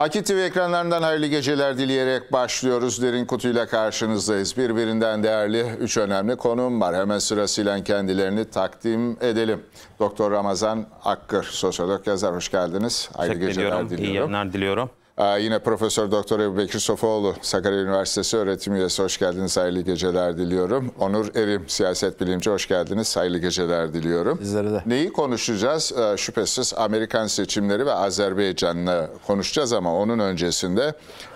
Akit TV ekranlarından hayırlı geceler dileyerek başlıyoruz. Derin kutuyla karşınızdayız. Birbirinden değerli üç önemli konum var. Hemen sırasıyla kendilerini takdim edelim. Doktor Ramazan Akkır, sosyolog yazar. Hoş geldiniz. Hayırlı Teşekkür geceler ediyorum. diliyorum. İyi yayınlar diliyorum. Ee, yine Profesör Doktor Ebu Bekir Sofoğlu, Sakarya Üniversitesi öğretim üyesi. Hoş geldiniz. Hayırlı geceler diliyorum. Onur Erim, siyaset bilimci. Hoş geldiniz. Hayırlı geceler diliyorum. Sizlere de. Neyi konuşacağız? Ee, şüphesiz Amerikan seçimleri ve Azerbaycan'la konuşacağız ama onun öncesinde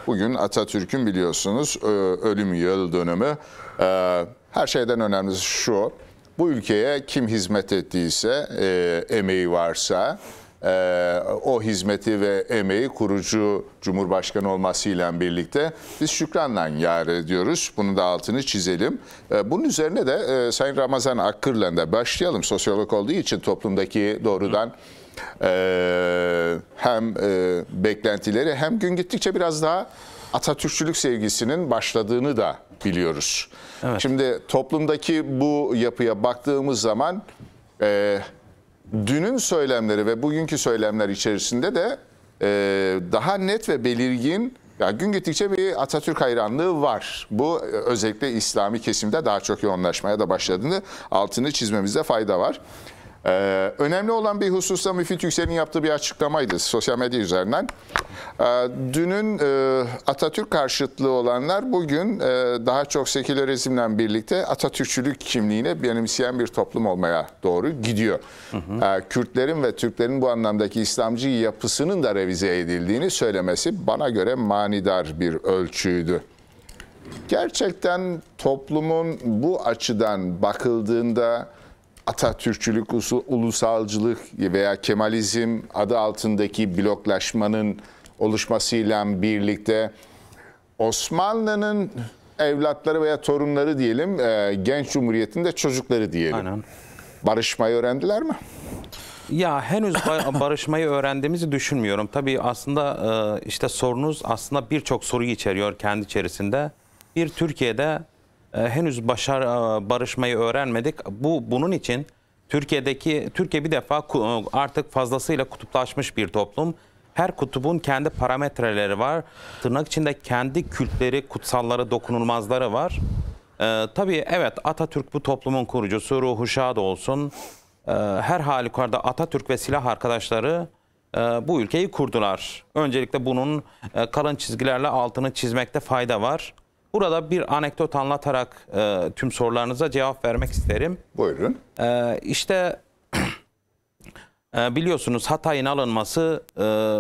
bugün Atatürk'ün biliyorsunuz e, ölüm yıl dönümü. Ee, her şeyden önemlisi şu. Bu ülkeye kim hizmet ettiyse, e, emeği varsa, e, o hizmeti ve emeği kurucu Cumhurbaşkanı olmasıyla birlikte biz şükranla yar ediyoruz. Bunun da altını çizelim. E, bunun üzerine de e, Sayın Ramazan Akkır'la da başlayalım. Sosyolog olduğu için toplumdaki doğrudan... Hı. E, hem e, beklentileri hem gün gittikçe biraz daha Atatürkçülük sevgisinin başladığını da biliyoruz. Evet. Şimdi toplumdaki bu yapıya baktığımız zaman e, dünün söylemleri ve bugünkü söylemler içerisinde de e, daha net ve belirgin ya gün gittikçe bir Atatürk hayranlığı var. Bu e, özellikle İslami kesimde daha çok yoğunlaşmaya da başladığını altını çizmemizde fayda var. Ee, önemli olan bir hususta Müfit Yüksel'in yaptığı bir açıklamaydı sosyal medya üzerinden. Ee, dünün e, Atatürk karşıtlığı olanlar bugün e, daha çok sekülerizmle birlikte Atatürkçülük kimliğine benimseyen bir toplum olmaya doğru gidiyor. Hı hı. Ee, Kürtlerin ve Türklerin bu anlamdaki İslamcı yapısının da revize edildiğini söylemesi bana göre manidar bir ölçüydü. Gerçekten toplumun bu açıdan bakıldığında Atatürkçülük, ulusalcılık veya Kemalizm adı altındaki bloklaşmanın oluşmasıyla birlikte Osmanlı'nın evlatları veya torunları diyelim, e, genç cumhuriyetin de çocukları diyelim. Aynen. Barışmayı öğrendiler mi? Ya henüz barışmayı öğrendiğimizi düşünmüyorum. Tabii aslında e, işte sorunuz aslında birçok soruyu içeriyor kendi içerisinde. Bir Türkiye'de ee, henüz başar e, barışmayı öğrenmedik. Bu bunun için Türkiye'deki Türkiye bir defa e, artık fazlasıyla kutuplaşmış bir toplum. Her kutubun kendi parametreleri var. Tırnak içinde kendi kültleri, kutsalları, dokunulmazları var. Ee, tabii evet Atatürk bu toplumun kurucusu, ruhu şad olsun. Ee, her halükarda Atatürk ve silah arkadaşları e, bu ülkeyi kurdular. Öncelikle bunun e, kalın çizgilerle altını çizmekte fayda var. Burada bir anekdot anlatarak e, tüm sorularınıza cevap vermek isterim. Buyurun. E, işte e, biliyorsunuz Hatay'ın alınması e,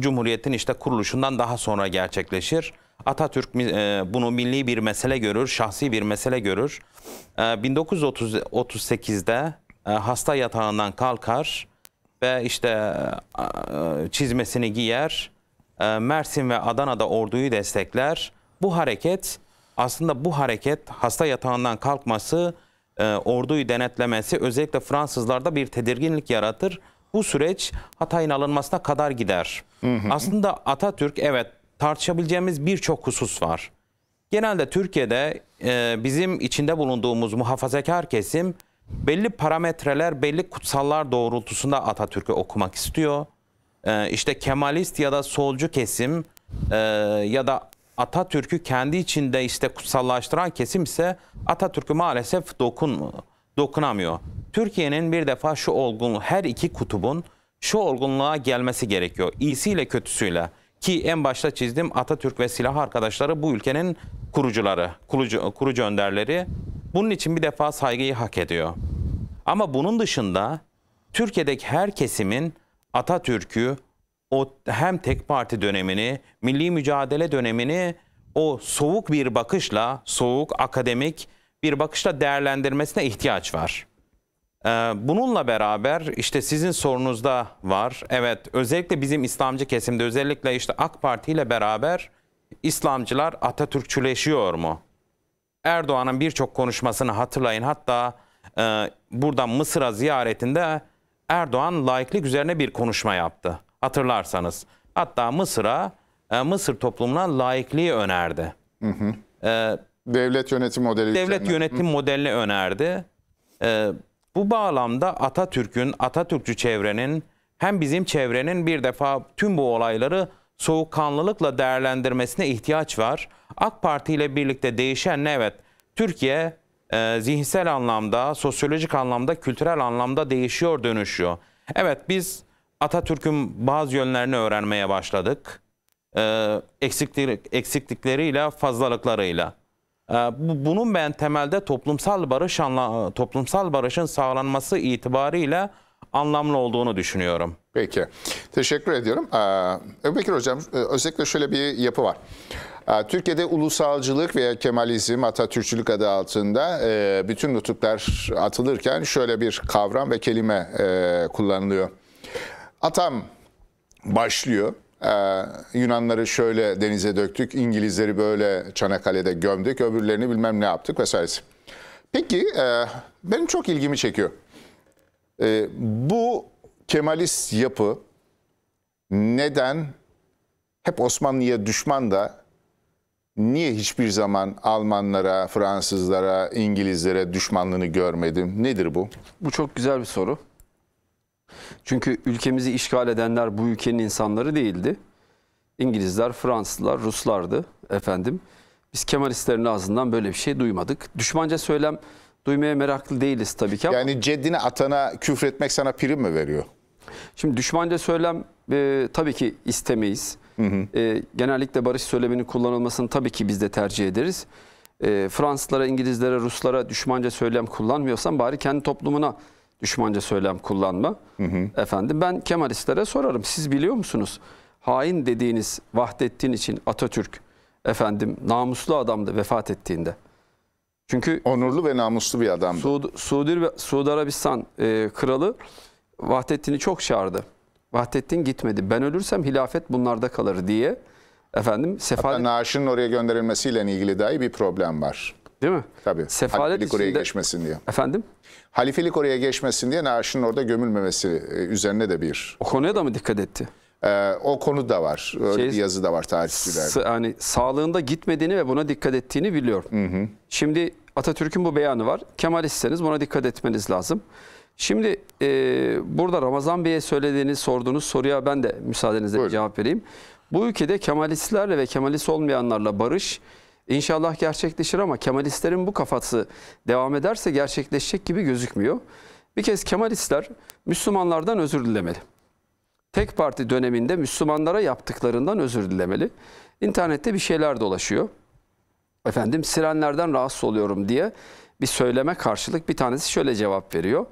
Cumhuriyet'in işte kuruluşundan daha sonra gerçekleşir. Atatürk e, bunu milli bir mesele görür, şahsi bir mesele görür. E, 1938'de e, hasta yatağından kalkar ve işte e, çizmesini giyer. E, Mersin ve Adana'da orduyu destekler bu hareket aslında bu hareket hasta yatağından kalkması, e, orduyu denetlemesi özellikle Fransızlarda bir tedirginlik yaratır. Bu süreç Hatay'ın alınmasına kadar gider. Hı hı. Aslında Atatürk evet tartışabileceğimiz birçok husus var. Genelde Türkiye'de e, bizim içinde bulunduğumuz muhafazakar kesim belli parametreler, belli kutsallar doğrultusunda Atatürk'ü okumak istiyor. E, işte Kemalist ya da solcu kesim e, ya da Atatürk'ü kendi içinde işte kutsallaştıran kesim ise Atatürk'ü maalesef dokun, dokunamıyor. Türkiye'nin bir defa şu olgunluğu, her iki kutubun şu olgunluğa gelmesi gerekiyor. İyisiyle kötüsüyle. Ki en başta çizdim Atatürk ve silah arkadaşları bu ülkenin kurucuları, kurucu, kurucu önderleri. Bunun için bir defa saygıyı hak ediyor. Ama bunun dışında Türkiye'deki her kesimin Atatürk'ü, o hem tek parti dönemini, milli mücadele dönemini o soğuk bir bakışla, soğuk akademik bir bakışla değerlendirmesine ihtiyaç var. Ee, bununla beraber işte sizin sorunuzda var. Evet özellikle bizim İslamcı kesimde özellikle işte AK Parti ile beraber İslamcılar Atatürkçüleşiyor mu? Erdoğan'ın birçok konuşmasını hatırlayın. Hatta e, buradan Mısır'a ziyaretinde Erdoğan laiklik üzerine bir konuşma yaptı hatırlarsanız. Hatta Mısır'a e, Mısır toplumuna laikliği önerdi. Hı hı. E, devlet yönetim modeli. Devlet üzerine. yönetim hı. modelini önerdi. E, bu bağlamda Atatürk'ün, Atatürkçü çevrenin hem bizim çevrenin bir defa tüm bu olayları soğukkanlılıkla değerlendirmesine ihtiyaç var. AK Parti ile birlikte değişen ne evet Türkiye e, zihinsel anlamda, sosyolojik anlamda, kültürel anlamda değişiyor, dönüşüyor. Evet biz Atatürk'ün bazı yönlerini öğrenmeye başladık. E, ee, eksiklik, eksiklikleriyle, fazlalıklarıyla. Ee, bunun ben temelde toplumsal barış toplumsal barışın sağlanması itibariyle anlamlı olduğunu düşünüyorum. Peki. Teşekkür ediyorum. Ee, Bekir Hocam e, özellikle şöyle bir yapı var. Ee, Türkiye'de ulusalcılık veya Kemalizm, Atatürkçülük adı altında e, bütün nutuklar atılırken şöyle bir kavram ve kelime e, kullanılıyor. Atam başlıyor. Ee, Yunanları şöyle denize döktük, İngilizleri böyle Çanakkale'de gömdük, öbürlerini bilmem ne yaptık vesairesi. Peki e, benim çok ilgimi çekiyor. E, bu Kemalist yapı neden hep Osmanlı'ya düşman da niye hiçbir zaman Almanlara, Fransızlara, İngilizlere düşmanlığını görmedim? Nedir bu? Bu çok güzel bir soru. Çünkü ülkemizi işgal edenler bu ülkenin insanları değildi. İngilizler, Fransızlar, Ruslardı efendim. Biz Kemalistlerin ağzından böyle bir şey duymadık. Düşmanca söylem duymaya meraklı değiliz tabii ki ama. Yani ceddine atana küfretmek sana prim mi veriyor? Şimdi düşmanca söylem e, tabii ki istemeyiz. Hı hı. E, genellikle barış söyleminin kullanılmasını tabii ki biz de tercih ederiz. E, Fransızlara, İngilizlere, Ruslara düşmanca söylem kullanmıyorsan bari kendi toplumuna düşmanca söylem kullanma. Hı hı. Efendim ben Kemalistlere sorarım. Siz biliyor musunuz? Hain dediğiniz Vahdettin için Atatürk efendim namuslu adamdı vefat ettiğinde. Çünkü onurlu ve namuslu bir adamdı. Suud, Suudi, Suudi Arabistan e, kralı Vahdettin'i çok çağırdı. Vahdettin gitmedi. Ben ölürsem hilafet bunlarda kalır diye efendim sefalet... Hatta naaşının oraya gönderilmesiyle ilgili dahi bir problem var. Değil mi? Tabii. Sefalet Halifelik oraya geçmesin diye. Efendim? Halifelik oraya geçmesin diye naaşının orada gömülmemesi e, üzerine de bir. O konuya da mı dikkat etti? Ee, o konu da var. Öyle şey, bir yazı da var tarihçilerde. Yani sağlığında gitmediğini ve buna dikkat ettiğini biliyor. Hı hı. Şimdi Atatürk'ün bu beyanı var. Kemalisteniz buna dikkat etmeniz lazım. Şimdi e, burada Ramazan Bey'e söylediğiniz, sorduğunuz soruya ben de müsaadenizle Buyurun. cevap vereyim. Bu ülkede Kemalistlerle ve Kemalist olmayanlarla barış İnşallah gerçekleşir ama Kemalistlerin bu kafası devam ederse gerçekleşecek gibi gözükmüyor. Bir kez Kemalistler Müslümanlardan özür dilemeli. Tek parti döneminde Müslümanlara yaptıklarından özür dilemeli. İnternette bir şeyler dolaşıyor. Efendim sirenlerden rahatsız oluyorum diye bir söyleme karşılık bir tanesi şöyle cevap veriyor.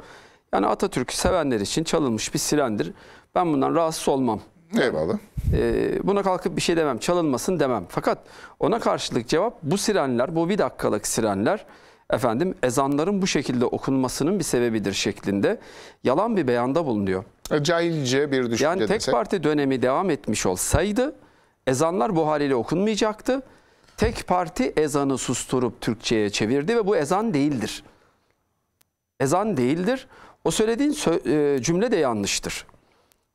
Yani Atatürk'ü sevenler için çalınmış bir sirendir. Ben bundan rahatsız olmam Eyvallah. E, buna kalkıp bir şey demem, çalınmasın demem. Fakat ona karşılık cevap bu sirenler, bu bir dakikalık sirenler efendim ezanların bu şekilde okunmasının bir sebebidir şeklinde yalan bir beyanda bulunuyor. E, cahilce bir düşünce Yani tek desek. parti dönemi devam etmiş olsaydı ezanlar bu haliyle okunmayacaktı. Tek parti ezanı susturup Türkçe'ye çevirdi ve bu ezan değildir. Ezan değildir. O söylediğin e, cümle de yanlıştır.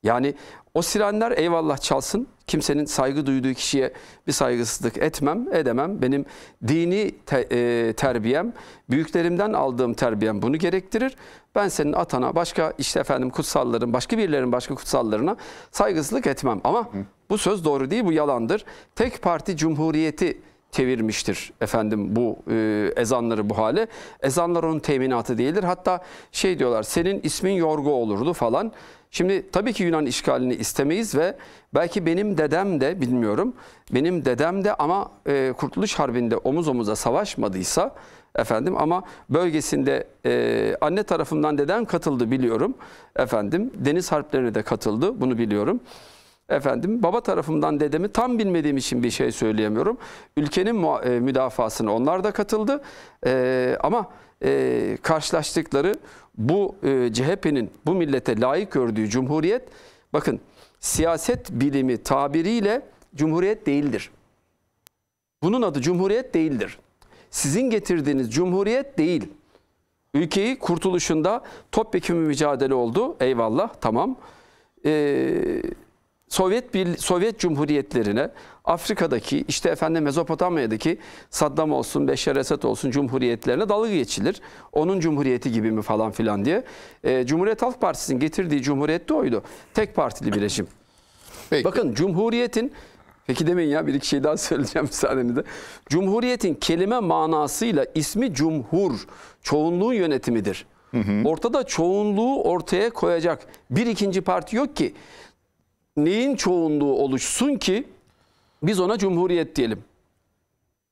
Yani o sirenler eyvallah çalsın. Kimsenin saygı duyduğu kişiye bir saygısızlık etmem, edemem. Benim dini te, e, terbiyem, büyüklerimden aldığım terbiyem bunu gerektirir. Ben senin atana, başka işte efendim kutsalların, başka birilerinin başka kutsallarına saygısızlık etmem. Ama bu söz doğru değil, bu yalandır. Tek parti cumhuriyeti çevirmiştir efendim bu e, ezanları bu hale. Ezanlar onun teminatı değildir. Hatta şey diyorlar senin ismin yorgu olurdu falan. Şimdi tabii ki Yunan işgalini istemeyiz ve belki benim dedem de bilmiyorum. Benim dedem de ama e, Kurtuluş Harbi'nde omuz omuza savaşmadıysa efendim ama bölgesinde e, anne tarafından dedem katıldı biliyorum efendim. Deniz harplerine de katıldı bunu biliyorum. Efendim baba tarafımdan dedemi tam bilmediğim için bir şey söyleyemiyorum. Ülkenin e, müdafasına onlar da katıldı. E, ama e, karşılaştıkları bu e, CHP'nin bu millete layık gördüğü cumhuriyet bakın siyaset bilimi tabiriyle cumhuriyet değildir. Bunun adı cumhuriyet değildir. Sizin getirdiğiniz cumhuriyet değil. Ülkeyi kurtuluşunda topyekun bir mücadele oldu. Eyvallah tamam. Ee, Sovyet Sovyet Cumhuriyetlerine Afrika'daki işte efendim Mezopotamya'daki Saddam olsun, Beşer Esed olsun cumhuriyetlerine dalga geçilir. Onun cumhuriyeti gibi mi falan filan diye. E, Cumhuriyet Halk Partisi'nin getirdiği cumhuriyet de oydu. Tek partili bir rejim. Peki. Bakın cumhuriyetin Peki demeyin ya bir iki şey daha söyleyeceğim müsaadenizle. Cumhuriyetin kelime manasıyla ismi cumhur, çoğunluğun yönetimidir. Hı hı. Ortada çoğunluğu ortaya koyacak bir ikinci parti yok ki. Neyin çoğunluğu oluşsun ki biz ona cumhuriyet diyelim.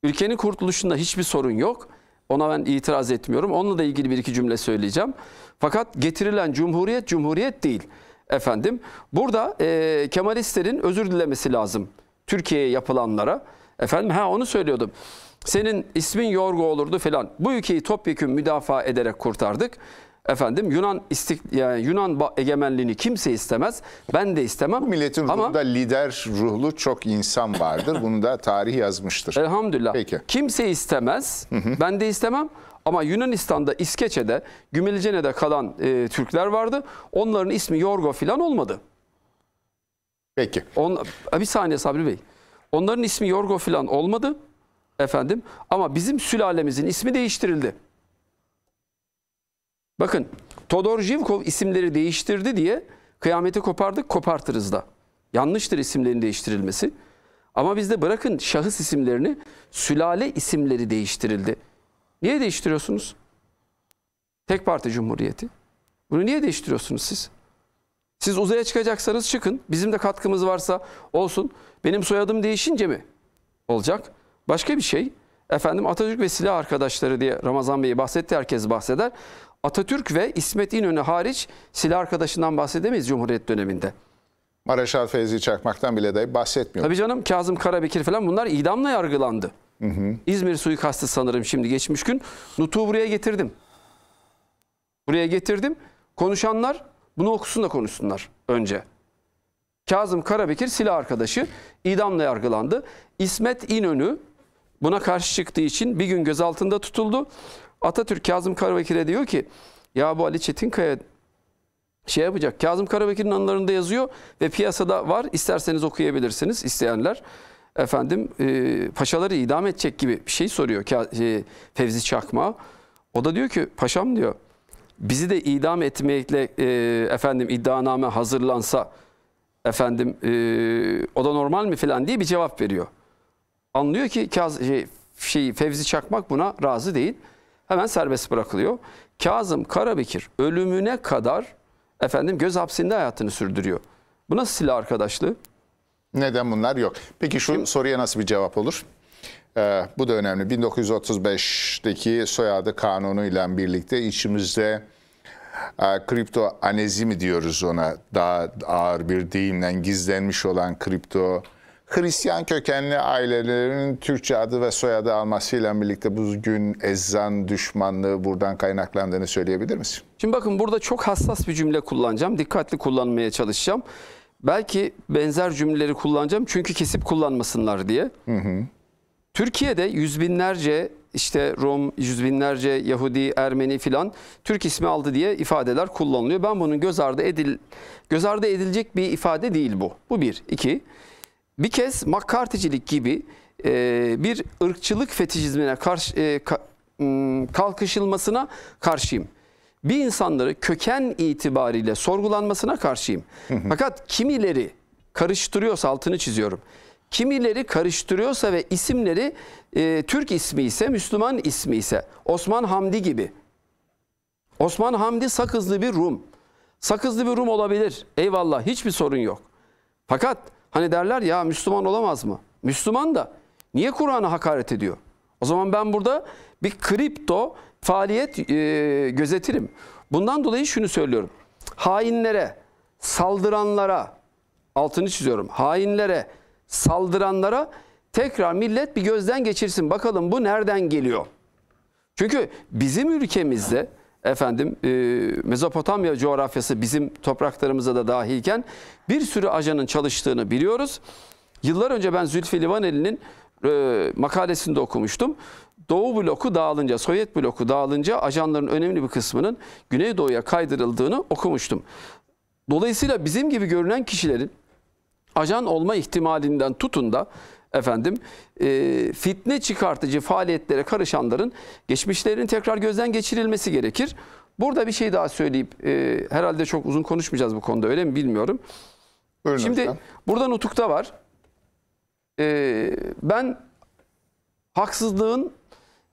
Ülkenin kurtuluşunda hiçbir sorun yok. Ona ben itiraz etmiyorum. Onunla da ilgili bir iki cümle söyleyeceğim. Fakat getirilen cumhuriyet cumhuriyet değil efendim. Burada e, Kemalistlerin özür dilemesi lazım Türkiye'ye yapılanlara. Efendim ha onu söylüyordum. Senin ismin Yorgo olurdu filan. Bu ülkeyi topyekün müdafaa ederek kurtardık. Efendim Yunan istik yani Yunan egemenliğini kimse istemez. Ben de istemem. Bu milletin Ama, ruhunda lider ruhlu çok insan vardır. Bunu da tarih yazmıştır. Elhamdülillah. Peki. Kimse istemez. Hı hı. Ben de istemem. Ama Yunanistan'da İskeçe'de, Gümülcene'de kalan e, Türkler vardı. Onların ismi Yorgo falan olmadı. Peki. On, bir saniye Sabri Bey. Onların ismi Yorgo falan olmadı efendim. Ama bizim sülalemizin ismi değiştirildi. Bakın Todor Jivkov isimleri değiştirdi diye kıyameti kopardık kopartırız da. Yanlıştır isimlerin değiştirilmesi. Ama bizde bırakın şahıs isimlerini sülale isimleri değiştirildi. Niye değiştiriyorsunuz? Tek parti cumhuriyeti. Bunu niye değiştiriyorsunuz siz? Siz uzaya çıkacaksanız çıkın. Bizim de katkımız varsa olsun. Benim soyadım değişince mi olacak? Başka bir şey. Efendim Atatürk ve silah arkadaşları diye Ramazan Bey'i bahsetti. Herkes bahseder. Atatürk ve İsmet İnönü hariç silah arkadaşından bahsedemeyiz Cumhuriyet döneminde. Mareşal Fevzi Çakmak'tan bile de bahsetmiyorum. Tabii canım Kazım Karabekir falan bunlar idamla yargılandı. Hı hı. İzmir suikastı sanırım şimdi geçmiş gün. Nutuğu buraya getirdim. Buraya getirdim. Konuşanlar bunu okusun da konuşsunlar önce. Kazım Karabekir silah arkadaşı idamla yargılandı. İsmet İnönü buna karşı çıktığı için bir gün gözaltında tutuldu. Atatürk Kazım Karabekir'e diyor ki ya bu Ali Çetinkaya şey yapacak. Kazım Karabekir'in anılarında yazıyor ve piyasada var. İsterseniz okuyabilirsiniz isteyenler. Efendim e, paşaları idam edecek gibi bir şey soruyor e, Fevzi Çakma. O da diyor ki paşam diyor bizi de idam etmekle e, efendim iddianame hazırlansa efendim e, o da normal mi falan diye bir cevap veriyor. Anlıyor ki Kaz, şey, şey, Fevzi Çakmak buna razı değil hemen serbest bırakılıyor. Kazım Karabekir ölümüne kadar efendim göz hapsinde hayatını sürdürüyor. Bu nasıl silah arkadaşlığı? Neden bunlar yok? Peki şu Şimdi, soruya nasıl bir cevap olur? Ee, bu da önemli. 1935'teki soyadı ile birlikte içimizde e, kripto anezi mi diyoruz ona daha ağır bir deyimle gizlenmiş olan kripto Hristiyan kökenli ailelerin Türkçe adı ve soyadı almasıyla birlikte bugün ezan düşmanlığı buradan kaynaklandığını söyleyebilir misin? Şimdi bakın burada çok hassas bir cümle kullanacağım. Dikkatli kullanmaya çalışacağım. Belki benzer cümleleri kullanacağım çünkü kesip kullanmasınlar diye. Hı hı. Türkiye'de yüz binlerce işte Rom, yüz binlerce Yahudi, Ermeni filan Türk ismi aldı diye ifadeler kullanılıyor. Ben bunun göz ardı edil göz ardı edilecek bir ifade değil bu. Bu bir. iki bir kez McCarthy'cilik gibi e, bir ırkçılık fetişizmine karşı e, ka, hmm, kalkışılmasına karşıyım. Bir insanları köken itibariyle sorgulanmasına karşıyım. Fakat kimileri karıştırıyorsa altını çiziyorum. Kimileri karıştırıyorsa ve isimleri e, Türk ismi ise, Müslüman ismi ise, Osman Hamdi gibi. Osman Hamdi Sakızlı bir Rum. Sakızlı bir Rum olabilir. Eyvallah hiçbir sorun yok. Fakat Hani derler ya Müslüman olamaz mı? Müslüman da niye Kur'an'a hakaret ediyor? O zaman ben burada bir kripto faaliyet e, gözetirim. Bundan dolayı şunu söylüyorum. Hainlere, saldıranlara, altını çiziyorum. Hainlere, saldıranlara tekrar millet bir gözden geçirsin. Bakalım bu nereden geliyor? Çünkü bizim ülkemizde efendim e, Mezopotamya coğrafyası bizim topraklarımıza da dahilken bir sürü ajanın çalıştığını biliyoruz. Yıllar önce ben Zülfü Livaneli'nin e, makalesinde okumuştum. Doğu bloku dağılınca, Sovyet bloku dağılınca ajanların önemli bir kısmının Güneydoğu'ya kaydırıldığını okumuştum. Dolayısıyla bizim gibi görünen kişilerin ajan olma ihtimalinden tutun da efendim e, fitne çıkartıcı faaliyetlere karışanların geçmişlerinin tekrar gözden geçirilmesi gerekir. Burada bir şey daha söyleyip e, herhalde çok uzun konuşmayacağız bu konuda öyle mi bilmiyorum. Buyurun Şimdi hocam. burada nutukta var. E, ben haksızlığın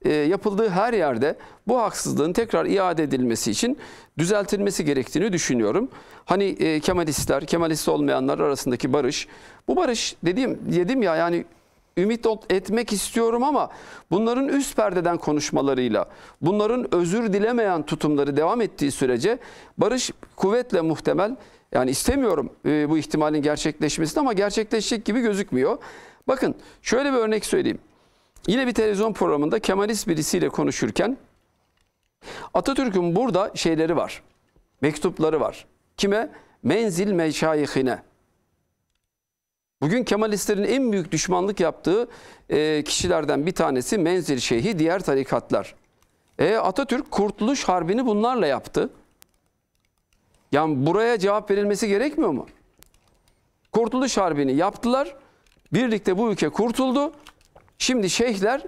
e, yapıldığı her yerde bu haksızlığın tekrar iade edilmesi için düzeltilmesi gerektiğini düşünüyorum. Hani e, Kemalistler, Kemalist olmayanlar arasındaki barış. Bu barış dediğim dedim ya yani ümit etmek istiyorum ama bunların üst perdeden konuşmalarıyla, bunların özür dilemeyen tutumları devam ettiği sürece barış kuvvetle muhtemel. Yani istemiyorum e, bu ihtimalin gerçekleşmesini ama gerçekleşecek gibi gözükmüyor. Bakın şöyle bir örnek söyleyeyim. Yine bir televizyon programında Kemalist birisiyle konuşurken Atatürk'ün burada şeyleri var. Mektupları var. Kime? Menzil meşayihine. Bugün Kemalistlerin en büyük düşmanlık yaptığı e, kişilerden bir tanesi Menzil Şeyhi, diğer tarikatlar. E, Atatürk Kurtuluş Harbi'ni bunlarla yaptı. Yani buraya cevap verilmesi gerekmiyor mu? Kurtuluş Harbi'ni yaptılar. Birlikte bu ülke kurtuldu. Şimdi şeyhler,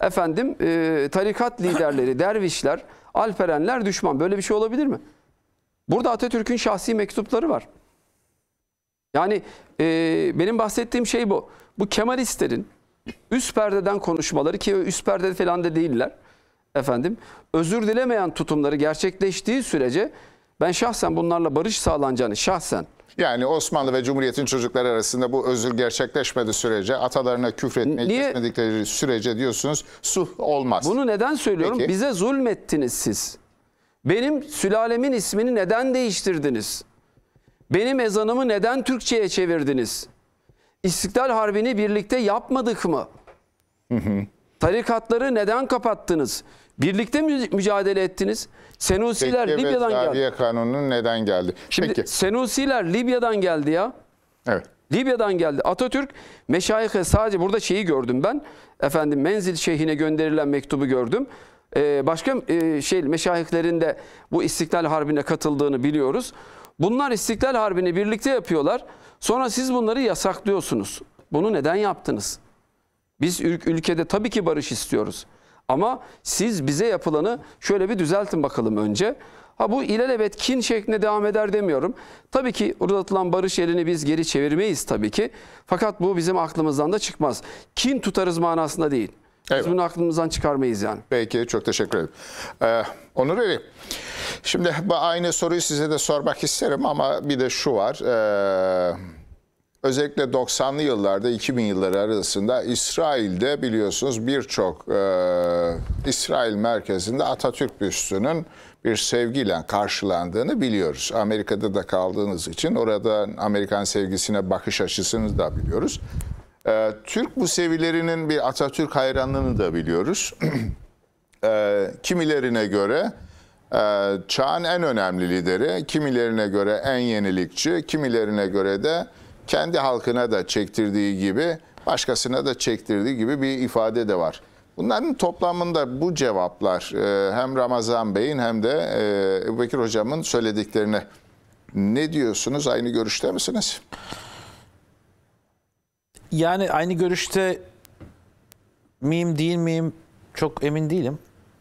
efendim e, tarikat liderleri, dervişler, alperenler düşman. Böyle bir şey olabilir mi? Burada Atatürk'ün şahsi mektupları var. Yani e, benim bahsettiğim şey bu. Bu Kemalistlerin üst perdeden konuşmaları ki üst perdede falan da değiller efendim özür dilemeyen tutumları gerçekleştiği sürece ben şahsen bunlarla barış sağlanacağını şahsen yani Osmanlı ve Cumhuriyet'in çocukları arasında bu özür gerçekleşmedi sürece, atalarına küfretmeyi Niye? kesmedikleri sürece diyorsunuz suh olmaz. Bunu neden söylüyorum? Peki. Bize zulmettiniz siz. Benim sülalemin ismini neden değiştirdiniz? Benim ezanımı neden Türkçe'ye çevirdiniz? İstiklal Harbi'ni birlikte yapmadık mı? Hı hı. Tarikatları neden kapattınız? Birlikte mi mücadele ettiniz? Senusiler Tekke Libya'dan geldi. Libya kanunu neden geldi? Şimdi Peki. Senusiler Libya'dan geldi ya. Evet. Libya'dan geldi. Atatürk meşayihe sadece burada şeyi gördüm ben. Efendim menzil şeyhine gönderilen mektubu gördüm. Ee, başka e, şey meşayihlerin de bu İstiklal Harbi'ne katıldığını biliyoruz. Bunlar İstiklal Harbi'ni birlikte yapıyorlar. Sonra siz bunları yasaklıyorsunuz. Bunu neden yaptınız? Biz ülkede tabii ki barış istiyoruz. Ama siz bize yapılanı şöyle bir düzeltin bakalım önce. Ha bu ilelebet kin şeklinde devam eder demiyorum. Tabii ki uzatılan barış elini biz geri çevirmeyiz tabii ki. Fakat bu bizim aklımızdan da çıkmaz. Kin tutarız manasında değil. Evet. Biz bunu aklımızdan çıkarmayız yani. Peki çok teşekkür ederim. Ee, Onur Bey, şimdi bu aynı soruyu size de sormak isterim ama bir de şu var. Ee, özellikle 90'lı yıllarda 2000 yılları arasında İsrail'de biliyorsunuz birçok e, İsrail merkezinde Atatürk büstünün bir sevgiyle karşılandığını biliyoruz. Amerika'da da kaldığınız için orada Amerikan sevgisine bakış açısını da biliyoruz. E, Türk Musevilerinin bir Atatürk hayranlığını da biliyoruz. e, kimilerine göre e, çağın en önemli lideri, kimilerine göre en yenilikçi, kimilerine göre de kendi halkına da çektirdiği gibi başkasına da çektirdiği gibi bir ifade de var. Bunların toplamında bu cevaplar e, hem Ramazan Bey'in hem de e, Bekir Hocam'ın söylediklerine ne diyorsunuz? Aynı görüşte misiniz? Yani aynı görüşte miyim değil miyim çok emin değilim.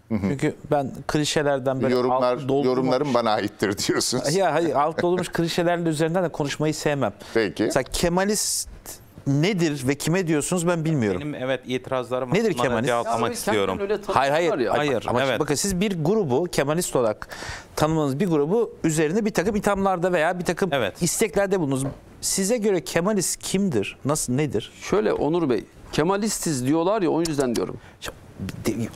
Çünkü ben klişelerden böyle Yorumlar, alt doldurmamış... Yorumlarım bana aittir diyorsunuz. Ya hayır alt doldurmuş klişelerle üzerinden de konuşmayı sevmem. Peki. Mesela Kemalist nedir ve kime diyorsunuz ben bilmiyorum. Benim evet itirazlarım nedir Kemalist? cevaplamak istiyorum. Hayır hayır. hayır ama evet. bakın siz bir grubu Kemalist olarak tanımanız bir grubu üzerine bir takım ithamlarda veya bir takım evet. isteklerde bulunuz. Size göre Kemalist kimdir? Nasıl nedir? Şöyle Onur Bey Kemalistiz diyorlar ya o yüzden diyorum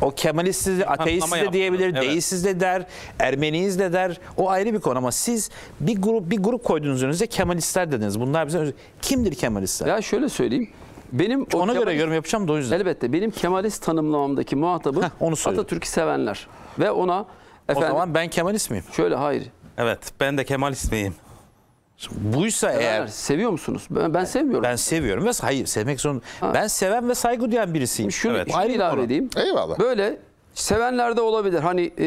o Kemalistiz, ateistiz de diyebilir, evet. deisiz de der, Ermeniyiz de der. O ayrı bir konu ama siz bir grup bir grup koydunuz önünüze Kemalistler dediniz. Bunlar bize kimdir Kemalistler? Ya şöyle söyleyeyim. Benim ona Kemalist, göre yorum yapacağım da o yüzden. Elbette benim Kemalist tanımlamamdaki muhatabı Heh, onu Atatürk'ü sevenler ve ona efendim O zaman ben Kemalist miyim? Şöyle hayır. Evet, ben de Kemalist miyim? Buysa Severler. eğer seviyor musunuz? Ben, ben sevmiyorum. Ben seviyorum ve hayır sevmek zorunda. Ha. Ben seven ve saygı duyan birisiyim. Şunu, evet. şunu ilave edeyim. Eyvallah. Böyle Sevenler de olabilir. Hani e,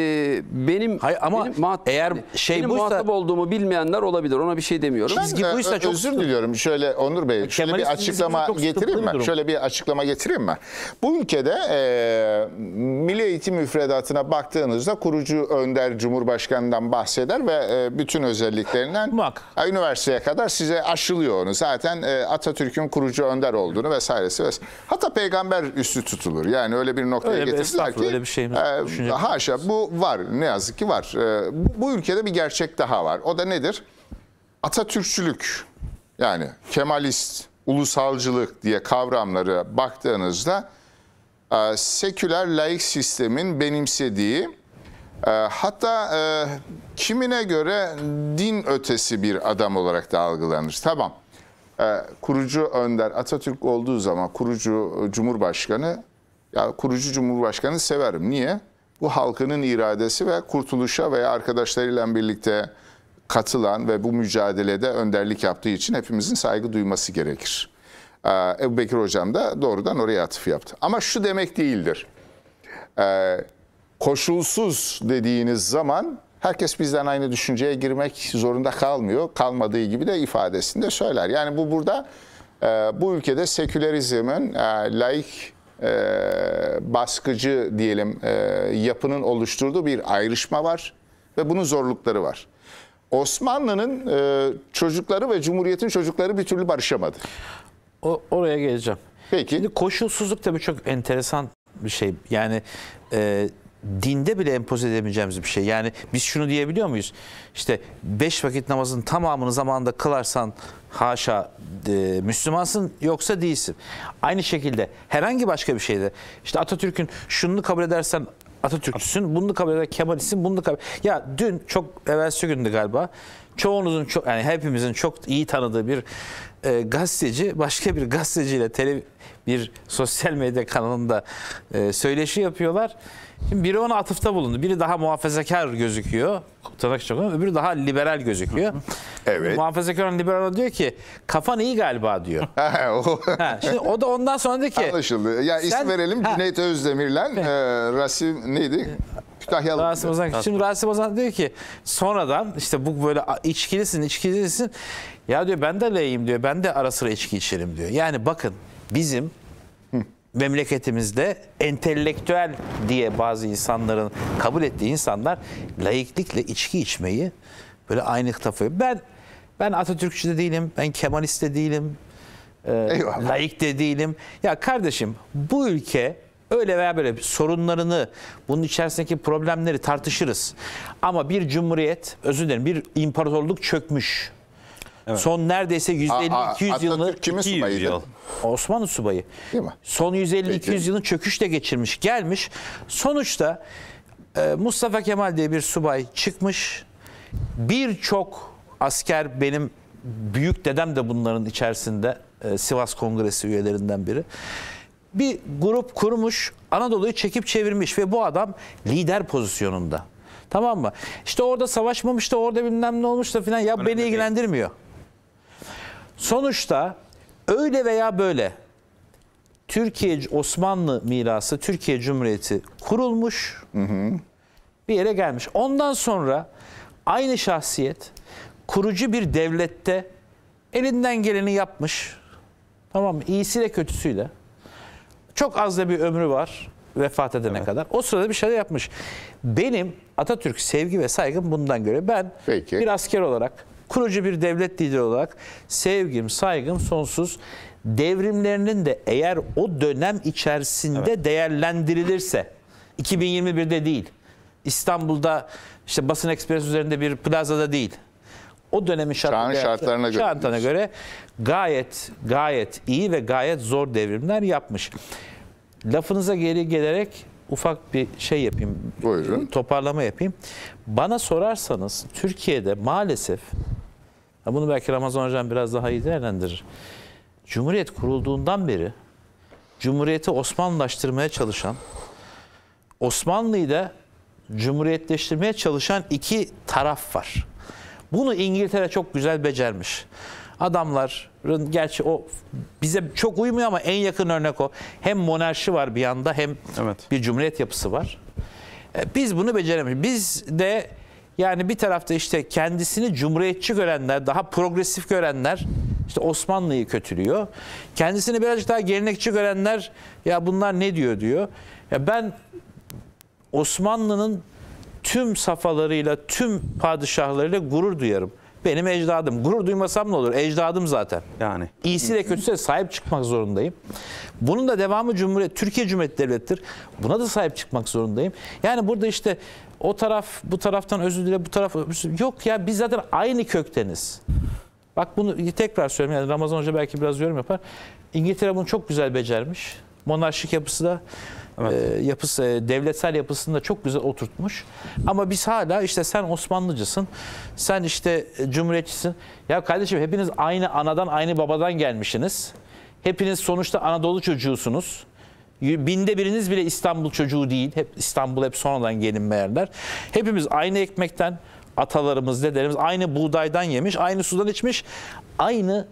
benim Hayır ama benim eğer şey benim buysa muhatap olduğumu bilmeyenler olabilir. Ona bir şey demiyorum. Çizgi ben, buysa e, çok özür diliyorum. Şöyle Onur Bey, şöyle bir açıklama getireyim mi? Şöyle bir açıklama getireyim mi? Bu ülkede e, Milli Eğitim müfredatına baktığınızda kurucu önder Cumhurbaşkanından bahseder ve e, bütün özelliklerinden Muhak. üniversiteye kadar size aşılıyor onu. Zaten e, Atatürk'ün kurucu önder olduğunu vesairesi vesaire. Hatta peygamber üstü tutulur. Yani öyle bir noktaya öyle ki öyle bir şey şey mi? Ee, haşa bu var ne yazık ki var. Ee, bu, ülkede bir gerçek daha var. O da nedir? Atatürkçülük yani Kemalist, ulusalcılık diye kavramları baktığınızda e, seküler laik sistemin benimsediği e, hatta e, kimine göre din ötesi bir adam olarak da algılanır. Tamam. E, kurucu önder Atatürk olduğu zaman kurucu e, Cumhurbaşkanı ya kurucu cumhurbaşkanı severim. Niye? Bu halkının iradesi ve kurtuluşa veya arkadaşlarıyla birlikte katılan ve bu mücadelede önderlik yaptığı için hepimizin saygı duyması gerekir. Ee, Ebu Bekir Hocam da doğrudan oraya atıf yaptı. Ama şu demek değildir. Ee, koşulsuz dediğiniz zaman herkes bizden aynı düşünceye girmek zorunda kalmıyor. Kalmadığı gibi de ifadesinde söyler. Yani bu burada e, bu ülkede sekülerizmin, e, laik e, baskıcı diyelim e, yapının oluşturduğu bir ayrışma var ve bunun zorlukları var. Osmanlı'nın e, çocukları ve Cumhuriyet'in çocukları bir türlü barışamadı. O, oraya geleceğim. Peki. Şimdi koşulsuzluk tabii çok enteresan bir şey. Yani e, dinde bile empoze edemeyeceğimiz bir şey. Yani biz şunu diyebiliyor muyuz? İşte beş vakit namazın tamamını zamanında kılarsan haşa e, Müslümansın yoksa değilsin. Aynı şekilde herhangi başka bir şeyde işte Atatürk'ün şunu kabul edersen Atatürkçüsün, bunu kabul eder Kemalistsin, bunu kabul Ya dün çok evvelsi gündü galiba. Çoğunuzun çok yani hepimizin çok iyi tanıdığı bir e, gazeteci başka bir gazeteciyle tele bir sosyal medya kanalında e, söyleşi yapıyorlar. Şimdi biri ona atıfta bulundu. Biri daha muhafazakar gözüküyor. Tırnak içinde Öbürü daha liberal gözüküyor. Evet. Muhafazakar liberal diyor ki kafan iyi galiba diyor. ha, şimdi o da ondan sonra dedi ki. Anlaşıldı. Ya yani isim verelim ha. Cüneyt Özdemir'le e, Rasim neydi? E, Kütahyalı. Rasim Ozan. Şimdi Rasim Ozan diyor ki sonradan işte bu böyle içkilisin içkilisin. Ya diyor ben de leyim diyor. Ben de ara sıra içki içerim diyor. Yani bakın bizim memleketimizde entelektüel diye bazı insanların kabul ettiği insanlar laiklikle içki içmeyi böyle aynı kafayı. Ben ben Atatürkçü de değilim, ben Kemalist de değilim, e, laik de değilim. Ya kardeşim bu ülke öyle veya böyle sorunlarını, bunun içerisindeki problemleri tartışırız. Ama bir cumhuriyet, özür dilerim bir imparatorluk çökmüş. Evet. Son neredeyse 150-200 yılını... kimin subayıydı? Yıl. Osmanlı subayı. Değil mi? Son 150-200 yılın çöküşle geçirmiş, gelmiş. Sonuçta e, Mustafa Kemal diye bir subay çıkmış. Birçok asker benim büyük dedem de bunların içerisinde e, Sivas Kongresi üyelerinden biri. Bir grup kurmuş, Anadolu'yu çekip çevirmiş ve bu adam lider pozisyonunda. Tamam mı? İşte orada savaşmamış da orada bilmem ne olmuş da filan ya Önemli beni ilgilendirmiyor. Değil. Sonuçta öyle veya böyle Türkiye Osmanlı mirası, Türkiye Cumhuriyeti kurulmuş. Hı hı. Bir yere gelmiş. Ondan sonra aynı şahsiyet kurucu bir devlette elinden geleni yapmış. Tamam mı? İyisiyle kötüsüyle. Çok az da bir ömrü var vefat edene evet. kadar. O sırada bir şey yapmış. Benim Atatürk sevgi ve saygım bundan göre. Ben Peki. bir asker olarak kurucu bir devlet lideri olarak sevgim, saygım sonsuz. Devrimlerinin de eğer o dönem içerisinde evet. değerlendirilirse 2021'de değil. İstanbul'da işte basın ekspres üzerinde bir plazada değil. O dönemin şartlarına, şartlarına göre, şartlarına göre gayet gayet iyi ve gayet zor devrimler yapmış. Lafınıza geri gelerek ufak bir şey yapayım. Buyurun. Toparlama yapayım. Bana sorarsanız Türkiye'de maalesef bunu belki Ramazan Hocam biraz daha iyi değerlendirir. Cumhuriyet kurulduğundan beri Cumhuriyeti Osmanlılaştırmaya çalışan, Osmanlı'yı da Cumhuriyetleştirmeye çalışan iki taraf var. Bunu İngiltere çok güzel becermiş. Adamların gerçi o bize çok uymuyor ama en yakın örnek o. Hem monarşi var bir yanda hem evet. bir cumhuriyet yapısı var. E, biz bunu beceremeyiz. Biz de yani bir tarafta işte kendisini cumhuriyetçi görenler, daha progresif görenler işte Osmanlı'yı kötülüyor. Kendisini birazcık daha gelenekçi görenler ya bunlar ne diyor diyor. Ya ben Osmanlı'nın tüm safalarıyla, tüm padişahlarıyla gurur duyarım. Benim ecdadım. Gurur duymasam ne olur? Ecdadım zaten. Yani. İyisi de kötüsü de sahip çıkmak zorundayım. Bunun da devamı Cumhuriyet, Türkiye Cumhuriyeti Devleti'dir. Buna da sahip çıkmak zorundayım. Yani burada işte o taraf bu taraftan özür dile bu taraf yok ya biz zaten aynı kökteniz. Bak bunu tekrar söyleyeyim. Yani Ramazan Hoca belki biraz yorum yapar. İngiltere bunu çok güzel becermiş. Monarşik yapısı da evet. e, yapısı e, devletsel yapısını da çok güzel oturtmuş. Ama biz hala işte sen Osmanlıcısın. Sen işte e, cumhuriyetçisin. Ya kardeşim hepiniz aynı anadan aynı babadan gelmişsiniz. Hepiniz sonuçta Anadolu çocuğusunuz. Binde biriniz bile İstanbul çocuğu değil. Hep İstanbul hep sonradan gelinme yerler. Hepimiz aynı ekmekten, atalarımız, dedelerimiz aynı buğdaydan yemiş, aynı sudan içmiş, aynı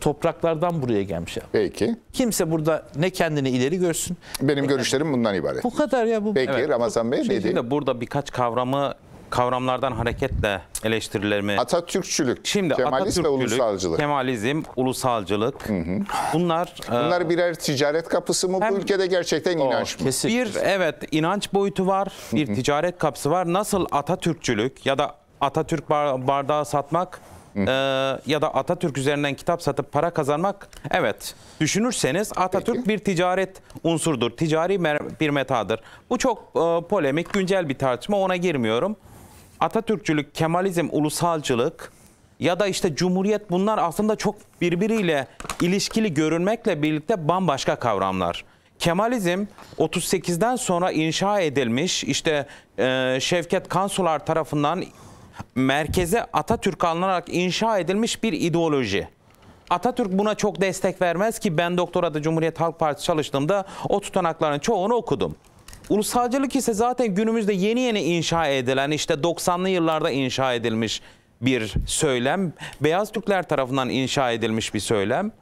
topraklardan buraya gelmiş. Ya. Peki. Kimse burada ne kendini ileri görsün. Benim görüşlerim bundan ibaret. Bu kadar ya bu. Peki evet, Ramazan Bey neydi? Burada birkaç kavramı kavramlardan hareketle eleştirilerimi... Atatürkçülük, Şimdi Kemalist ve ulusalcılık. Kemalizm, ulusalcılık. Hı hı. Bunlar... E, bunlar e, birer ticaret kapısı mı? Hem, bu ülkede gerçekten doğru, oh, inanç mı? Kesin. Bir evet inanç boyutu var, bir hı hı. ticaret kapısı var. Nasıl Atatürkçülük ya da Atatürk bardağı satmak e, ya da Atatürk üzerinden kitap satıp para kazanmak evet düşünürseniz Atatürk Peki. bir ticaret unsurdur. Ticari bir metadır. Bu çok e, polemik, güncel bir tartışma. Ona girmiyorum. Atatürkçülük, Kemalizm, ulusalcılık ya da işte cumhuriyet bunlar aslında çok birbiriyle ilişkili görünmekle birlikte bambaşka kavramlar. Kemalizm 38'den sonra inşa edilmiş işte e, Şevket Kansular tarafından merkeze Atatürk alınarak inşa edilmiş bir ideoloji. Atatürk buna çok destek vermez ki ben doktora da Cumhuriyet Halk Partisi çalıştığımda o tutanakların çoğunu okudum. Ulusalcılık ise zaten günümüzde yeni yeni inşa edilen işte 90'lı yıllarda inşa edilmiş bir söylem. Beyaz Türkler tarafından inşa edilmiş bir söylem.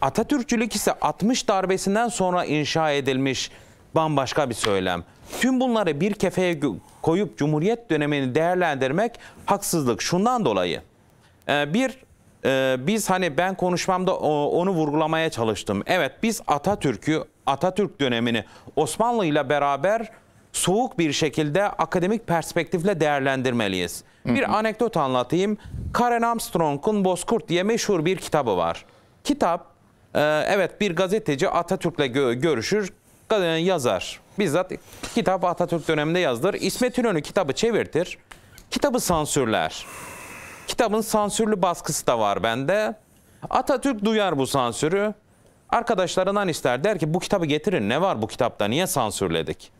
Atatürkçülük ise 60 darbesinden sonra inşa edilmiş bambaşka bir söylem. Tüm bunları bir kefeye koyup Cumhuriyet dönemini değerlendirmek haksızlık. Şundan dolayı e, bir e, biz hani ben konuşmamda onu vurgulamaya çalıştım. Evet biz Atatürk'ü Atatürk dönemini Osmanlı ile beraber soğuk bir şekilde akademik perspektifle değerlendirmeliyiz. Bir anekdot anlatayım. Karen Armstrong'un Bozkurt diye meşhur bir kitabı var. Kitap, e, evet bir gazeteci Atatürk'le görüşür, yazar. Bizzat kitap Atatürk döneminde yazılır. İsmet İnönü kitabı çevirtir, kitabı sansürler. Kitabın sansürlü baskısı da var bende. Atatürk duyar bu sansürü. Arkadaşlarından ister der ki bu kitabı getirin ne var bu kitapta niye sansürledik?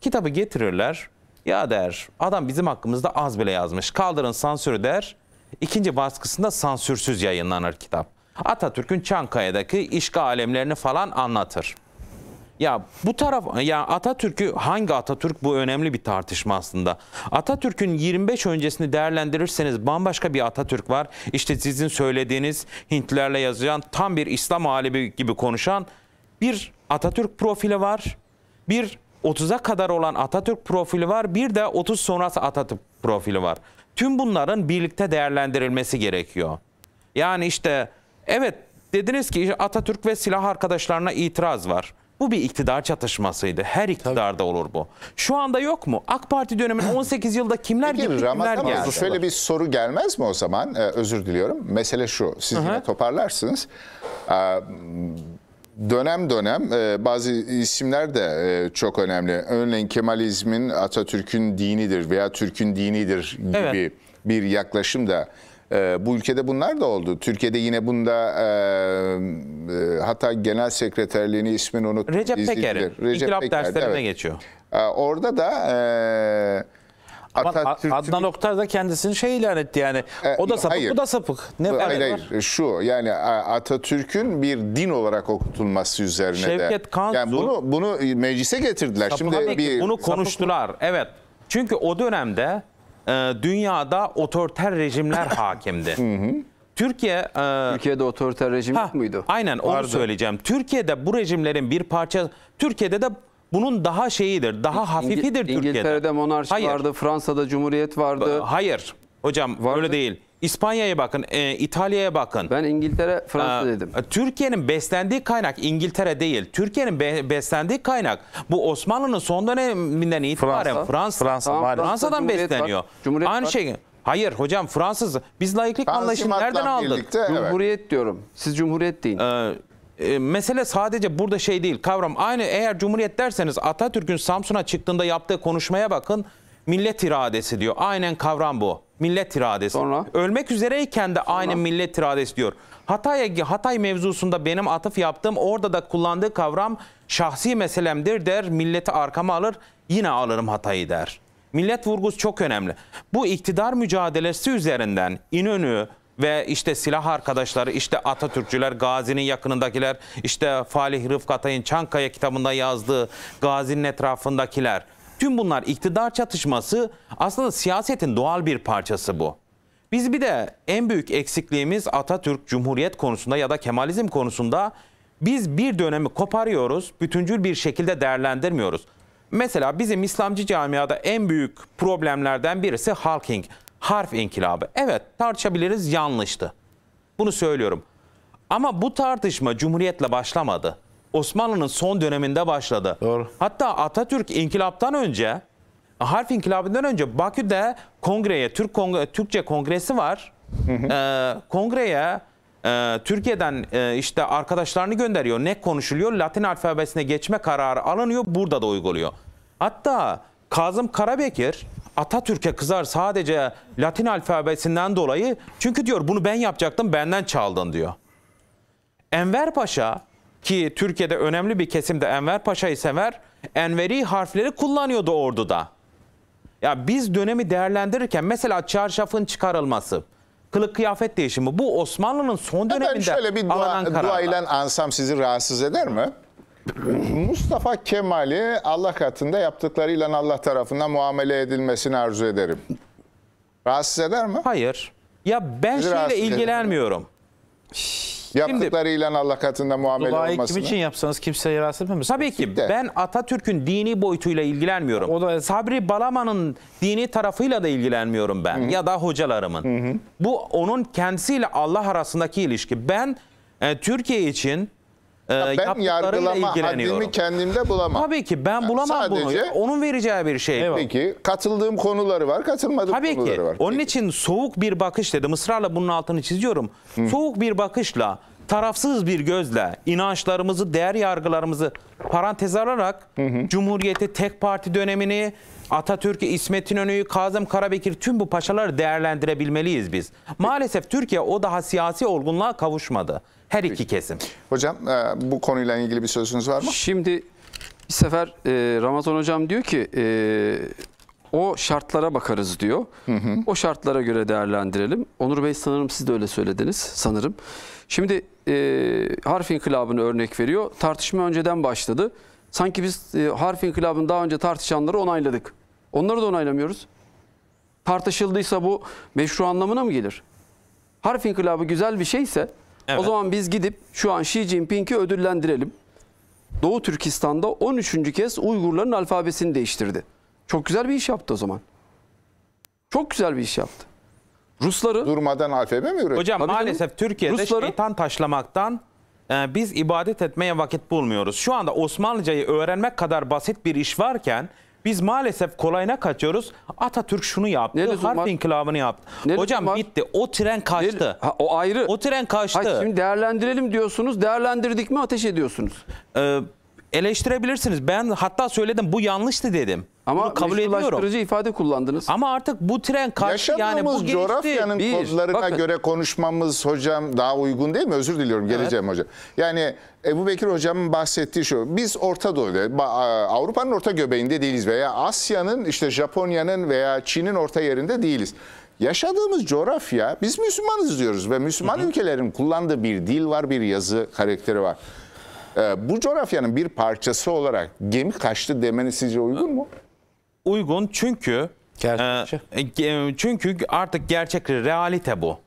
Kitabı getirirler ya der adam bizim hakkımızda az bile yazmış kaldırın sansürü der. ikinci baskısında sansürsüz yayınlanır kitap. Atatürk'ün Çankaya'daki işgal alemlerini falan anlatır. Ya bu taraf ya Atatürk'ü hangi Atatürk bu önemli bir tartışma aslında. Atatürk'ün 25 öncesini değerlendirirseniz bambaşka bir Atatürk var. İşte sizin söylediğiniz Hintlerle yazılan tam bir İslam alimi gibi konuşan bir Atatürk profili var. Bir 30'a kadar olan Atatürk profili var. Bir de 30 sonrası Atatürk profili var. Tüm bunların birlikte değerlendirilmesi gerekiyor. Yani işte evet dediniz ki Atatürk ve silah arkadaşlarına itiraz var. Bu bir iktidar çatışmasıydı. Her iktidarda Tabii. olur bu. Şu anda yok mu? AK Parti döneminde 18 yılda kimler gitti, kimler geldi? Ama şöyle bir soru gelmez mi o zaman? Ee, özür diliyorum. Mesele şu. Siz Hı-hı. yine toparlarsınız. Ee, dönem dönem e, bazı isimler de e, çok önemli. Örneğin Kemalizmin Atatürk'ün dinidir veya Türk'ün dinidir gibi evet. bir yaklaşım da ee, bu ülkede bunlar da oldu. Türkiye'de yine bunda e, e hatta genel sekreterliğini ismini unuttum. Recep Peker'in inkılap Peker, derslerine evet. geçiyor. Ee, orada da... E, Atatürk... Adnan Oktar da kendisini şey ilan etti yani. E, o da sapık, hayır. bu da sapık. Ne hayır, hayır. Var? Şu yani Atatürk'ün bir din olarak okutulması üzerine Şevket de. Kanzu, yani bunu bunu meclise getirdiler. Şimdi bir bunu konuştular. Sapık. Evet. Çünkü o dönemde ee, dünyada otoriter rejimler hakimdi. Hı hı. Türkiye e, Türkiye'de otoriter rejim ha, muydu? Aynen onu Vardı. söyleyeceğim. Türkiye'de bu rejimlerin bir parça Türkiye'de de bunun daha şeyidir, daha hafifidir İngil, Türkiye'de. İngiltere'de monarşi Hayır. vardı, Fransa'da cumhuriyet vardı. Hayır. Hocam vardı. öyle değil. İspanya'ya bakın, e, İtalya'ya bakın. Ben İngiltere, e, Fransa e, dedim. Türkiye'nin beslendiği kaynak İngiltere değil. Türkiye'nin be, beslendiği kaynak bu Osmanlı'nın son döneminden itibaren Fransa, Fransa, Fransa tamam, Fransa'dan Cumhuriyet besleniyor. Var, Cumhuriyet Aynı şey. Hayır hocam Fransız. Biz layıklık anlayışını nereden aldık? Birlikte, Cumhuriyet diyorum. Siz Cumhuriyet deyin. E, e, mesele sadece burada şey değil kavram. Aynı eğer Cumhuriyet derseniz Atatürk'ün Samsun'a çıktığında yaptığı konuşmaya bakın. Millet iradesi diyor. Aynen kavram bu. Millet iradesi. Sonra? Ölmek üzereyken de Sonra? aynı millet iradesi diyor. Hatay, Hatay mevzusunda benim atıf yaptığım orada da kullandığı kavram şahsi meselemdir der. Milleti arkama alır yine alırım Hatay'ı der. Millet vurgusu çok önemli. Bu iktidar mücadelesi üzerinden İnönü, ve işte silah arkadaşları, işte Atatürkçüler, Gazi'nin yakınındakiler, işte Falih Rıfkı Çankaya kitabında yazdığı Gazi'nin etrafındakiler Tüm bunlar iktidar çatışması aslında siyasetin doğal bir parçası bu. Biz bir de en büyük eksikliğimiz Atatürk Cumhuriyet konusunda ya da Kemalizm konusunda biz bir dönemi koparıyoruz, bütüncül bir şekilde değerlendirmiyoruz. Mesela bizim İslamcı camiada en büyük problemlerden birisi halking, harf inkilabı. Evet tartışabiliriz yanlıştı. Bunu söylüyorum. Ama bu tartışma Cumhuriyet'le başlamadı. Osmanlı'nın son döneminde başladı. Doğru. Hatta Atatürk inkılaptan önce, harf inkılabından önce Bakü'de kongreye, Türk kongre, Türkçe kongresi var. Ee, kongreye e, Türkiye'den e, işte arkadaşlarını gönderiyor. Ne konuşuluyor? Latin alfabesine geçme kararı alınıyor. Burada da uyguluyor. Hatta Kazım Karabekir Atatürk'e kızar sadece Latin alfabesinden dolayı. Çünkü diyor bunu ben yapacaktım benden çaldın diyor. Enver Paşa ki Türkiye'de önemli bir kesim de Enver Paşa'yı sever. Enveri harfleri kullanıyordu orduda. Ya biz dönemi değerlendirirken mesela çarşafın çıkarılması, kılık kıyafet değişimi bu Osmanlı'nın son döneminde ben şöyle bir dua, dua ile ansam sizi rahatsız eder mi? Mustafa Kemal'i Allah katında yaptıklarıyla Allah tarafından muamele edilmesini arzu ederim. Rahatsız eder mi? Hayır. Ya ben Sizi şeyle ilgilenmiyorum. Ederim. Yaptıklarıyla Allah katında muamele Duayı olmasını. kim için yapsanız kimseye rahatsız etmemiz. Tabii ki de. ben Atatürk'ün dini boyutuyla ilgilenmiyorum. O da... Sabri Balaman'ın dini tarafıyla da ilgilenmiyorum ben Hı -hı. ya da hocalarımın. Hı -hı. Bu onun kendisiyle Allah arasındaki ilişki. Ben e, Türkiye için e, ya ee, ben yargılama haddimi kendimde bulamam. Tabii ki ben yani bulamam sadece, bunu. Onun vereceği bir şey. Evet. Peki katıldığım konuları var, katılmadığım Tabii konuları ki. var. Onun Peki. için soğuk bir bakış dedim. Israrla bunun altını çiziyorum. Hı. Soğuk bir bakışla, tarafsız bir gözle inançlarımızı, değer yargılarımızı parantez alarak hı hı. Cumhuriyeti, tek parti dönemini, Atatürk'ü, İsmet İnönü'yü, Kazım Karabekir tüm bu paşaları değerlendirebilmeliyiz biz. Maalesef Türkiye o daha siyasi olgunluğa kavuşmadı. Her iki kesim. Hocam e, bu konuyla ilgili bir sözünüz var mı? Şimdi bir sefer e, Ramazan hocam diyor ki e, o şartlara bakarız diyor. Hı hı. O şartlara göre değerlendirelim. Onur Bey sanırım siz de öyle söylediniz sanırım. Şimdi e, harf inkılabını örnek veriyor. Tartışma önceden başladı. Sanki biz e, harf inkılabını daha önce tartışanları onayladık. Onları da onaylamıyoruz. Tartışıldıysa bu meşru anlamına mı gelir? Harf inkılabı güzel bir şeyse Evet. O zaman biz gidip şu an Xi Jinping'i ödüllendirelim. Doğu Türkistan'da 13. kez Uygurların alfabesini değiştirdi. Çok güzel bir iş yaptı o zaman. Çok güzel bir iş yaptı. Rusları durmadan alfabe mi üretiyor? Hocam Tabii maalesef canım. Türkiye'de Rusları, şeytan taşlamaktan e, biz ibadet etmeye vakit bulmuyoruz. Şu anda Osmanlıcayı öğrenmek kadar basit bir iş varken biz maalesef kolayına kaçıyoruz. Atatürk şunu yaptı. Ne Harp var? inkılabını yaptı. Ne Hocam var? bitti. O tren kaçtı. Ne, ha, o ayrı. O tren kaçtı. Hayır, şimdi değerlendirelim diyorsunuz. Değerlendirdik mi ateş ediyorsunuz? Ee, eleştirebilirsiniz. Ben hatta söyledim bu yanlıştı dedim. Ama Bunu kabul ediyorum. ifade kullandınız. Ama artık bu tren karşı yani bu Yaşadığımız coğrafyanın Bir, kodlarına bakın. göre konuşmamız hocam daha uygun değil mi? Özür diliyorum geleceğim hocam. Yani Ebu Bekir hocamın bahsettiği şu. Biz Orta Doğu'da, Avrupa'nın orta göbeğinde değiliz veya Asya'nın işte Japonya'nın veya Çin'in orta yerinde değiliz. Yaşadığımız coğrafya biz Müslümanız diyoruz ve Müslüman ülkelerin kullandığı bir dil var, bir yazı karakteri var. Ee, bu coğrafyanın bir parçası olarak gemi kaçtı demeniz sizce uygun mu? uygun çünkü e, e, çünkü artık gerçek realite bu.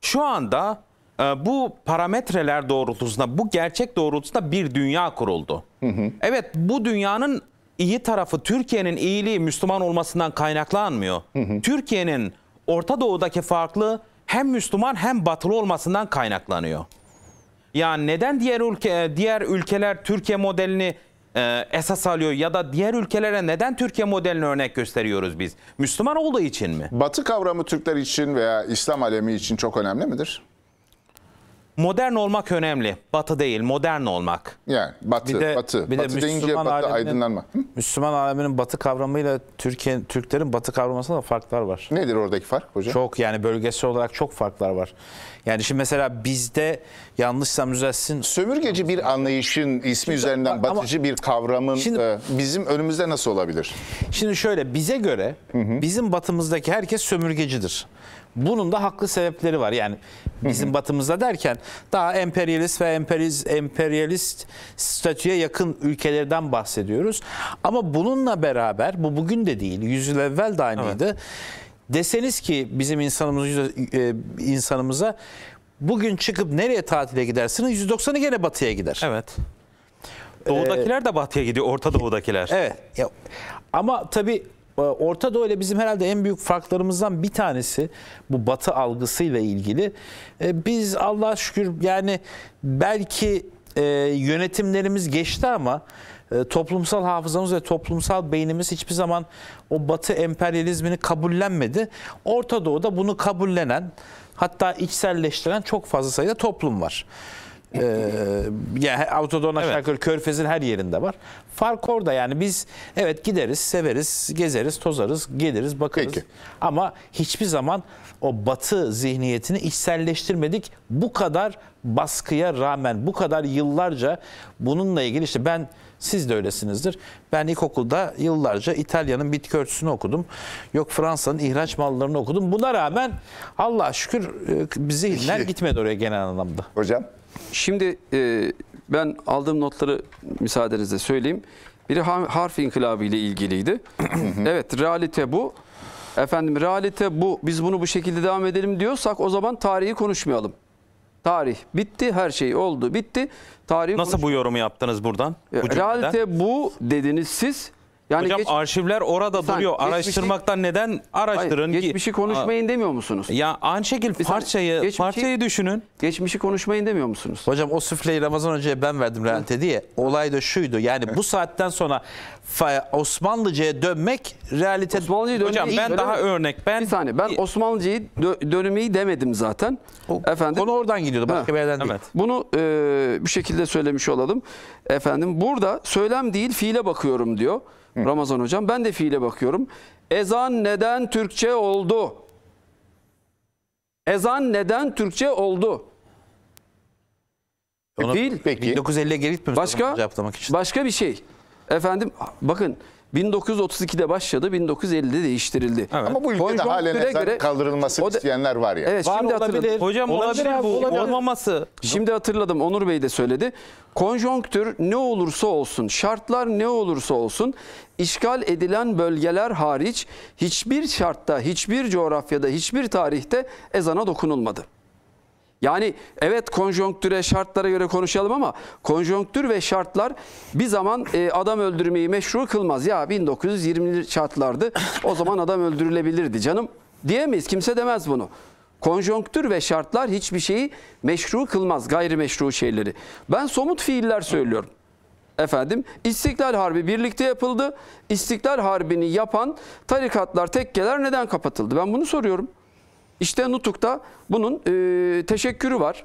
Şu anda e, bu parametreler doğrultusunda, bu gerçek doğrultusunda bir dünya kuruldu. Hı hı. Evet bu dünyanın iyi tarafı Türkiye'nin iyiliği Müslüman olmasından kaynaklanmıyor. Türkiye'nin Orta Doğu'daki farklı hem Müslüman hem batılı olmasından kaynaklanıyor. Yani neden diğer ülke diğer ülkeler Türkiye modelini e, esas alıyor ya da diğer ülkelere neden Türkiye modelini örnek gösteriyoruz biz? Müslüman olduğu için mi? Batı kavramı Türkler için veya İslam alemi için çok önemli midir? Modern olmak önemli. Batı değil, modern olmak. Yani batı, bir de, batı. Bir de batı Müslüman deyince batı aleminin, aydınlanma. Hı? Müslüman aleminin batı kavramıyla Türkiye, Türklerin batı kavramasında da farklar var. Nedir oradaki fark hocam? Çok yani bölgesel olarak çok farklar var. Yani şimdi mesela bizde yanlışsam düzelsin. Sömürgeci bir anlayışın ismi üzerinden batıcı bir kavramın şimdi, e, bizim önümüzde nasıl olabilir? Şimdi şöyle bize göre hı hı. bizim batımızdaki herkes sömürgecidir. Bunun da haklı sebepleri var. Yani bizim batımızda derken daha emperyalist ve emperyalist, emperyalist statüye yakın ülkelerden bahsediyoruz. Ama bununla beraber bu bugün de değil. Yüzyıl evvel de aynıydı. Evet Deseniz ki bizim insanımız, e, insanımıza bugün çıkıp nereye tatile gidersiniz? %90'ı gene batıya gider. Evet. Ee, Doğudakiler ee, de batıya gidiyor, Orta Doğu'dakiler. Evet. Ya, ama tabii e, Orta Doğu ile bizim herhalde en büyük farklarımızdan bir tanesi bu batı algısıyla ilgili. E, biz Allah şükür yani belki yönetimlerimiz geçti ama ee, toplumsal hafızamız ve toplumsal beynimiz hiçbir zaman o batı emperyalizmini kabullenmedi. Orta Doğu'da bunu kabullenen hatta içselleştiren çok fazla sayıda toplum var. Ee, yani Avtodoğan aşağı evet. körfezin her yerinde var. Fark orada yani biz evet gideriz, severiz, gezeriz, tozarız, geliriz, bakarız. Peki. Ama hiçbir zaman o batı zihniyetini içselleştirmedik. Bu kadar baskıya rağmen, bu kadar yıllarca bununla ilgili işte ben siz de öylesinizdir. Ben ilkokulda yıllarca İtalya'nın bitki örtüsünü okudum. Yok Fransa'nın ihraç mallarını okudum. Buna rağmen Allah şükür e, bizi iller gitmedi oraya genel anlamda. Hocam? Şimdi e, ben aldığım notları müsaadenizle söyleyeyim. Biri harf inkılabı ile ilgiliydi. evet realite bu. Efendim realite bu. Biz bunu bu şekilde devam edelim diyorsak o zaman tarihi konuşmayalım. Tarih bitti, her şey oldu, bitti. Tarih Nasıl bu yorumu yaptınız buradan? Bu cümleden? bu dediniz siz. Yani Hocam geç, arşivler orada sen, duruyor. Geçmişi, Araştırmaktan neden araştırın hayır, ki? Geçmişi konuşmayın demiyor musunuz? Ya aynı şekil parçayı geçmişi, parçayı düşünün. Geçmişi konuşmayın demiyor musunuz? Hocam o süfleyi Ramazan önce ben verdim realite diye. Olay da şuydu. Yani bu saatten sonra Osmanlıca'ya dönmek realite. Osmanlıca'ya dönmeyi Hocam ben dönemi, daha örnek. Ben bir saniye ben Osmanlıca'yı dö dönmeyi demedim zaten. O, Efendim. Konu oradan gidiyordu. Başka ha, bir yerden değil. Evet. Bunu e, bir şekilde söylemiş olalım. Efendim burada söylem değil fiile bakıyorum diyor. Hı. Ramazan hocam. Ben de fiile bakıyorum. Ezan neden Türkçe oldu? Ezan neden Türkçe oldu? Onu, e, fiil. Peki. 1950'ye geri gitmiyoruz. Başka, için. başka bir şey. Efendim bakın 1932'de başladı, 1950'de değiştirildi. Evet. Ama bu ülkede halen göre, kaldırılması isteyenler var ya. Evet, var şimdi olabilir. Hatırladım. Hocam olabilir, olabilir bu. Olabilir. Olmaması. Şimdi hatırladım. Onur Bey de söyledi. Konjonktür ne olursa olsun, şartlar ne olursa olsun işgal edilen bölgeler hariç hiçbir şartta, hiçbir coğrafyada, hiçbir tarihte ezana dokunulmadı. Yani evet konjonktüre şartlara göre konuşalım ama konjonktür ve şartlar bir zaman e, adam öldürmeyi meşru kılmaz. Ya 1920'li şartlardı o zaman adam öldürülebilirdi canım diyemeyiz kimse demez bunu. Konjonktür ve şartlar hiçbir şeyi meşru kılmaz gayrimeşru şeyleri. Ben somut fiiller söylüyorum efendim İstiklal Harbi birlikte yapıldı. İstiklal Harbi'ni yapan tarikatlar, tekkeler neden kapatıldı? Ben bunu soruyorum. İşte Nutuk'ta bunun e, teşekkürü var.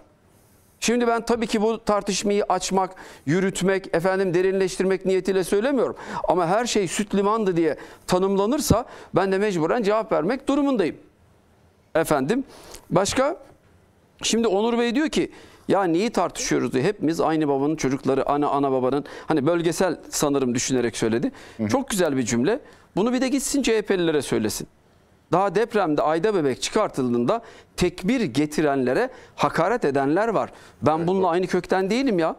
Şimdi ben tabii ki bu tartışmayı açmak, yürütmek, efendim derinleştirmek niyetiyle söylemiyorum. Ama her şey süt limandı diye tanımlanırsa ben de mecburen cevap vermek durumundayım. Efendim başka? Şimdi Onur Bey diyor ki ya neyi tartışıyoruz diye hepimiz aynı babanın çocukları, ana ana babanın hani bölgesel sanırım düşünerek söyledi. Hı hı. Çok güzel bir cümle. Bunu bir de gitsin CHP'lilere söylesin. Daha depremde ayda bebek çıkartıldığında tekbir getirenlere hakaret edenler var. Ben evet, bununla o. aynı kökten değilim ya.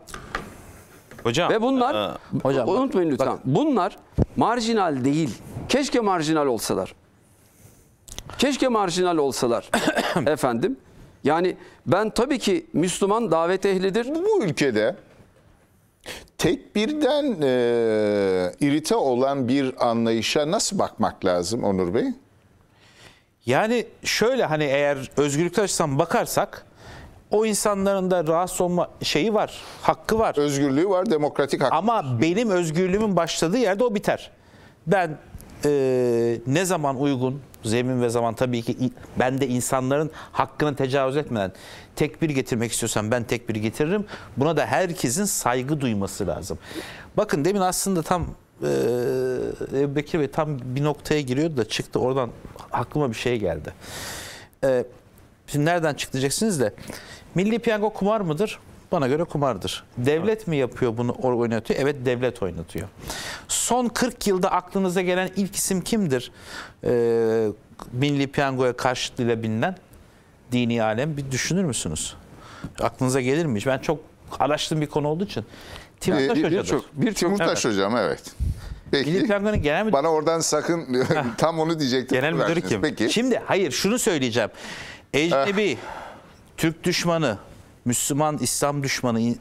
Hocam. Ve bunlar e, hocam, unutmayın lütfen. Bak. Bunlar marjinal değil. Keşke marjinal olsalar. Keşke marjinal olsalar. Efendim. Yani ben tabii ki Müslüman davet ehlidir. Bu ülkede tek birden e, irite olan bir anlayışa nasıl bakmak lazım Onur Bey? Yani şöyle hani eğer özgürlükler açısından bakarsak o insanların da rahatsız olma şeyi var, hakkı var. Özgürlüğü var, demokratik hakkı. Ama benim özgürlüğümün başladığı yerde o biter. Ben e, ne zaman uygun, zemin ve zaman tabii ki ben de insanların hakkını tecavüz etmeden tekbir getirmek istiyorsam ben tekbir getiririm. Buna da herkesin saygı duyması lazım. Bakın demin aslında tam e, Bekir Bey tam bir noktaya giriyordu da çıktı oradan aklıma bir şey geldi. E, şimdi nereden çıkacaksınız da? milli piyango kumar mıdır? Bana göre kumardır. Devlet mi yapıyor bunu oynatıyor? Evet devlet oynatıyor. Son 40 yılda aklınıza gelen ilk isim kimdir? E, milli piyangoya karşıtlığıyla bilinen dini alem bir düşünür müsünüz? Aklınıza gelir mi hiç? Ben çok araştığım bir konu olduğu için Timurtaş ee, bir, Hoca'dır. Birçok, Timurtaş evet. Hocam evet. Peki. Milli Piyango'nun genel müdürü. Bana oradan sakın tam onu diyecektim. Genel müdürü kim? Peki. Şimdi hayır şunu söyleyeceğim. Ecnebi, ah. Türk düşmanı, Müslüman, İslam düşmanı e,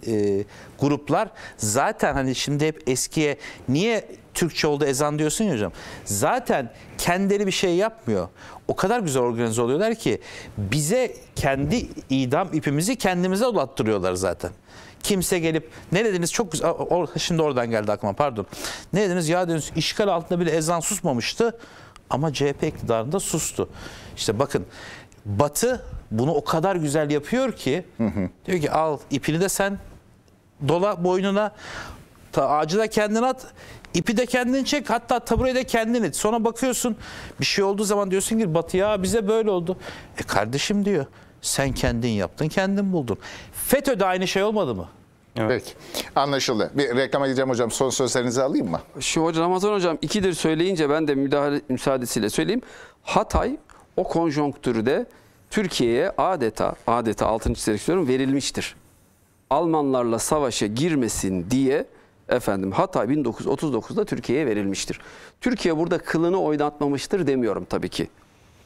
gruplar zaten hani şimdi hep eskiye niye Türkçe oldu ezan diyorsun ya hocam. Zaten kendileri bir şey yapmıyor. O kadar güzel organize oluyorlar ki bize kendi idam ipimizi kendimize dolattırıyorlar zaten. Kimse gelip ne dediniz çok güzel or, şimdi oradan geldi aklıma pardon. Ne dediniz ya dediniz işgal altında bile ezan susmamıştı ama CHP iktidarında sustu. İşte bakın Batı bunu o kadar güzel yapıyor ki hı hı. diyor ki al ipini de sen dola boynuna ta, ağacı da kendin at ipi de kendin çek hatta tabureyi de kendin et. Sonra bakıyorsun bir şey olduğu zaman diyorsun ki Batı ya bize böyle oldu. E kardeşim diyor sen kendin yaptın kendin buldun. FETÖ de aynı şey olmadı mı? Evet. Peki. Anlaşıldı. Bir reklama gideceğim hocam. Son sözlerinizi alayım mı? Şu hocam Ramazan hocam ikidir söyleyince ben de müdahale müsaadesiyle söyleyeyim. Hatay o konjonktürde Türkiye'ye adeta adeta altını çizerek söylüyorum verilmiştir. Almanlarla savaşa girmesin diye efendim Hatay 1939'da Türkiye'ye verilmiştir. Türkiye burada kılını oynatmamıştır demiyorum tabii ki.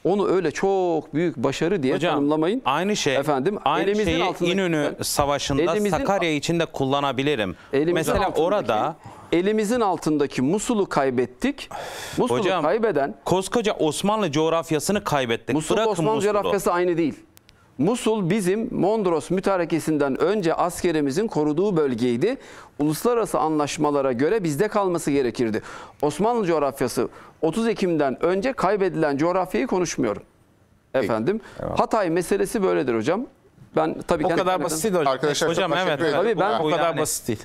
Onu öyle çok büyük başarı diye Hocam, tanımlamayın. Aynı şey. Efendim, aynı elimizin şeyi altında, İnönü Savaşı'nda Sakarya için de kullanabilirim. Mesela orada elimizin altındaki Musul'u kaybettik. Musul'u kaybeden koskoca Osmanlı coğrafyasını kaybettik. Musul Osmanlı Musul'u. coğrafyası aynı değil. Musul bizim Mondros mütarekesinden önce askerimizin koruduğu bölgeydi. Uluslararası anlaşmalara göre bizde kalması gerekirdi. Osmanlı coğrafyası 30 Ekim'den önce kaybedilen coğrafyayı konuşmuyorum. Efendim Hatay meselesi böyledir hocam. Ben tabii o kadar kendim, basit değil Arkadaşlar hocam evet. Tabii ben o kadar yani, basit değil.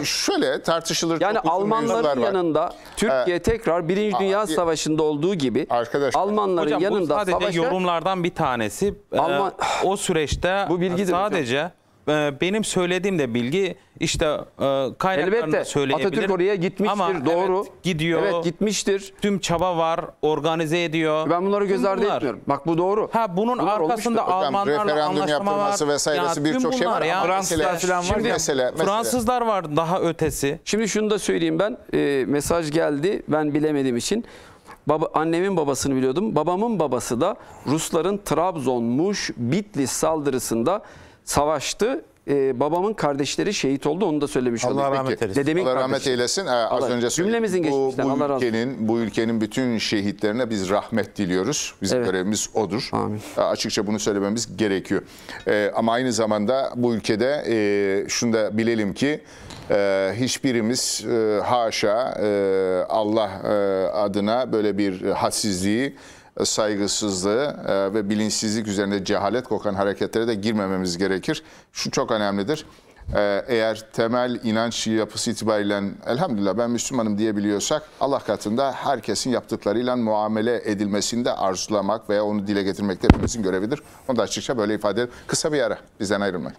E, şöyle tartışılır. Yani Almanların yanında var. Türkiye e, tekrar Birinci a, Dünya Savaşı'nda olduğu gibi arkadaşlar. Almanların hocam, yanında savaşa. bu sadece savaşa, yorumlardan bir tanesi. Alman, e, o süreçte bu bilgidir sadece hocam. E, benim söylediğim de bilgi işte e, kaynaklarını Elbette. Atatürk oraya gitmiştir Ama doğru. Evet, gidiyor. Evet gitmiştir. Tüm çaba var, organize ediyor. E, ben bunları göz ardı bunlar. etmiyorum. Bak bu doğru. Ha bunun bunlar arkasında olmuştur. Almanlarla Hocam, anlaşma var. vesairesi birçok şey var. Ya. Fransızlar falan var. Şimdi, mesele, mesele. Fransızlar var daha ötesi. Şimdi şunu da söyleyeyim ben. E, mesaj geldi. Ben bilemediğim için baba, annemin babasını biliyordum. Babamın babası da Rusların Trabzon, Muş, Bitlis saldırısında savaştı e, babamın kardeşleri şehit oldu. Onu da söylemiş Allah olayım. rahmet eylesin. Dedemin Allah rahmet eylesin. Ee, az Allah, önce cümlemizin bu, bu Allah ülkenin razı. bu ülkenin bütün şehitlerine biz rahmet diliyoruz. Bizim evet. görevimiz odur. Amin. E, açıkça bunu söylememiz gerekiyor. E, ama aynı zamanda bu ülkede e, şunu da bilelim ki e, hiçbirimiz e, haşa e, Allah e, adına böyle bir hadsizliği e, saygısızlığı e, ve bilinçsizlik üzerinde cehalet kokan hareketlere de girmememiz gerekir. Şu çok önemlidir. E, eğer temel inanç yapısı itibariyle elhamdülillah ben Müslümanım diyebiliyorsak Allah katında herkesin yaptıklarıyla muamele edilmesini de arzulamak veya onu dile getirmek de hepimizin görevidir. Onu da açıkça böyle ifade edelim. Kısa bir ara bizden ayrılmayın.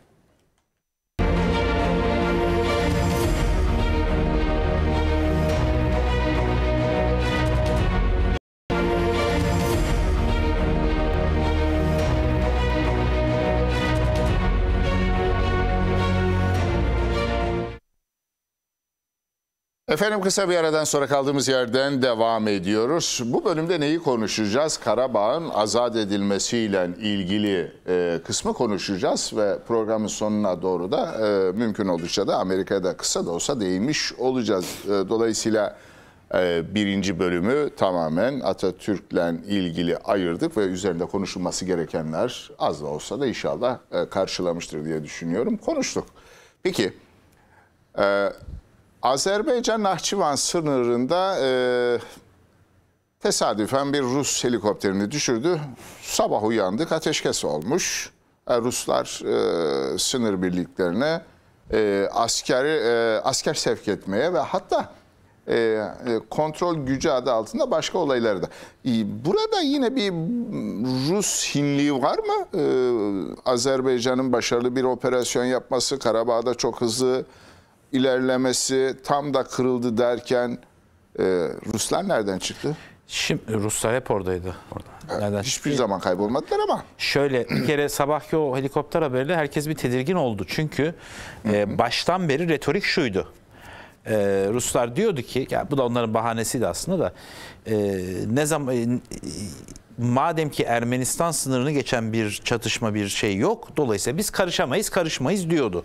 Efendim kısa bir aradan sonra kaldığımız yerden devam ediyoruz. Bu bölümde neyi konuşacağız? Karabağ'ın azat edilmesiyle ilgili e, kısmı konuşacağız ve programın sonuna doğru da e, mümkün oldukça da Amerika'da kısa da olsa değinmiş olacağız. E, dolayısıyla e, birinci bölümü tamamen Atatürk'le ilgili ayırdık ve üzerinde konuşulması gerekenler az da olsa da inşallah e, karşılamıştır diye düşünüyorum. Konuştuk. Peki... E, Azerbaycan-Nahçıvan sınırında e, tesadüfen bir Rus helikopterini düşürdü. Sabah uyandık ateşkes olmuş. E, Ruslar e, sınır birliklerine e, askeri e, asker sevk etmeye ve hatta e, e kontrol gücü adı altında başka olayları da. E, burada yine bir Rus hinliği var mı? E, Azerbaycan'ın başarılı bir operasyon yapması, Karabağ'da çok hızlı ilerlemesi tam da kırıldı derken e, Ruslar nereden çıktı? Şimdi e, Ruslar hep oradaydı. Orada. Nereden Hiçbir zaman kaybolmadılar ama. Şöyle bir kere sabahki o helikopter haberiyle herkes bir tedirgin oldu. Çünkü e, baştan beri retorik şuydu. E, Ruslar diyordu ki ya bu da onların bahanesiydi aslında da e, ne zaman e, madem ki Ermenistan sınırını geçen bir çatışma bir şey yok. Dolayısıyla biz karışamayız, karışmayız diyordu.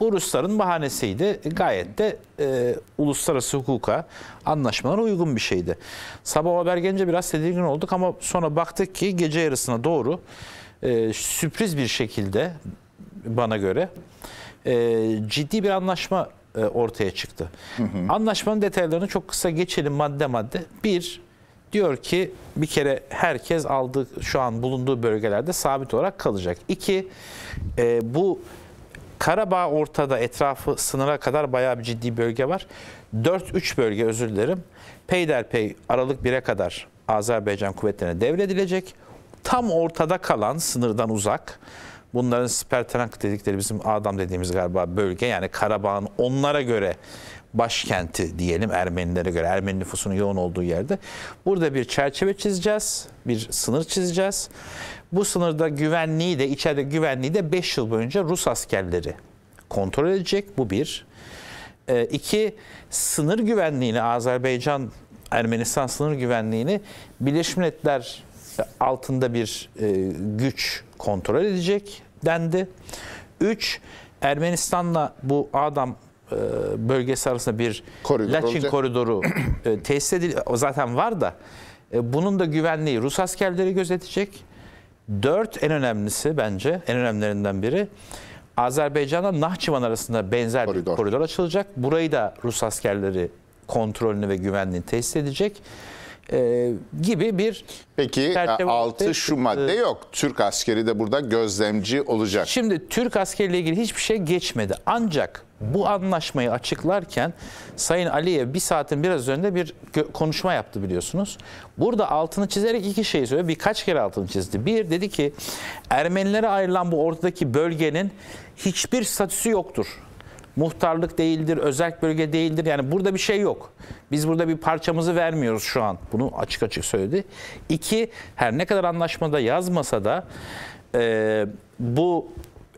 Bu Rusların bahanesiydi. Gayet de e, uluslararası hukuka, anlaşmalara uygun bir şeydi. Sabah haber gelince biraz tedirgin olduk ama sonra baktık ki gece yarısına doğru e, sürpriz bir şekilde bana göre e, ciddi bir anlaşma e, ortaya çıktı. Hı hı. Anlaşmanın detaylarını çok kısa geçelim madde madde. Bir, Diyor ki bir kere herkes aldığı şu an bulunduğu bölgelerde sabit olarak kalacak. İki, e, bu Karabağ ortada etrafı sınıra kadar bayağı bir ciddi bölge var. 4-3 bölge özür dilerim. Peyderpey Aralık 1'e kadar Azerbaycan kuvvetlerine devredilecek. Tam ortada kalan sınırdan uzak bunların Spertank dedikleri bizim Adam dediğimiz galiba bölge yani Karabağ'ın onlara göre başkenti diyelim Ermenilere göre Ermeni nüfusunun yoğun olduğu yerde. Burada bir çerçeve çizeceğiz, bir sınır çizeceğiz. Bu sınırda güvenliği de içeride güvenliği de 5 yıl boyunca Rus askerleri kontrol edecek. Bu bir. E, iki, sınır güvenliğini Azerbaycan Ermenistan sınır güvenliğini Birleşmiş Milletler altında bir e, güç kontrol edecek dendi. Üç, Ermenistan'la bu adam e, bölgesi arasında bir Koridor Laçin olacak. koridoru e, tesis edil zaten var da e, bunun da güvenliği Rus askerleri gözetecek. Dört en önemlisi bence en önemlilerinden biri Azerbaycan'la Nahçıvan arasında benzer koridor. bir koridor açılacak. Burayı da Rus askerleri kontrolünü ve güvenliğini tesis edecek e, gibi bir Peki 6 şu madde yok. Türk askeri de burada gözlemci olacak. Şimdi Türk askeriyle ilgili hiçbir şey geçmedi. Ancak bu anlaşmayı açıklarken Sayın Aliyev bir saatin biraz önünde bir konuşma yaptı biliyorsunuz. Burada altını çizerek iki şey söylüyor. Birkaç kere altını çizdi. Bir dedi ki Ermenilere ayrılan bu ortadaki bölgenin hiçbir statüsü yoktur muhtarlık değildir, özel bölge değildir. Yani burada bir şey yok. Biz burada bir parçamızı vermiyoruz şu an. Bunu açık açık söyledi. İki, her ne kadar anlaşmada yazmasa da e, bu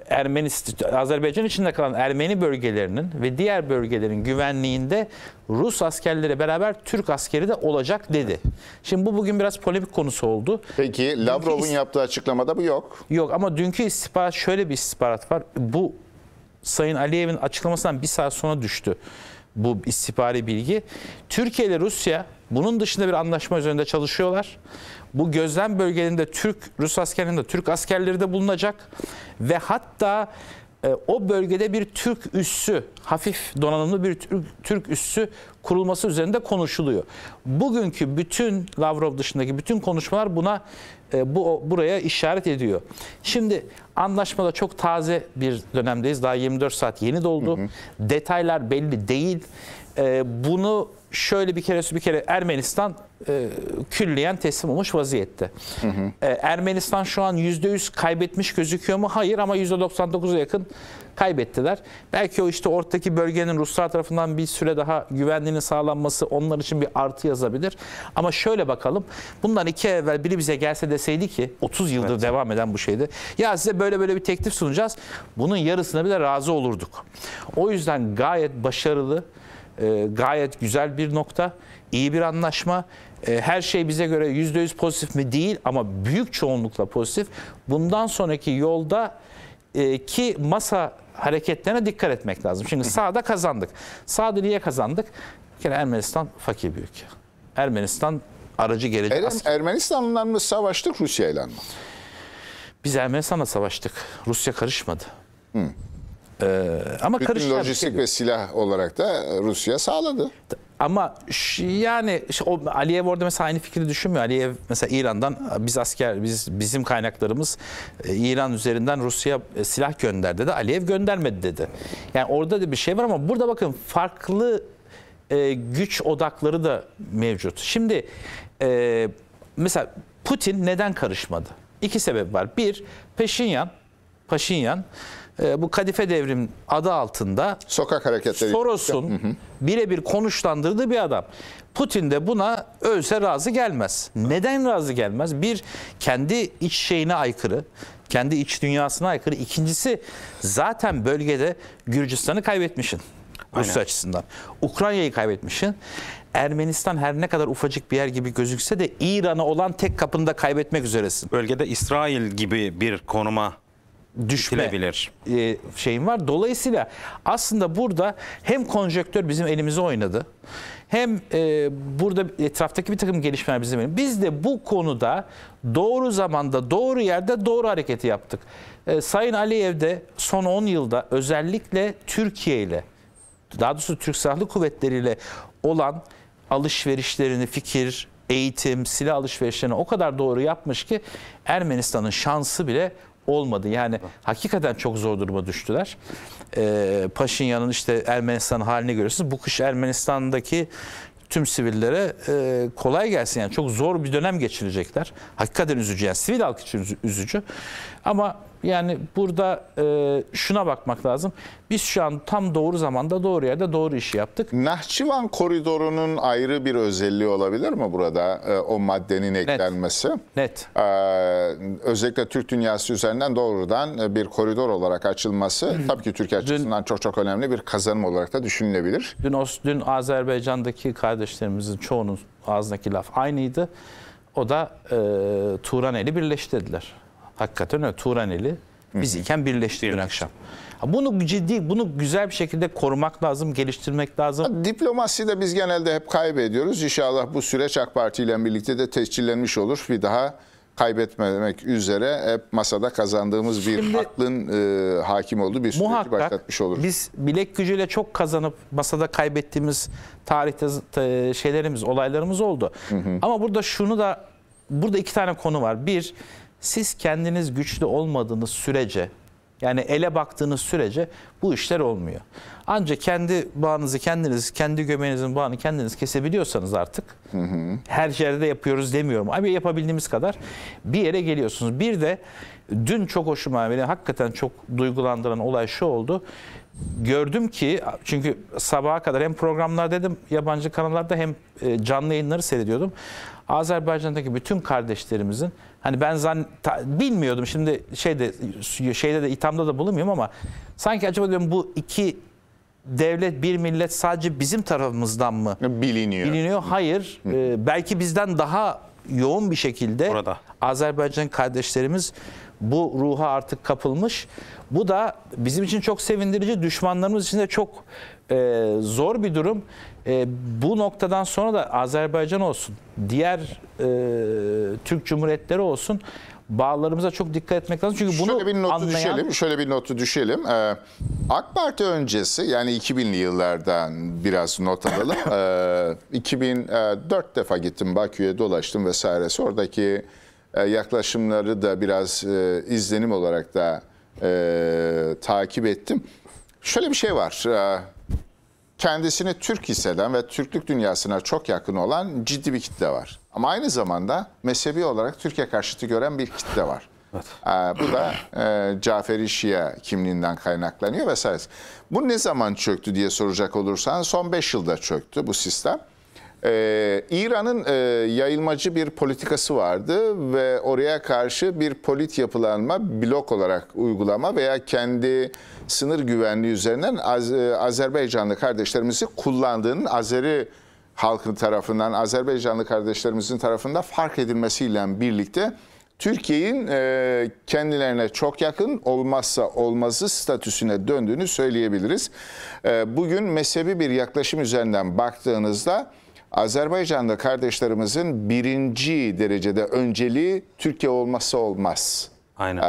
Ermenistan, Azerbaycan içinde kalan Ermeni bölgelerinin ve diğer bölgelerin güvenliğinde Rus askerleri beraber Türk askeri de olacak dedi. Şimdi bu bugün biraz polemik konusu oldu. Peki Lavrov'un yaptığı açıklamada bu yok. Yok ama dünkü istihbarat şöyle bir istihbarat var. Bu Sayın Aliyev'in açıklamasından bir saat sonra düştü bu istihbari bilgi. Türkiye ile Rusya bunun dışında bir anlaşma üzerinde çalışıyorlar. Bu gözlem bölgelerinde Türk, Rus askerlerinde Türk askerleri de bulunacak ve hatta e, o bölgede bir Türk üssü, hafif donanımlı bir Türk, Türk üssü kurulması üzerinde konuşuluyor. Bugünkü bütün Lavrov dışındaki bütün konuşmalar buna e, bu buraya işaret ediyor. Şimdi anlaşmada çok taze bir dönemdeyiz. Daha 24 saat yeni doldu. Hı hı. Detaylar belli değil. E, bunu şöyle bir kere bir kere Ermenistan e, külliyen teslim olmuş vaziyette. Hı hı. E, Ermenistan şu an %100 kaybetmiş gözüküyor mu? Hayır ama %99'a yakın kaybettiler. Belki o işte ortadaki bölgenin Ruslar tarafından bir süre daha güvenliğinin sağlanması onlar için bir artı yazabilir. Ama şöyle bakalım. Bundan iki evvel biri bize gelse deseydi ki 30 yıldır evet. devam eden bu şeydi. Ya size böyle böyle bir teklif sunacağız. Bunun yarısına bile razı olurduk. O yüzden gayet başarılı, e, gayet güzel bir nokta, iyi bir anlaşma e, her şey bize göre %100 pozitif mi değil ama büyük çoğunlukla pozitif. Bundan sonraki yolda e, ki masa hareketlerine dikkat etmek lazım. Çünkü sağda kazandık. Sağda niye kazandık? Bir Ermenistan fakir bir ülke. Ermenistan aracı gelecek. Er asker. Ermenistan'la mı savaştık Rusya'yla mı? Biz Ermenistan'la savaştık. Rusya karışmadı. Hı. Ee, ama Bütün karıştı. lojistik ve silah olarak da Rusya sağladı. Ama yani o Aliyev orada mesela aynı fikri düşünmüyor. Aliyev mesela İran'dan biz asker biz bizim kaynaklarımız e, İran üzerinden Rusya e, silah gönder dedi. Aliyev göndermedi dedi. Yani orada da bir şey var ama burada bakın farklı e, güç odakları da mevcut. Şimdi e, mesela Putin neden karışmadı? İki sebep var. Bir, Peşinyan, Paşinyan e, bu Kadife Devrim adı altında sokak hareketleri Soros'un birebir konuşlandırdığı bir adam. Putin de buna ölse razı gelmez. Neden razı gelmez? Bir, kendi iç şeyine aykırı, kendi iç dünyasına aykırı. İkincisi zaten bölgede Gürcistan'ı kaybetmişsin. Rusya açısından. Ukrayna'yı kaybetmişsin. Ermenistan her ne kadar ufacık bir yer gibi gözükse de İran'a olan tek kapını da kaybetmek üzeresin. Bölgede İsrail gibi bir konuma düşme e, şeyim var. Dolayısıyla aslında burada hem konjöktör bizim elimize oynadı. Hem e, burada etraftaki bir takım gelişmeler bizim elimize. Biz de bu konuda doğru zamanda, doğru yerde doğru hareketi yaptık. E, Sayın Aliyev de son 10 yılda özellikle Türkiye ile, daha doğrusu Türk Silahlı Kuvvetleri ile olan alışverişlerini, fikir, eğitim, silah alışverişlerini o kadar doğru yapmış ki Ermenistan'ın şansı bile olmadı. Yani hakikaten çok zor duruma düştüler. Ee, Paşinyan'ın işte Ermenistan halini görüyorsunuz. Bu kış Ermenistan'daki tüm sivillere e, kolay gelsin. Yani çok zor bir dönem geçirecekler. Hakikaten üzücü yani sivil halk için üzücü. Ama yani burada e, şuna bakmak lazım. Biz şu an tam doğru zamanda doğru yerde doğru işi yaptık. Nahçıvan koridorunun ayrı bir özelliği olabilir mi burada e, o maddenin eklenmesi? Net. Net. E, özellikle Türk dünyası üzerinden doğrudan e, bir koridor olarak açılması tabii ki Türkiye açısından dün, çok çok önemli bir kazanım olarak da düşünülebilir. Dün, dün Azerbaycan'daki kardeşlerimizin çoğunun ağzındaki laf aynıydı. O da e, Turaneli birleştirdiler. Hakikaten öyle. Turaneli biz iken birleşti dün akşam. Bunu ciddi, bunu güzel bir şekilde korumak lazım, geliştirmek lazım. Diplomasi de biz genelde hep kaybediyoruz. İnşallah bu süreç AK Parti ile birlikte de tescillenmiş olur. Bir daha kaybetmemek üzere hep masada kazandığımız bir Şimdi, aklın e, hakim olduğu bir süreci başlatmış olur. Biz bilek gücüyle çok kazanıp masada kaybettiğimiz tarihte şeylerimiz, olaylarımız oldu. Hı hı. Ama burada şunu da burada iki tane konu var. Bir, siz kendiniz güçlü olmadığınız sürece yani ele baktığınız sürece bu işler olmuyor. Ancak kendi bağınızı kendiniz, kendi göbeğinizin bağını kendiniz kesebiliyorsanız artık hı hı. her yerde yapıyoruz demiyorum. Abi yapabildiğimiz kadar bir yere geliyorsunuz. Bir de dün çok hoşuma beni hakikaten çok duygulandıran olay şu oldu. Gördüm ki çünkü sabaha kadar hem programlar dedim yabancı kanallarda hem e, canlı yayınları seyrediyordum. Azerbaycan'daki bütün kardeşlerimizin Hani ben zan ta, bilmiyordum şimdi şeyde şeyde de ithamda da bulunmuyorum ama sanki acaba diyorum bu iki devlet bir millet sadece bizim tarafımızdan mı biliniyor? Biliniyor. Hayır. E, belki bizden daha yoğun bir şekilde Burada. Azerbaycan kardeşlerimiz bu ruha artık kapılmış. Bu da bizim için çok sevindirici, düşmanlarımız için de çok e, zor bir durum. E, bu noktadan sonra da Azerbaycan olsun, diğer e, Türk Cumhuriyetleri olsun bağlarımıza çok dikkat etmek lazım. Çünkü bunu şöyle bir notu anlayan... düşelim. Şöyle bir notu düşelim. Ee, AK Parti öncesi yani 2000'li yıllardan biraz not alalım. ee, 2004 defa gittim Bakü'ye dolaştım vesairesi. Oradaki e, yaklaşımları da biraz e, izlenim olarak da e, takip ettim. Şöyle bir şey var. E, kendisini Türk hisseden ve Türklük dünyasına çok yakın olan ciddi bir kitle var. Ama aynı zamanda mezhebi olarak Türkiye karşıtı gören bir kitle var. Evet. Ee, bu da e, Caferi Şia kimliğinden kaynaklanıyor vesaire. Bu ne zaman çöktü diye soracak olursan son 5 yılda çöktü bu sistem. Ee, İran'ın e, yayılmacı bir politikası vardı ve oraya karşı bir polit yapılanma, blok olarak uygulama veya kendi sınır güvenliği üzerinden Az, e, Azerbaycanlı kardeşlerimizi kullandığının Azeri halkın tarafından, Azerbaycanlı kardeşlerimizin tarafından fark edilmesiyle birlikte Türkiye'nin e, kendilerine çok yakın olmazsa olmazı statüsüne döndüğünü söyleyebiliriz. E, bugün mezhebi bir yaklaşım üzerinden baktığınızda Azerbaycan'da kardeşlerimizin birinci derecede önceliği Türkiye olmazsa olmaz. Aynen.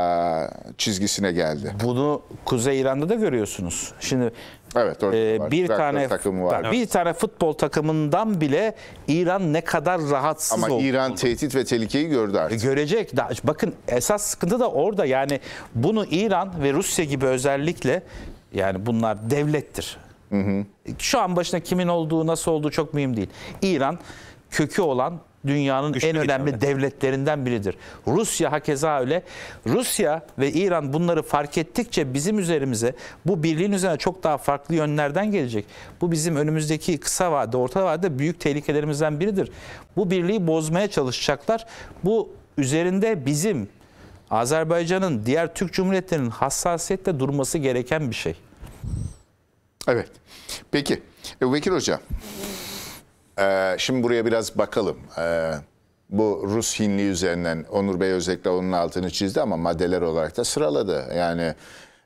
çizgisine geldi. Bunu Kuzey İran'da da görüyorsunuz. Şimdi Evet, orada bir Güzel tane takım var. Bak, evet. Bir tane futbol takımından bile İran ne kadar rahatsız Ama oldu. Ama İran tehdit ve tehlikeyi gördü artık. E, görecek. bakın esas sıkıntı da orada. Yani bunu İran ve Rusya gibi özellikle yani bunlar devlettir. Hı hı. Şu an başına kimin olduğu, nasıl olduğu çok mühim değil. İran kökü olan dünyanın Güçlü en önemli devlet. devletlerinden biridir. Rusya hakeza öyle. Rusya ve İran bunları fark ettikçe bizim üzerimize bu birliğin üzerine çok daha farklı yönlerden gelecek. Bu bizim önümüzdeki kısa vade, orta vade büyük tehlikelerimizden biridir. Bu birliği bozmaya çalışacaklar. Bu üzerinde bizim Azerbaycan'ın diğer Türk Cumhuriyetlerinin hassasiyetle durması gereken bir şey. Evet. Peki Ebu Bekir Hoca, e, şimdi buraya biraz bakalım. E, bu Rus Hinliği üzerinden Onur Bey özellikle onun altını çizdi ama maddeler olarak da sıraladı. Yani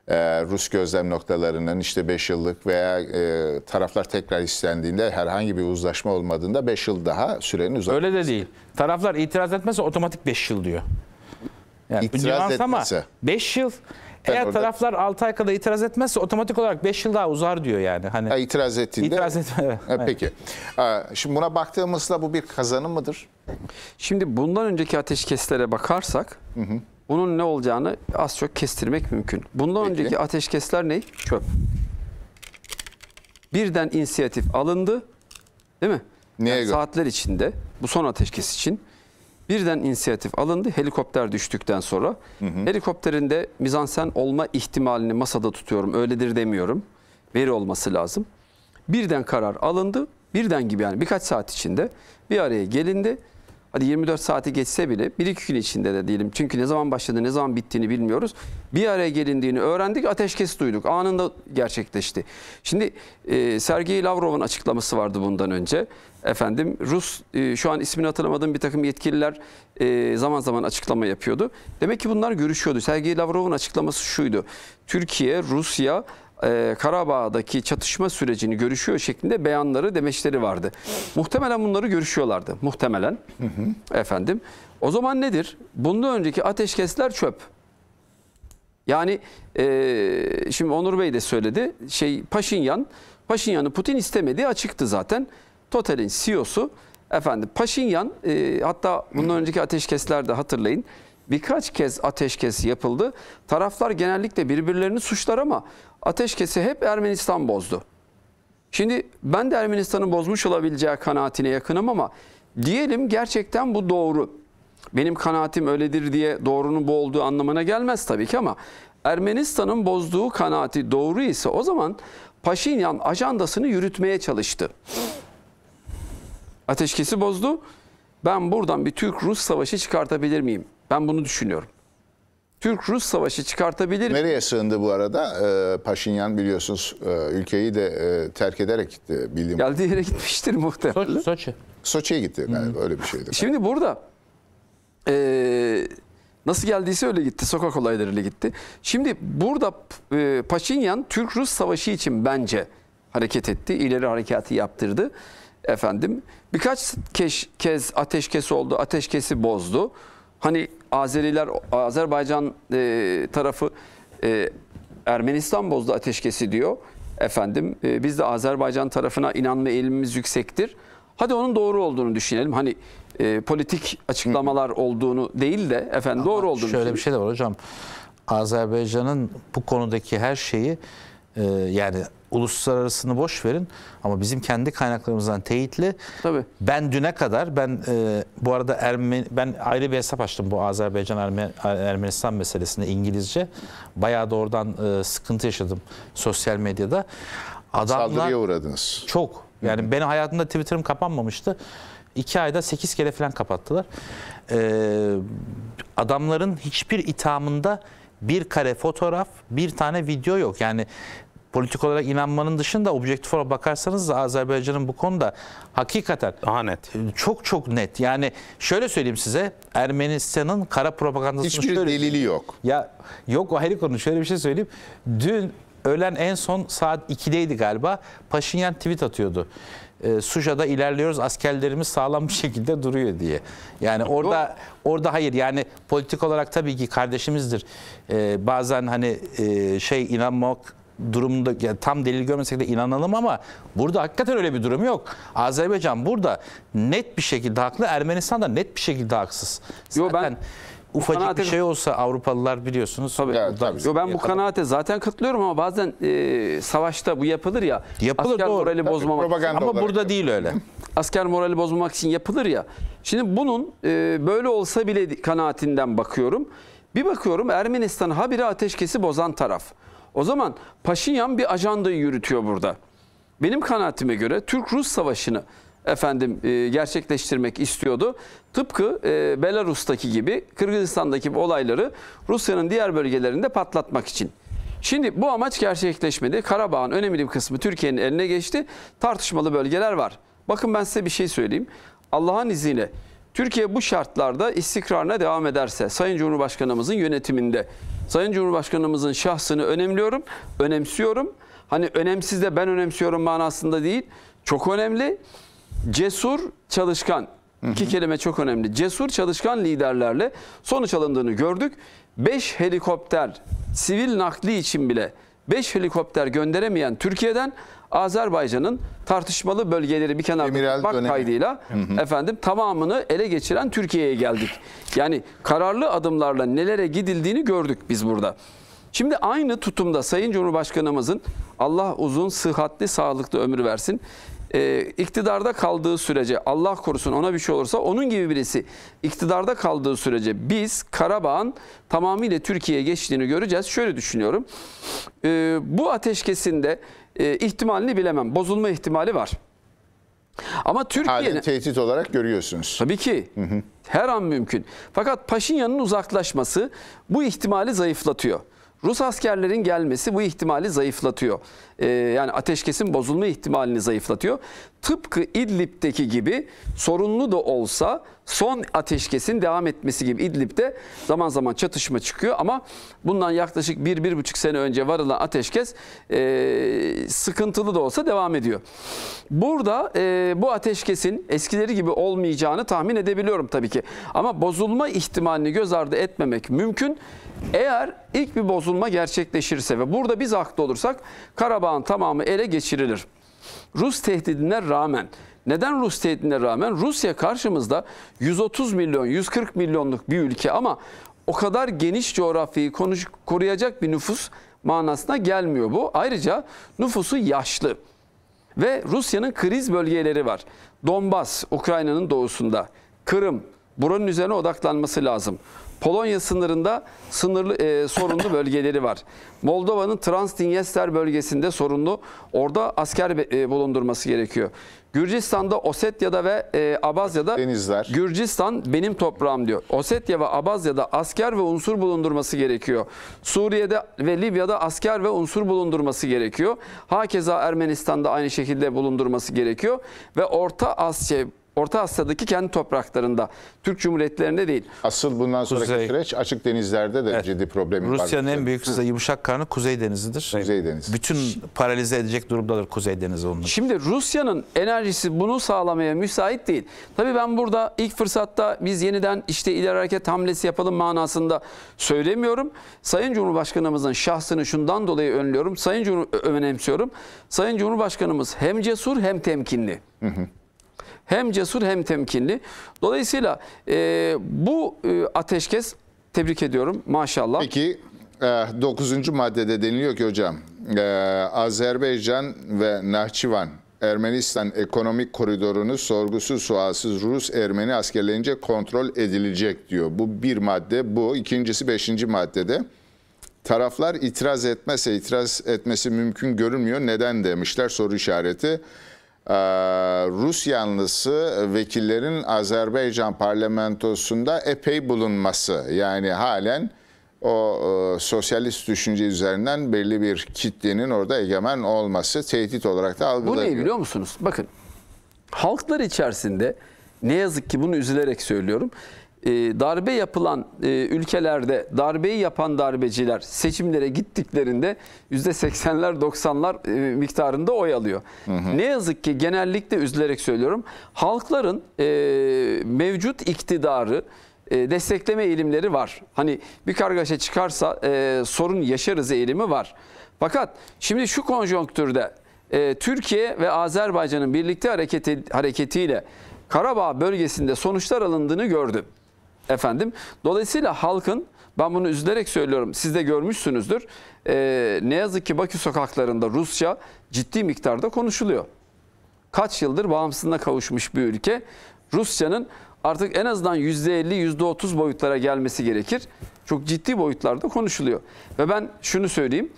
e, Rus gözlem noktalarının işte 5 yıllık veya e, taraflar tekrar istendiğinde herhangi bir uzlaşma olmadığında 5 yıl daha sürenin uzatılması. Öyle de değil. Taraflar itiraz etmezse otomatik 5 yıl diyor. Yani itiraz etmese. 5 yıl ben Eğer orada... taraflar 6 ay kadar itiraz etmezse otomatik olarak 5 yıl daha uzar diyor yani. Hani ha, itiraz ettiğinde. İtiraz etme. Peki. Şimdi buna baktığımızda bu bir kazanım mıdır? Şimdi bundan önceki ateşkeslere bakarsak hı hı. bunun ne olacağını az çok kestirmek mümkün. Bundan Peki. önceki ateşkesler ne? Çöp. Birden inisiyatif alındı. Değil mi? Neye yani göre? Saatler içinde bu son ateşkes için Birden inisiyatif alındı helikopter düştükten sonra. Hı hı. Helikopterin de mizansen olma ihtimalini masada tutuyorum. Öyledir demiyorum. Veri olması lazım. Birden karar alındı. Birden gibi yani birkaç saat içinde bir araya gelindi. Hadi 24 saati geçse bile 1-2 gün içinde de diyelim. Çünkü ne zaman başladı, ne zaman bittiğini bilmiyoruz. Bir araya gelindiğini öğrendik, ateşkes duyduk. Anında gerçekleşti. Şimdi e, Sergey Lavrov'un açıklaması vardı bundan önce. Efendim Rus, e, şu an ismini hatırlamadığım bir takım yetkililer e, zaman zaman açıklama yapıyordu. Demek ki bunlar görüşüyordu. Sergey Lavrov'un açıklaması şuydu. Türkiye, Rusya, e, Karabağ'daki çatışma sürecini görüşüyor şeklinde beyanları, demeçleri vardı. Muhtemelen bunları görüşüyorlardı. Muhtemelen. Hı hı. Efendim. O zaman nedir? Bundan önceki ateşkesler çöp. Yani e, şimdi Onur Bey de söyledi. Şey Paşinyan, Paşinyan'ı Putin istemediği açıktı zaten. Total'in CEO'su efendim Paşinyan e, hatta bundan önceki ateşkeslerde hatırlayın. Birkaç kez ateşkes yapıldı. Taraflar genellikle birbirlerini suçlar ama ateşkesi hep Ermenistan bozdu. Şimdi ben de Ermenistan'ın bozmuş olabileceği kanaatine yakınım ama diyelim gerçekten bu doğru. Benim kanaatim öyledir diye doğrunun bu olduğu anlamına gelmez tabii ki ama Ermenistan'ın bozduğu kanaati doğru ise o zaman Paşinyan ajandasını yürütmeye çalıştı. Ateşkesi bozdu. Ben buradan bir Türk-Rus savaşı çıkartabilir miyim? Ben bunu düşünüyorum. Türk-Rus savaşı çıkartabilir. Nereye sığındı bu arada? Ee, Paşinyan biliyorsunuz e, ülkeyi de e, terk ederek gitti e, bildiğim. Geldiği yere gitmiştir muhtemelen. Soçi. Soçi'ye gitti galiba öyle bir şeydi. Şimdi burada e, nasıl geldiyse öyle gitti. Sokak olaylarıyla gitti. Şimdi burada e, Paşinyan Türk-Rus savaşı için bence hareket etti. İleri harekatı yaptırdı. Efendim birkaç kez, kez ateşkesi oldu. Ateşkesi bozdu. Hani Azeriler, Azerbaycan e, tarafı e, Ermenistan bozdu ateşkesi diyor. Efendim e, biz de Azerbaycan tarafına inanma eğilimimiz yüksektir. Hadi onun doğru olduğunu düşünelim. Hani e, politik açıklamalar olduğunu değil de efendim Ama doğru olduğunu. Şöyle düşünelim. bir şey de var hocam. Azerbaycan'ın bu konudaki her şeyi e, yani uluslararasını boş verin ama bizim kendi kaynaklarımızdan teyitli. Tabii. Ben düne kadar ben e, bu arada Ermeni ben ayrı bir hesap açtım bu Azerbaycan Ermen, Ermenistan meselesinde İngilizce. Bayağı da oradan e, sıkıntı yaşadım sosyal medyada. Adamlar saldırıya uğradınız. Çok. Yani Hı. benim hayatımda Twitter'ım kapanmamıştı. İki ayda sekiz kere falan kapattılar. Ee, adamların hiçbir ithamında bir kare fotoğraf, bir tane video yok. Yani politik olarak inanmanın dışında objektif olarak bakarsanız da Azerbaycan'ın bu konuda hakikaten Daha net. E, çok çok net. Yani şöyle söyleyeyim size Ermenistan'ın kara propagandasını Hiçbir şöyle, delili yok. Ya yok o ayrı konu. Şöyle bir şey söyleyeyim. Dün öğlen en son saat 2'deydi galiba. Paşinyan tweet atıyordu. E, Suja'da ilerliyoruz askerlerimiz sağlam bir şekilde duruyor diye. Yani orada orada hayır yani politik olarak tabii ki kardeşimizdir. E, bazen hani e, şey inanmak durumda yani tam delil görmesek de inanalım ama burada hakikaten öyle bir durum yok. Azerbaycan burada net bir şekilde haklı, Ermenistan da net bir şekilde haksız. Zaten Yo, ben ufacık kanaate... bir şey olsa Avrupalılar biliyorsunuz. Tabii. Evet, tabii. Yo, ben bu yakaladım. kanaate zaten katılıyorum ama bazen e, savaşta bu yapılır ya. Yapılır asker doğru. morali tabii, bozmamak için. Ama burada yapıyorum. değil öyle. asker morali bozmamak için yapılır ya. Şimdi bunun e, böyle olsa bile kanaatinden bakıyorum. Bir bakıyorum Ermenistan habire ateşkesi bozan taraf. O zaman Paşinyan bir ajandayı yürütüyor burada. Benim kanaatime göre Türk-Rus savaşını efendim e, gerçekleştirmek istiyordu. Tıpkı e, Belarus'taki gibi Kırgızistan'daki olayları Rusya'nın diğer bölgelerinde patlatmak için. Şimdi bu amaç gerçekleşmedi. Karabağ'ın önemli bir kısmı Türkiye'nin eline geçti. Tartışmalı bölgeler var. Bakın ben size bir şey söyleyeyim. Allah'ın izniyle Türkiye bu şartlarda istikrarına devam ederse, Sayın Cumhurbaşkanımızın yönetiminde Sayın Cumhurbaşkanımızın şahsını önemliyorum, önemsiyorum. Hani önemsiz de ben önemsiyorum manasında değil. Çok önemli. Cesur, çalışkan. İki kelime çok önemli. Cesur, çalışkan liderlerle sonuç alındığını gördük. 5 helikopter sivil nakli için bile 5 helikopter gönderemeyen Türkiye'den Azerbaycan'ın tartışmalı bölgeleri bir kenarda Emiral kaydıyla hı hı. efendim tamamını ele geçiren Türkiye'ye geldik. Yani kararlı adımlarla nelere gidildiğini gördük biz burada. Şimdi aynı tutumda Sayın Cumhurbaşkanımızın Allah uzun sıhhatli sağlıklı ömür versin e, iktidarda kaldığı sürece Allah korusun ona bir şey olursa onun gibi birisi iktidarda kaldığı sürece biz Karabağ'ın tamamıyla Türkiye'ye geçtiğini göreceğiz. Şöyle düşünüyorum. E, bu ateşkesinde e, ihtimalini bilemem. Bozulma ihtimali var. Ama Türkiye'nin... tehdit olarak görüyorsunuz. Tabii ki. Hı hı. Her an mümkün. Fakat Paşinyan'ın uzaklaşması bu ihtimali zayıflatıyor. Rus askerlerin gelmesi bu ihtimali zayıflatıyor. Ee, yani ateşkesin bozulma ihtimalini zayıflatıyor. Tıpkı İdlib'deki gibi sorunlu da olsa son ateşkesin devam etmesi gibi İdlib'de zaman zaman çatışma çıkıyor ama bundan yaklaşık 1-1,5 sene önce varılan ateşkes e, sıkıntılı da olsa devam ediyor. Burada e, bu ateşkesin eskileri gibi olmayacağını tahmin edebiliyorum tabii ki. Ama bozulma ihtimalini göz ardı etmemek mümkün. Eğer ilk bir bozulma gerçekleşirse ve burada biz haklı olursak Karabağ'ın tamamı ele geçirilir. Rus tehdidine rağmen neden Rus tehdidine rağmen Rusya karşımızda 130 milyon 140 milyonluk bir ülke ama o kadar geniş coğrafyayı koruyacak bir nüfus manasına gelmiyor bu. Ayrıca nüfusu yaşlı ve Rusya'nın kriz bölgeleri var. Donbas, Ukrayna'nın doğusunda, Kırım, Buranın üzerine odaklanması lazım. Polonya sınırında sınırlı e, sorunlu bölgeleri var. Moldova'nın Transdinyester bölgesinde sorunlu. Orada asker e, bulundurması gerekiyor. Gürcistan'da Osetya'da ve e, Abazya'da denizler. Gürcistan benim toprağım diyor. Osetya ve Abazya'da asker ve unsur bulundurması gerekiyor. Suriye'de ve Libya'da asker ve unsur bulundurması gerekiyor. Hakeza Ermenistan'da aynı şekilde bulundurması gerekiyor ve Orta Asya Orta Asya'daki kendi topraklarında. Türk Cumhuriyetlerinde değil. Asıl bundan sonraki Kuzey. süreç açık denizlerde de evet. ciddi problemi Rusya'nın var. Rusya'nın en büyük size yumuşak karnı Kuzey Denizi'dir. Kuzey Denizi. Bütün paralize edecek durumdadır Kuzey Denizi onun. Şimdi Rusya'nın enerjisi bunu sağlamaya müsait değil. Tabii ben burada ilk fırsatta biz yeniden işte ileri hareket hamlesi yapalım manasında söylemiyorum. Sayın Cumhurbaşkanımızın şahsını şundan dolayı önlüyorum. Sayın Cumhur önemsiyorum. Sayın Cumhurbaşkanımız hem cesur hem temkinli. Hı hı. Hem cesur hem temkinli. Dolayısıyla e, bu e, ateşkes tebrik ediyorum maşallah. Peki 9. E, maddede deniliyor ki hocam e, Azerbaycan ve Nahçıvan Ermenistan ekonomik koridorunu sorgusuz sualsiz Rus Ermeni askerlerince kontrol edilecek diyor. Bu bir madde bu. İkincisi beşinci maddede taraflar itiraz etmezse itiraz etmesi mümkün görünmüyor. Neden demişler soru işareti. Ee, Rus yanlısı vekillerin Azerbaycan parlamentosunda epey bulunması. Yani halen o e, sosyalist düşünce üzerinden belli bir kitlenin orada egemen olması tehdit olarak da algılanıyor. Bu ne biliyor musunuz? Bakın halklar içerisinde ne yazık ki bunu üzülerek söylüyorum. E, darbe yapılan e, ülkelerde darbeyi yapan darbeciler seçimlere gittiklerinde %80'ler 90'lar e, miktarında oy alıyor. Hı hı. Ne yazık ki genellikle üzülerek söylüyorum halkların e, mevcut iktidarı destekleme eğilimleri var. Hani bir kargaşa çıkarsa sorun yaşarız eğilimi var. Fakat şimdi şu konjonktürde Türkiye ve Azerbaycan'ın birlikte hareketi, hareketiyle Karabağ bölgesinde sonuçlar alındığını gördüm. Efendim dolayısıyla halkın ben bunu üzülerek söylüyorum siz de görmüşsünüzdür. Ee, ne yazık ki Bakü sokaklarında Rusça ciddi miktarda konuşuluyor. Kaç yıldır bağımsızlığına kavuşmuş bir ülke Rusya'nın artık en azından %50 %30 boyutlara gelmesi gerekir. Çok ciddi boyutlarda konuşuluyor. Ve ben şunu söyleyeyim.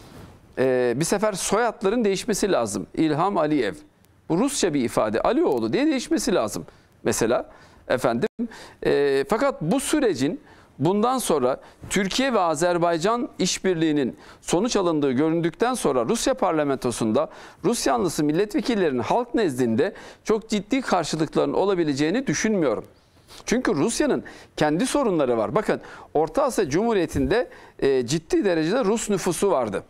Ee, bir sefer soyadların değişmesi lazım. İlham Aliyev. Bu Rusça bir ifade. Alioğlu diye değişmesi lazım. Mesela efendim. E, fakat bu sürecin bundan sonra Türkiye ve Azerbaycan işbirliğinin sonuç alındığı göründükten sonra Rusya parlamentosunda Rus yanlısı milletvekillerinin halk nezdinde çok ciddi karşılıkların olabileceğini düşünmüyorum. Çünkü Rusya'nın kendi sorunları var. Bakın Orta Asya Cumhuriyeti'nde e, ciddi derecede Rus nüfusu vardı.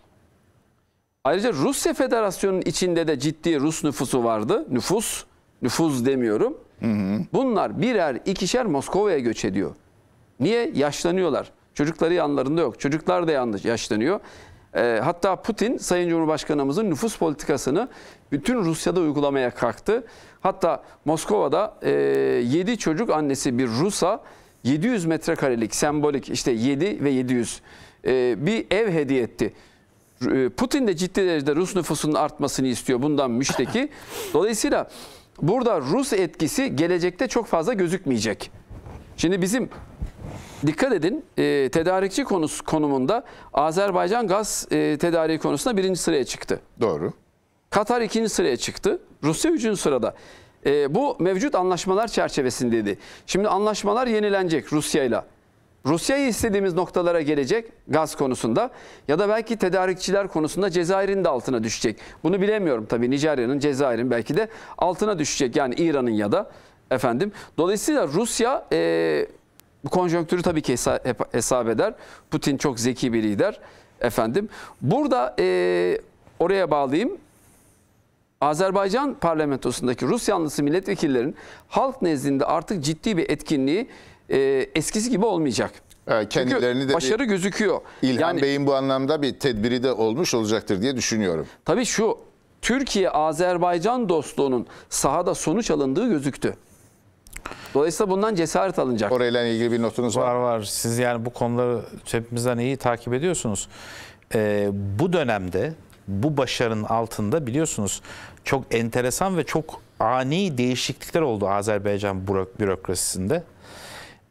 Ayrıca Rusya Federasyonu'nun içinde de ciddi Rus nüfusu vardı. Nüfus, nüfus demiyorum. Hı hı. Bunlar birer ikişer Moskova'ya göç ediyor. Niye? Yaşlanıyorlar. Çocukları yanlarında yok. Çocuklar da yanlış yaşlanıyor. E, hatta Putin Sayın Cumhurbaşkanımızın nüfus politikasını bütün Rusya'da uygulamaya kalktı. Hatta Moskova'da e, 7 çocuk annesi bir Rus'a 700 metrekarelik sembolik işte 7 ve 700 e, bir ev hediye etti. E, Putin de ciddi derecede Rus nüfusunun artmasını istiyor bundan müşteki. Dolayısıyla burada Rus etkisi gelecekte çok fazla gözükmeyecek. Şimdi bizim dikkat edin e, tedarikçi konusu konumunda Azerbaycan gaz e, tedariği konusunda birinci sıraya çıktı. Doğru. Katar ikinci sıraya çıktı. Rusya üçüncü sırada. E, bu mevcut anlaşmalar çerçevesindeydi. Şimdi anlaşmalar yenilenecek Rusya ile. Rusya'yı istediğimiz noktalara gelecek gaz konusunda ya da belki tedarikçiler konusunda Cezayir'in de altına düşecek. Bunu bilemiyorum tabii Nijerya'nın, Cezayir'in belki de altına düşecek yani İran'ın ya da efendim. Dolayısıyla Rusya e, bu konjonktürü tabii ki hesap, hesap eder. Putin çok zeki bir lider efendim. Burada e, oraya bağlayayım. Azerbaycan parlamentosundaki Rus yanlısı milletvekillerinin halk nezdinde artık ciddi bir etkinliği e, eskisi gibi olmayacak. Evet, kendilerini Çünkü de başarı gözüküyor. İlhan yani, Bey'in bu anlamda bir tedbiri de olmuş olacaktır diye düşünüyorum. Tabii şu Türkiye-Azerbaycan dostluğunun sahada sonuç alındığı gözüktü. Dolayısıyla bundan cesaret alınacak. Orayla ilgili bir notunuz var. Var var. Siz yani bu konuları hepimizden iyi takip ediyorsunuz. Ee, bu dönemde bu başarının altında biliyorsunuz çok enteresan ve çok ani değişiklikler oldu Azerbaycan bürokrasisinde.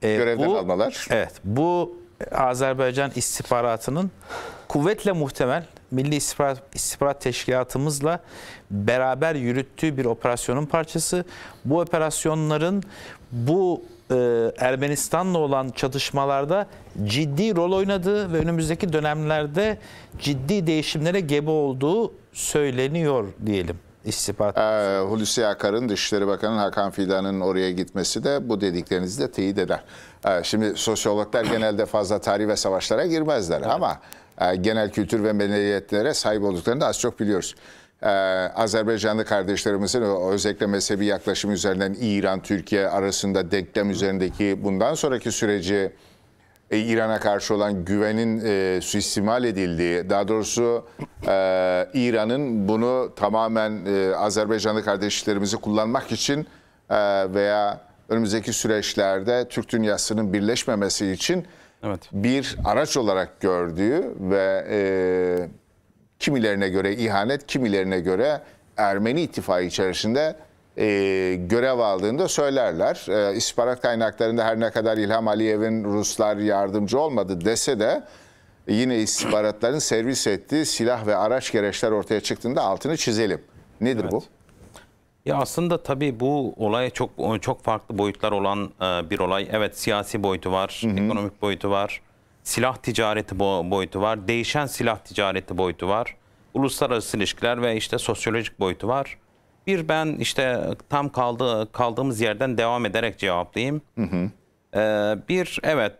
E, görevden bu, almalar. Evet. Bu Azerbaycan istihbaratının kuvvetle muhtemel Milli İstihbarat, İstihbarat Teşkilatımızla beraber yürüttüğü bir operasyonun parçası. Bu operasyonların bu e, Ermenistan'la olan çatışmalarda ciddi rol oynadığı ve önümüzdeki dönemlerde ciddi değişimlere gebe olduğu söyleniyor diyelim. İstihbarat. Ee, Hulusi Akar'ın, Dışişleri Bakanı Hakan Fidan'ın oraya gitmesi de bu dediklerinizi de teyit eder. Ee, şimdi sosyologlar genelde fazla tarih ve savaşlara girmezler evet. ama e, genel kültür ve medeniyetlere sahip olduklarını da az çok biliyoruz. Ee, Azerbaycanlı kardeşlerimizin özellikle mezhebi yaklaşım üzerinden İran-Türkiye arasında denklem üzerindeki bundan sonraki süreci e, İran'a karşı olan güvenin e, suistimal edildiği, daha doğrusu e, İran'ın bunu tamamen e, Azerbaycanlı kardeşlerimizi kullanmak için e, veya önümüzdeki süreçlerde Türk dünyasının birleşmemesi için evet. bir araç olarak gördüğü ve e, kimilerine göre ihanet, kimilerine göre Ermeni ittifakı içerisinde e, görev aldığında söylerler. E, istihbarat kaynaklarında her ne kadar İlham Aliyev'in Ruslar yardımcı olmadı dese de yine istihbaratların servis ettiği silah ve araç gereçler ortaya çıktığında altını çizelim. Nedir evet. bu? Ya aslında tabii bu olay çok çok farklı boyutlar olan e, bir olay. Evet siyasi boyutu var, Hı -hı. ekonomik boyutu var, silah ticareti boyutu var, değişen silah ticareti boyutu var, uluslararası ilişkiler ve işte sosyolojik boyutu var. Bir ben işte tam kaldı, kaldığımız yerden devam ederek cevaplayayım. Hı hı. Ee, bir evet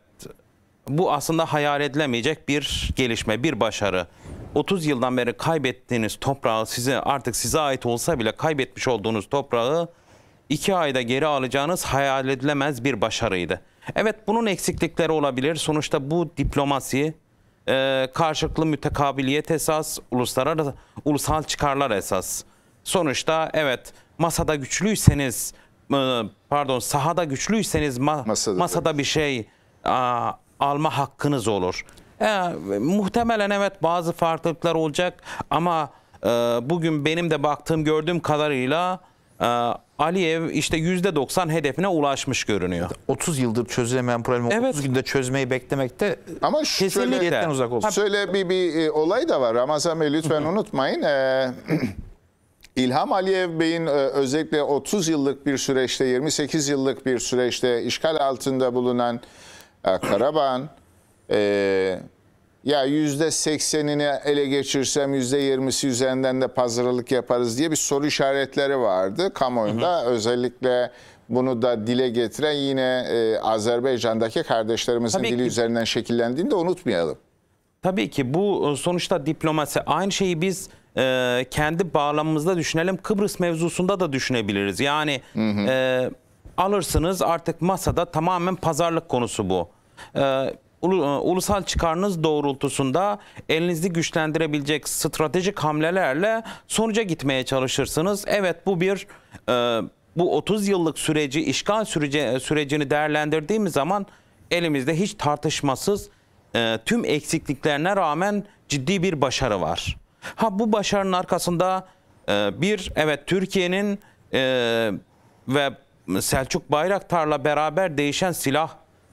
bu aslında hayal edilemeyecek bir gelişme, bir başarı. 30 yıldan beri kaybettiğiniz toprağı size artık size ait olsa bile kaybetmiş olduğunuz toprağı iki ayda geri alacağınız hayal edilemez bir başarıydı. Evet bunun eksiklikleri olabilir. Sonuçta bu diplomasi e, karşılıklı mütekabiliyet esas, uluslararası ulusal çıkarlar esas. Sonuçta evet masada güçlüyseniz e, pardon sahada güçlüyseniz ma masada, masada bir şey a, alma hakkınız olur. E, muhtemelen evet bazı farklılıklar olacak ama e, bugün benim de baktığım gördüğüm kadarıyla e, Aliyev işte %90 hedefine ulaşmış görünüyor. 30 yıldır çözülemeyen problemi evet. 30 günde çözmeyi beklemekte ama kesinlikle şöyle, uzak olsun. Şöyle bir, bir e, olay da var. Ramazan Bey lütfen unutmayın. E, İlham Aliyev Bey'in e, özellikle 30 yıllık bir süreçte, 28 yıllık bir süreçte işgal altında bulunan e, Karabağ'ın e, ya %80'ini ele geçirsem %20'si üzerinden de pazarlık yaparız diye bir soru işaretleri vardı kamuoyunda. Hı hı. Özellikle bunu da dile getiren yine e, Azerbaycan'daki kardeşlerimizin Tabii dili ki. üzerinden şekillendiğini de unutmayalım. Tabii ki bu e, sonuçta diplomasi. Aynı şeyi biz e, kendi bağlamımızda düşünelim. Kıbrıs mevzusunda da düşünebiliriz. Yani hı hı. E, alırsınız artık masada tamamen pazarlık konusu bu. Ee, e, ulusal çıkarınız doğrultusunda elinizi güçlendirebilecek stratejik hamlelerle sonuca gitmeye çalışırsınız. Evet bu bir e, bu 30 yıllık süreci işgal sürece, e, sürecini değerlendirdiğimiz zaman elimizde hiç tartışmasız e, tüm eksikliklerine rağmen ciddi bir başarı var. Ha bu başarının arkasında e, bir evet Türkiye'nin e, ve Selçuk Bayraktar'la beraber değişen silah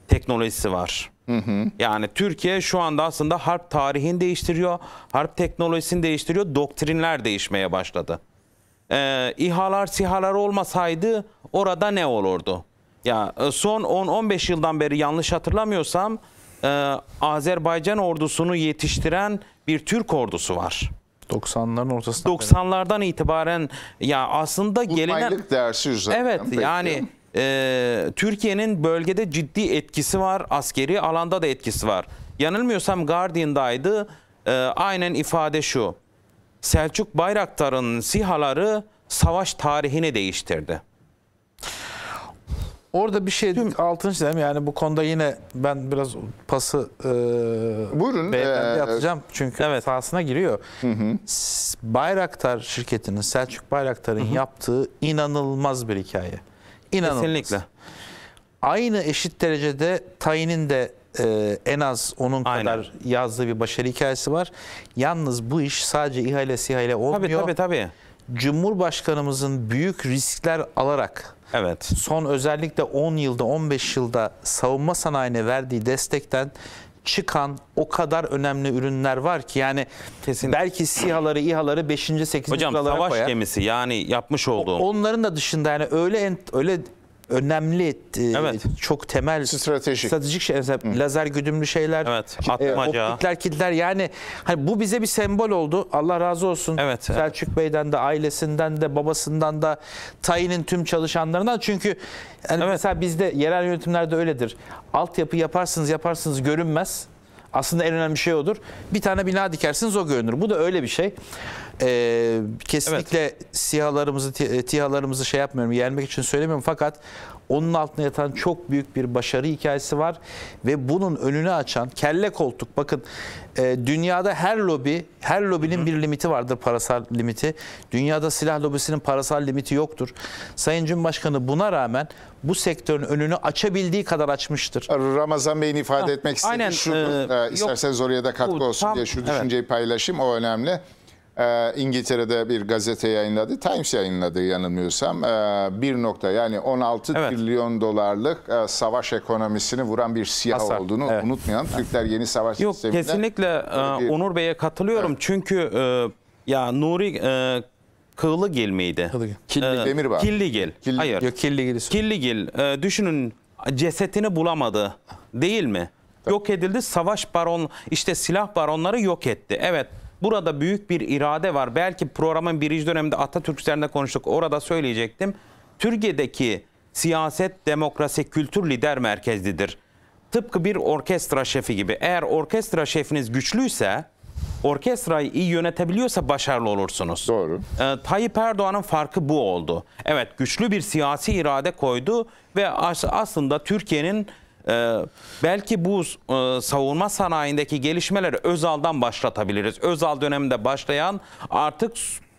teknolojisi var. Hı hı. Yani Türkiye şu anda aslında harp tarihini değiştiriyor, harp teknolojisini değiştiriyor, doktrinler değişmeye başladı. Ee, İHA'lar, sihalar olmasaydı orada ne olurdu? Ya e, son 10-15 yıldan beri yanlış hatırlamıyorsam e, Azerbaycan ordusunu yetiştiren bir Türk ordusu var. 90'ların ortasında. 90'lardan itibaren ya aslında gelinen dersi üzerinden. Evet peki. yani e, Türkiye'nin bölgede ciddi etkisi var. Askeri alanda da etkisi var. Yanılmıyorsam Guardian'daydı. E, aynen ifade şu. Selçuk Bayraktar'ın sihaları savaş tarihini değiştirdi. Orada bir şey Tüm... altını çizelim. Yani bu konuda yine ben biraz pası e, Buyurun. beyefendiye atacağım. E, Çünkü evet. sahasına giriyor. Hı hı. Bayraktar şirketinin, Selçuk Bayraktar'ın hı hı. yaptığı inanılmaz bir hikaye. İnanılmaz. Kesinlikle. Aynı eşit derecede Tayin'in de e, en az onun Aynen. kadar yazdığı bir başarı hikayesi var. Yalnız bu iş sadece ihale ihale olmuyor. Tabii tabii tabii. Cumhurbaşkanımızın büyük riskler alarak Evet. Son özellikle 10 yılda 15 yılda savunma sanayine verdiği destekten çıkan o kadar önemli ürünler var ki yani Kesinlikle. belki SİHA'ları, İHA'ları 5. 8. sıralara koyar. Hocam savaş gemisi yani yapmış olduğum. Onların da dışında yani öyle öyle önemli e, evet. çok temel stratejik, stratejik şey mesela Hı. lazer güdümlü şeyler evet, atmaca. E, optikler kitler yani hani bu bize bir sembol oldu Allah razı olsun evet, Selçuk evet. Bey'den de ailesinden de babasından da Tayin'in tüm çalışanlarından çünkü yani evet. mesela bizde yerel yönetimlerde öyledir altyapı yaparsınız yaparsınız görünmez aslında en önemli şey odur bir tane bina dikersiniz o görünür bu da öyle bir şey ee, e, kesinlikle evet. sihalarımızı, tihalarımızı şey yapmıyorum, yenmek için söylemiyorum. Fakat onun altına yatan çok büyük bir başarı hikayesi var ve bunun önünü açan kelle koltuk bakın e, dünyada her lobi her lobinin Hı bir limiti vardır parasal limiti. Dünyada silah lobisinin parasal limiti yoktur. Sayın Cumhurbaşkanı buna rağmen bu sektörün önünü açabildiği kadar açmıştır. Ramazan Bey'in ifade ha, etmek istediği şu, şunu e, e, isterseniz oraya da katkı olsun tam, diye şu düşünceyi evet. paylaşayım o önemli. Ee, İngiltere'de bir gazete yayınladı. Times yayınladı yanılmıyorsam. Ee, bir nokta yani 16 evet. trilyon dolarlık e, savaş ekonomisini vuran bir siyah Hasar. olduğunu evet. unutmayan Türkler yeni savaş Yok, sisteminde. Yok kesinlikle e, e, bir... Onur Bey'e katılıyorum. Evet. Çünkü ya Nuri e, Kığlı gel miydi? Killi, ee, Emirbağ. gel. Hayır. Yok, killi gel. Killi gel. düşünün cesetini bulamadı değil mi? Yok edildi. Savaş baron işte silah baronları yok etti. Evet Burada büyük bir irade var. Belki programın birinci döneminde Atatürk üzerinde konuştuk. Orada söyleyecektim. Türkiye'deki siyaset, demokrasi, kültür lider merkezlidir. Tıpkı bir orkestra şefi gibi. Eğer orkestra şefiniz güçlüyse, orkestrayı iyi yönetebiliyorsa başarılı olursunuz. Doğru. Ee, Tayyip Erdoğan'ın farkı bu oldu. Evet güçlü bir siyasi irade koydu ve aslında Türkiye'nin e, belki bu e, savunma sanayindeki gelişmeleri Özal'dan başlatabiliriz. Özal döneminde başlayan artık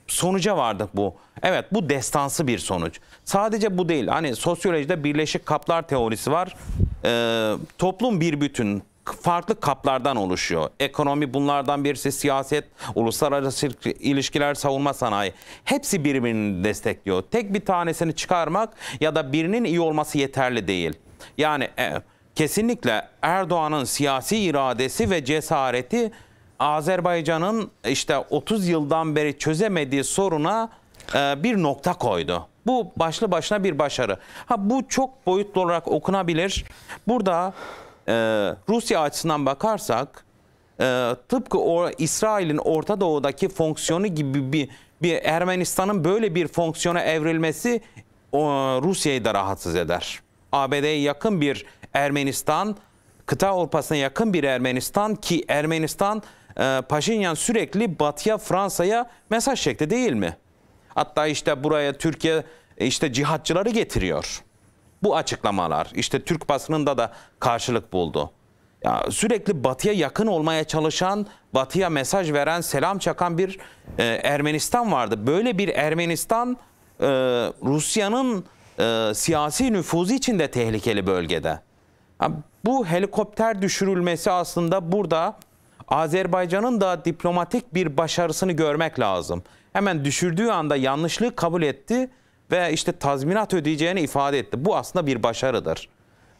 sonuca vardık bu. Evet bu destansı bir sonuç. Sadece bu değil. Hani sosyolojide birleşik kaplar teorisi var. E, toplum bir bütün farklı kaplardan oluşuyor. Ekonomi bunlardan birisi, siyaset, uluslararası ilişkiler, savunma sanayi. Hepsi birbirini destekliyor. Tek bir tanesini çıkarmak ya da birinin iyi olması yeterli değil. Yani e, kesinlikle Erdoğan'ın siyasi iradesi ve cesareti Azerbaycan'ın işte 30 yıldan beri çözemediği soruna e, bir nokta koydu. Bu başlı başına bir başarı. Ha bu çok boyutlu olarak okunabilir. Burada e, Rusya açısından bakarsak e, tıpkı o İsrail'in Orta Doğu'daki fonksiyonu gibi bir, bir Ermenistan'ın böyle bir fonksiyona evrilmesi o, Rusya'yı da rahatsız eder. ABD'ye yakın bir Ermenistan, kıta Avrupa'sına yakın bir Ermenistan ki Ermenistan e, Paşinyan sürekli Batı'ya Fransa'ya mesaj çekti değil mi? Hatta işte buraya Türkiye e, işte cihatçıları getiriyor. Bu açıklamalar işte Türk basınında da karşılık buldu. Ya sürekli batıya yakın olmaya çalışan, batıya mesaj veren, selam çakan bir e, Ermenistan vardı. Böyle bir Ermenistan e, Rusya'nın e, siyasi nüfuzu için de tehlikeli bölgede. Bu helikopter düşürülmesi aslında burada Azerbaycan'ın da diplomatik bir başarısını görmek lazım. Hemen düşürdüğü anda yanlışlığı kabul etti ve işte tazminat ödeyeceğini ifade etti. Bu aslında bir başarıdır.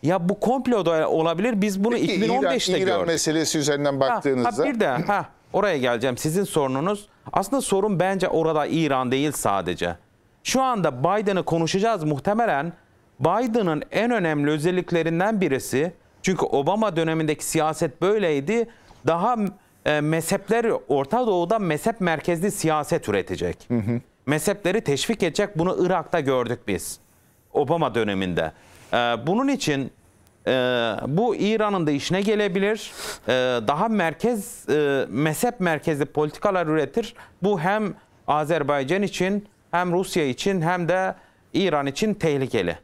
Ya bu komplo da olabilir. Biz bunu Peki, 2015'te İran, İran gördük. meselesi üzerinden baktığınızda. Ha, ha bir de ha oraya geleceğim. Sizin sorununuz aslında sorun bence orada İran değil sadece. Şu anda Biden'ı konuşacağız muhtemelen. Biden'ın en önemli özelliklerinden birisi çünkü Obama dönemindeki siyaset böyleydi. Daha e, mezhepler Orta Doğu'da mezhep merkezli siyaset üretecek. Hı hı. Mezhepleri teşvik edecek. Bunu Irak'ta gördük biz. Obama döneminde. E, bunun için e, bu İran'ın da işine gelebilir. E, daha merkez e, mezhep merkezli politikalar üretir. Bu hem Azerbaycan için hem Rusya için hem de İran için tehlikeli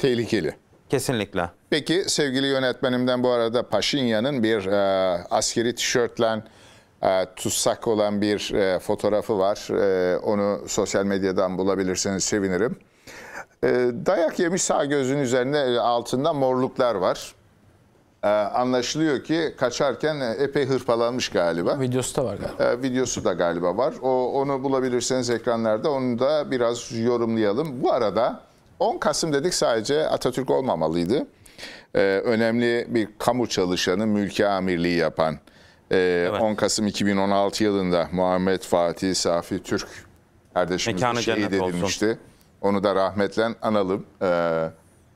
tehlikeli. Kesinlikle. Peki sevgili yönetmenimden bu arada Paşinyan'ın bir e, askeri tişörtle e, tutsak olan bir e, fotoğrafı var. E, onu sosyal medyadan bulabilirseniz sevinirim. E, dayak yemiş sağ gözün üzerinde e, altında morluklar var. E, anlaşılıyor ki kaçarken e, epey hırpalanmış galiba. Videosu da var galiba. E, videosu da galiba var. O, onu bulabilirseniz ekranlarda onu da biraz yorumlayalım. Bu arada... 10 Kasım dedik sadece Atatürk olmamalıydı. Ee, önemli bir kamu çalışanı, mülki amirliği yapan. Ee, evet. 10 Kasım 2016 yılında Muhammed Fatih Safi Türk kardeşimiz Mekanı şehit edilmişti. Olsun. Onu da rahmetle analım. Ee,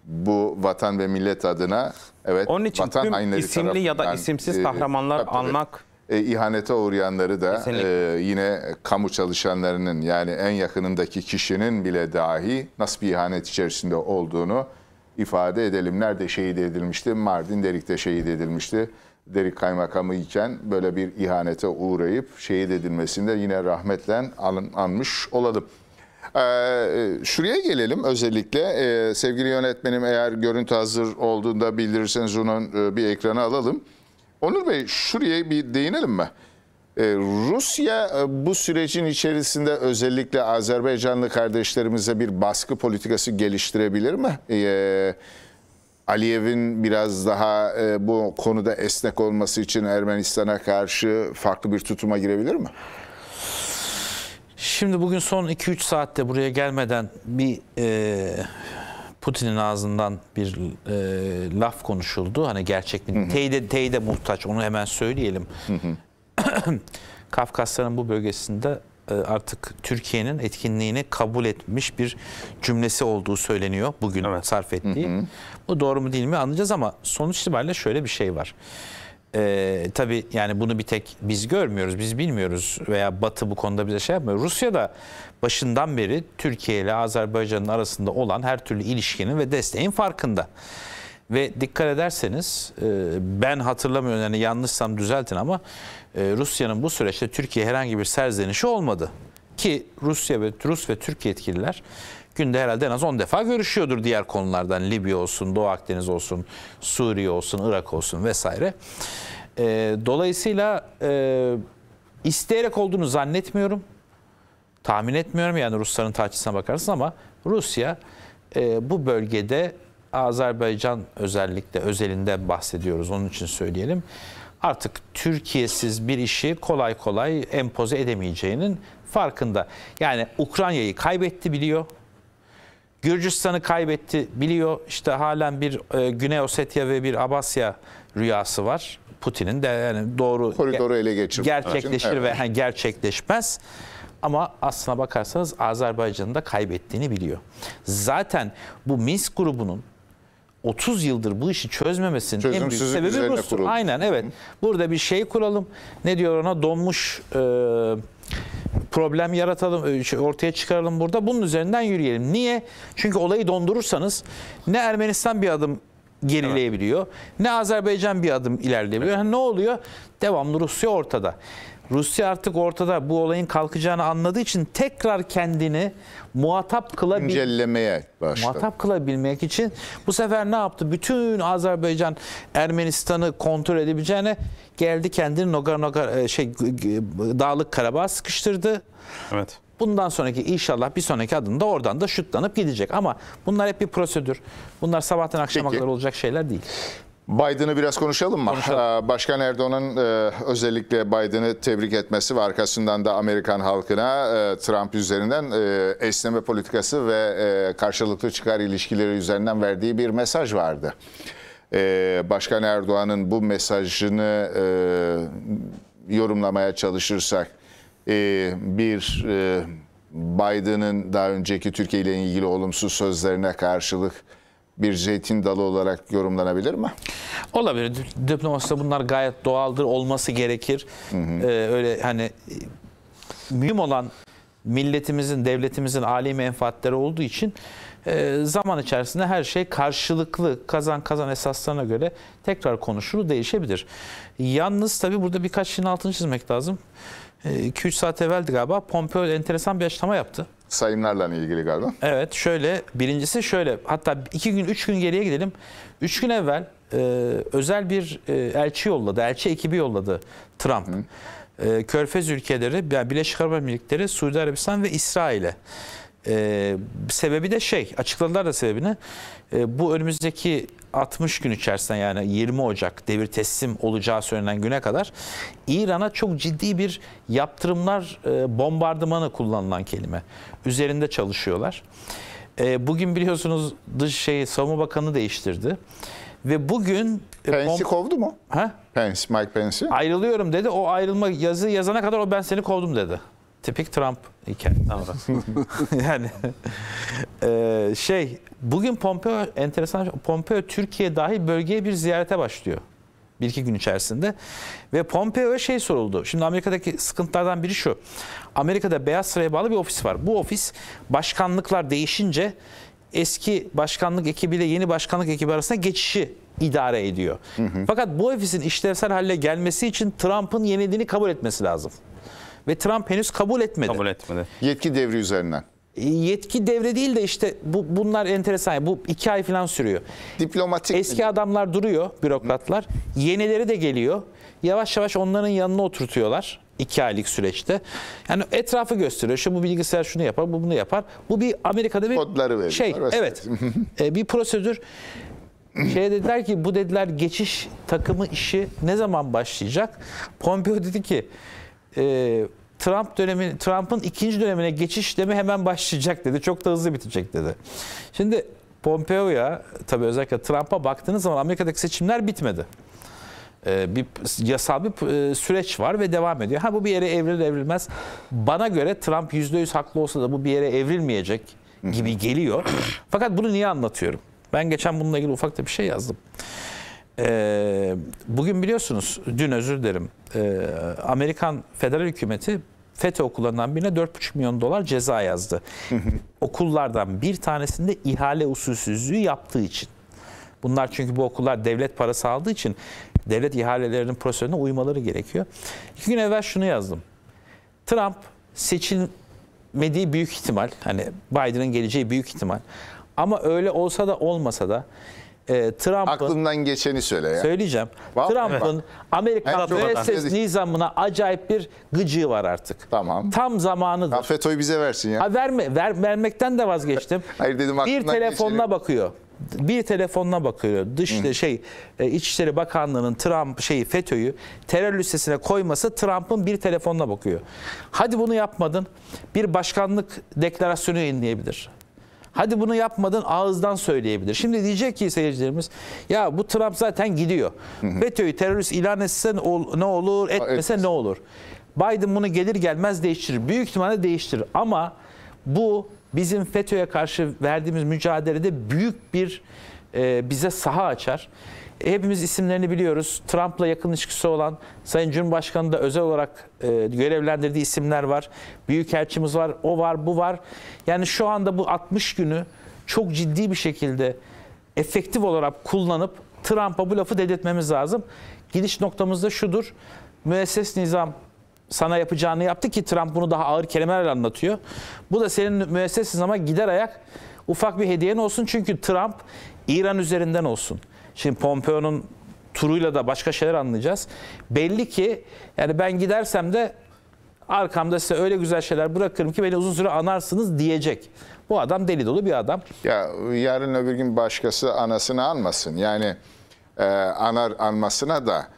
bu vatan ve millet adına evet Onun için vatan tüm isimli ya da isimsiz e, kahramanlar e, tabii, anmak e, ihanete uğrayanları da e, yine kamu çalışanlarının yani en yakınındaki kişinin bile dahi nasıl bir ihanet içerisinde olduğunu ifade edelim. Nerede şehit edilmişti? Mardin Derik'te şehit edilmişti. Derik kaymakamı iken böyle bir ihanete uğrayıp şehit edilmesinde yine rahmetle an, anmış olalım. Ee, şuraya gelelim özellikle ee, sevgili yönetmenim eğer görüntü hazır olduğunda bildirirseniz onun e, bir ekranı alalım. Onur Bey şuraya bir değinelim mi? Ee, Rusya e, bu sürecin içerisinde özellikle Azerbaycanlı kardeşlerimize bir baskı politikası geliştirebilir mi? Ee, Aliyev'in biraz daha e, bu konuda esnek olması için Ermenistan'a karşı farklı bir tutuma girebilir mi? Şimdi bugün son 2-3 saatte buraya gelmeden bir e, Putin'in ağzından bir e, laf konuşuldu. Hani gerçek mi? Teyde, teyde muhtaç onu hemen söyleyelim. Kafkasların bu bölgesinde e, artık Türkiye'nin etkinliğini kabul etmiş bir cümlesi olduğu söyleniyor bugün evet. sarf ettiği. Hı hı. Bu doğru mu değil mi anlayacağız ama sonuç itibariyle şöyle bir şey var e, tabii yani bunu bir tek biz görmüyoruz, biz bilmiyoruz veya Batı bu konuda bize şey yapmıyor. Rusya da başından beri Türkiye ile Azerbaycan'ın arasında olan her türlü ilişkinin ve desteğin farkında. Ve dikkat ederseniz e, ben hatırlamıyorum yani yanlışsam düzeltin ama e, Rusya'nın bu süreçte Türkiye herhangi bir serzenişi olmadı. Ki Rusya ve Rus ve Türkiye yetkililer günde herhalde en az 10 defa görüşüyordur diğer konulardan. Libya olsun, Doğu Akdeniz olsun, Suriye olsun, Irak olsun vesaire. E, dolayısıyla e, isteyerek olduğunu zannetmiyorum. Tahmin etmiyorum yani Rusların taçısına bakarsın ama Rusya e, bu bölgede Azerbaycan özellikle özelinde bahsediyoruz onun için söyleyelim. Artık Türkiye'siz bir işi kolay kolay empoze edemeyeceğinin farkında. Yani Ukrayna'yı kaybetti biliyor. Gürcistan'ı kaybetti biliyor işte halen bir e, Güney Ossetya ve bir Abasya rüyası var. Putin'in de yani doğru koridoru ele geçirmek gerçekleşir evet. ve yani gerçekleşmez. Ama aslına bakarsanız Azerbaycan'ın da kaybettiğini biliyor. Zaten bu Minsk grubunun 30 yıldır bu işi çözmemesinin en büyük sebebi Rus'tur. Aynen evet. Burada bir şey kuralım. Ne diyor ona? Donmuş e, problem yaratalım, e, şey, ortaya çıkaralım burada. Bunun üzerinden yürüyelim. Niye? Çünkü olayı dondurursanız ne Ermenistan bir adım gerileyebiliyor. Evet. Ne Azerbaycan bir adım ilerleyebiliyor. Evet. Yani ne oluyor? Devamlı Rusya ortada. Rusya artık ortada bu olayın kalkacağını anladığı için tekrar kendini muhatap kılabilmeye incellemeye Muhatap kılabilmek için bu sefer ne yaptı? Bütün Azerbaycan Ermenistan'ı kontrol edebileceğine geldi kendini Nogar Nogar e, şey Dağlık Karabağ sıkıştırdı. Evet. Bundan sonraki inşallah bir sonraki adımda oradan da şutlanıp gidecek. Ama bunlar hep bir prosedür. Bunlar sabahtan akşama Peki. kadar olacak şeyler değil. Biden'ı biraz konuşalım mı? Konuşalım. Başkan Erdoğan'ın e, özellikle Biden'ı tebrik etmesi ve arkasından da Amerikan halkına e, Trump üzerinden e, esneme politikası ve karşılıklı çıkar ilişkileri üzerinden verdiği bir mesaj vardı. Başkan Erdoğan'ın bu mesajını yorumlamaya çalışırsak bir Biden'ın daha önceki Türkiye ile ilgili olumsuz sözlerine karşılık bir zeytin dalı olarak yorumlanabilir mi? Olabilir. Diplomaside bunlar gayet doğaldır. Olması gerekir. Hı hı. Ee, öyle hani mühim olan milletimizin, devletimizin âli menfaatleri olduğu için e, zaman içerisinde her şey karşılıklı kazan kazan esaslarına göre tekrar konuşulur, değişebilir. Yalnız tabii burada birkaç şeyin altını çizmek lazım. 2-3 e, saat evveldi galiba Pompeo enteresan bir açıklama yaptı sayımlarla hani ilgili galiba. Evet şöyle birincisi şöyle hatta iki gün üç gün geriye gidelim. Üç gün evvel e, özel bir e, elçi yolladı elçi ekibi yolladı Trump. Hı. E, Körfez ülkeleri yani Birleşik Arap Emirlikleri Suudi Arabistan ve İsrail'e. E, sebebi de şey açıkladılar da sebebini e, bu önümüzdeki 60 gün içerisinde yani 20 Ocak devir teslim olacağı söylenen güne kadar İran'a çok ciddi bir yaptırımlar e, bombardımanı kullanılan kelime. Üzerinde çalışıyorlar. E, bugün biliyorsunuz dış şey savunma bakanı değiştirdi. Ve bugün e, Pence'i kovdu mu? Ha? Pence, Mike Pence'i. Ayrılıyorum dedi. O ayrılma yazı yazana kadar o ben seni kovdum dedi. Tipik Trump hikaye. yani e, şey Bugün Pompeo enteresan Pompeo Türkiye dahil bölgeye bir ziyarete başlıyor. Bir iki gün içerisinde. Ve Pompeo'ya şey soruldu. Şimdi Amerika'daki sıkıntılardan biri şu. Amerika'da Beyaz Saray'a bağlı bir ofis var. Bu ofis başkanlıklar değişince eski başkanlık ekibiyle yeni başkanlık ekibi arasında geçişi idare ediyor. Hı hı. Fakat bu ofisin işlevsel hale gelmesi için Trump'ın yenildiğini kabul etmesi lazım. Ve Trump henüz kabul etmedi. Kabul etmedi. Yetki devri üzerinden. E, yetki devre değil de işte bu bunlar enteresan. Bu iki ay falan sürüyor. Diplomatik. Eski adamlar duruyor, bürokratlar. Hı. Yenileri de geliyor. Yavaş yavaş onların yanına oturtuyorlar. iki aylık süreçte. Yani etrafı gösteriyor. Şu bu bilgisayar şunu yapar, bu bunu yapar. Bu bir Amerika'da bir Kodları şey. evet. Şey. e, bir prosedür. Şey dediler ki bu dediler geçiş takımı işi ne zaman başlayacak? Pompeo dedi ki e, Trump dönemi Trump'ın ikinci dönemine geçiş işlemi hemen başlayacak dedi. Çok da hızlı bitecek dedi. Şimdi Pompeo'ya tabii özellikle Trump'a baktığınız zaman Amerika'daki seçimler bitmedi. Ee, bir yasal bir e, süreç var ve devam ediyor. Ha bu bir yere evrilir evrilmez. Bana göre Trump %100 haklı olsa da bu bir yere evrilmeyecek gibi geliyor. Fakat bunu niye anlatıyorum? Ben geçen bununla ilgili ufak da bir şey yazdım e, bugün biliyorsunuz dün özür dilerim e, Amerikan federal hükümeti FETÖ okullarından birine 4,5 milyon dolar ceza yazdı. Okullardan bir tanesinde ihale usulsüzlüğü yaptığı için. Bunlar çünkü bu okullar devlet parası aldığı için devlet ihalelerinin prosedürüne uymaları gerekiyor. İki gün evvel şunu yazdım. Trump seçilmediği büyük ihtimal, hani Biden'ın geleceği büyük ihtimal. Ama öyle olsa da olmasa da e, Trump'ın aklından geçeni söyle ya. Söyleyeceğim. Trump'ın evet. Amerikan müesses nizamına acayip bir gıcığı var artık. Tamam. Tam zamanıdır. Ha, FETÖ'yü bize versin ya. Ha, verme, ver, vermekten de vazgeçtim. Hayır dedim Bir telefonla geçelim. bakıyor. Bir telefonla bakıyor. Dış Hı. şey e, İçişleri Bakanlığı'nın Trump şeyi FETÖ'yü terör listesine koyması Trump'ın bir telefonla bakıyor. Hadi bunu yapmadın. Bir başkanlık deklarasyonu yayınlayabilir. Hadi bunu yapmadın ağızdan söyleyebilir. Şimdi diyecek ki seyircilerimiz ya bu Trump zaten gidiyor. FETÖ'yü terörist ilan etse ne olur etmese ne olur. Biden bunu gelir gelmez değiştirir. Büyük ihtimalle değiştirir ama bu bizim FETÖ'ye karşı verdiğimiz mücadelede büyük bir e, bize saha açar. E, hepimiz isimlerini biliyoruz. Trump'la yakın ilişkisi olan Sayın Cumhurbaşkanı da özel olarak e, görevlendirdiği isimler var. Büyükelçimiz var, o var, bu var. Yani şu anda bu 60 günü çok ciddi bir şekilde efektif olarak kullanıp Trump'a bu lafı dedirtmemiz lazım. Gidiş noktamız da şudur. Müesses nizam sana yapacağını yaptı ki Trump bunu daha ağır kelimelerle anlatıyor. Bu da senin müesses nizama gider ayak ufak bir hediyen olsun. Çünkü Trump İran üzerinden olsun. Şimdi Pompeo'nun turuyla da başka şeyler anlayacağız. Belli ki yani ben gidersem de arkamda size öyle güzel şeyler bırakırım ki beni uzun süre anarsınız diyecek. Bu adam deli dolu bir adam. Ya yarın öbür gün başkası anasını anmasın. Yani e, anar anmasına da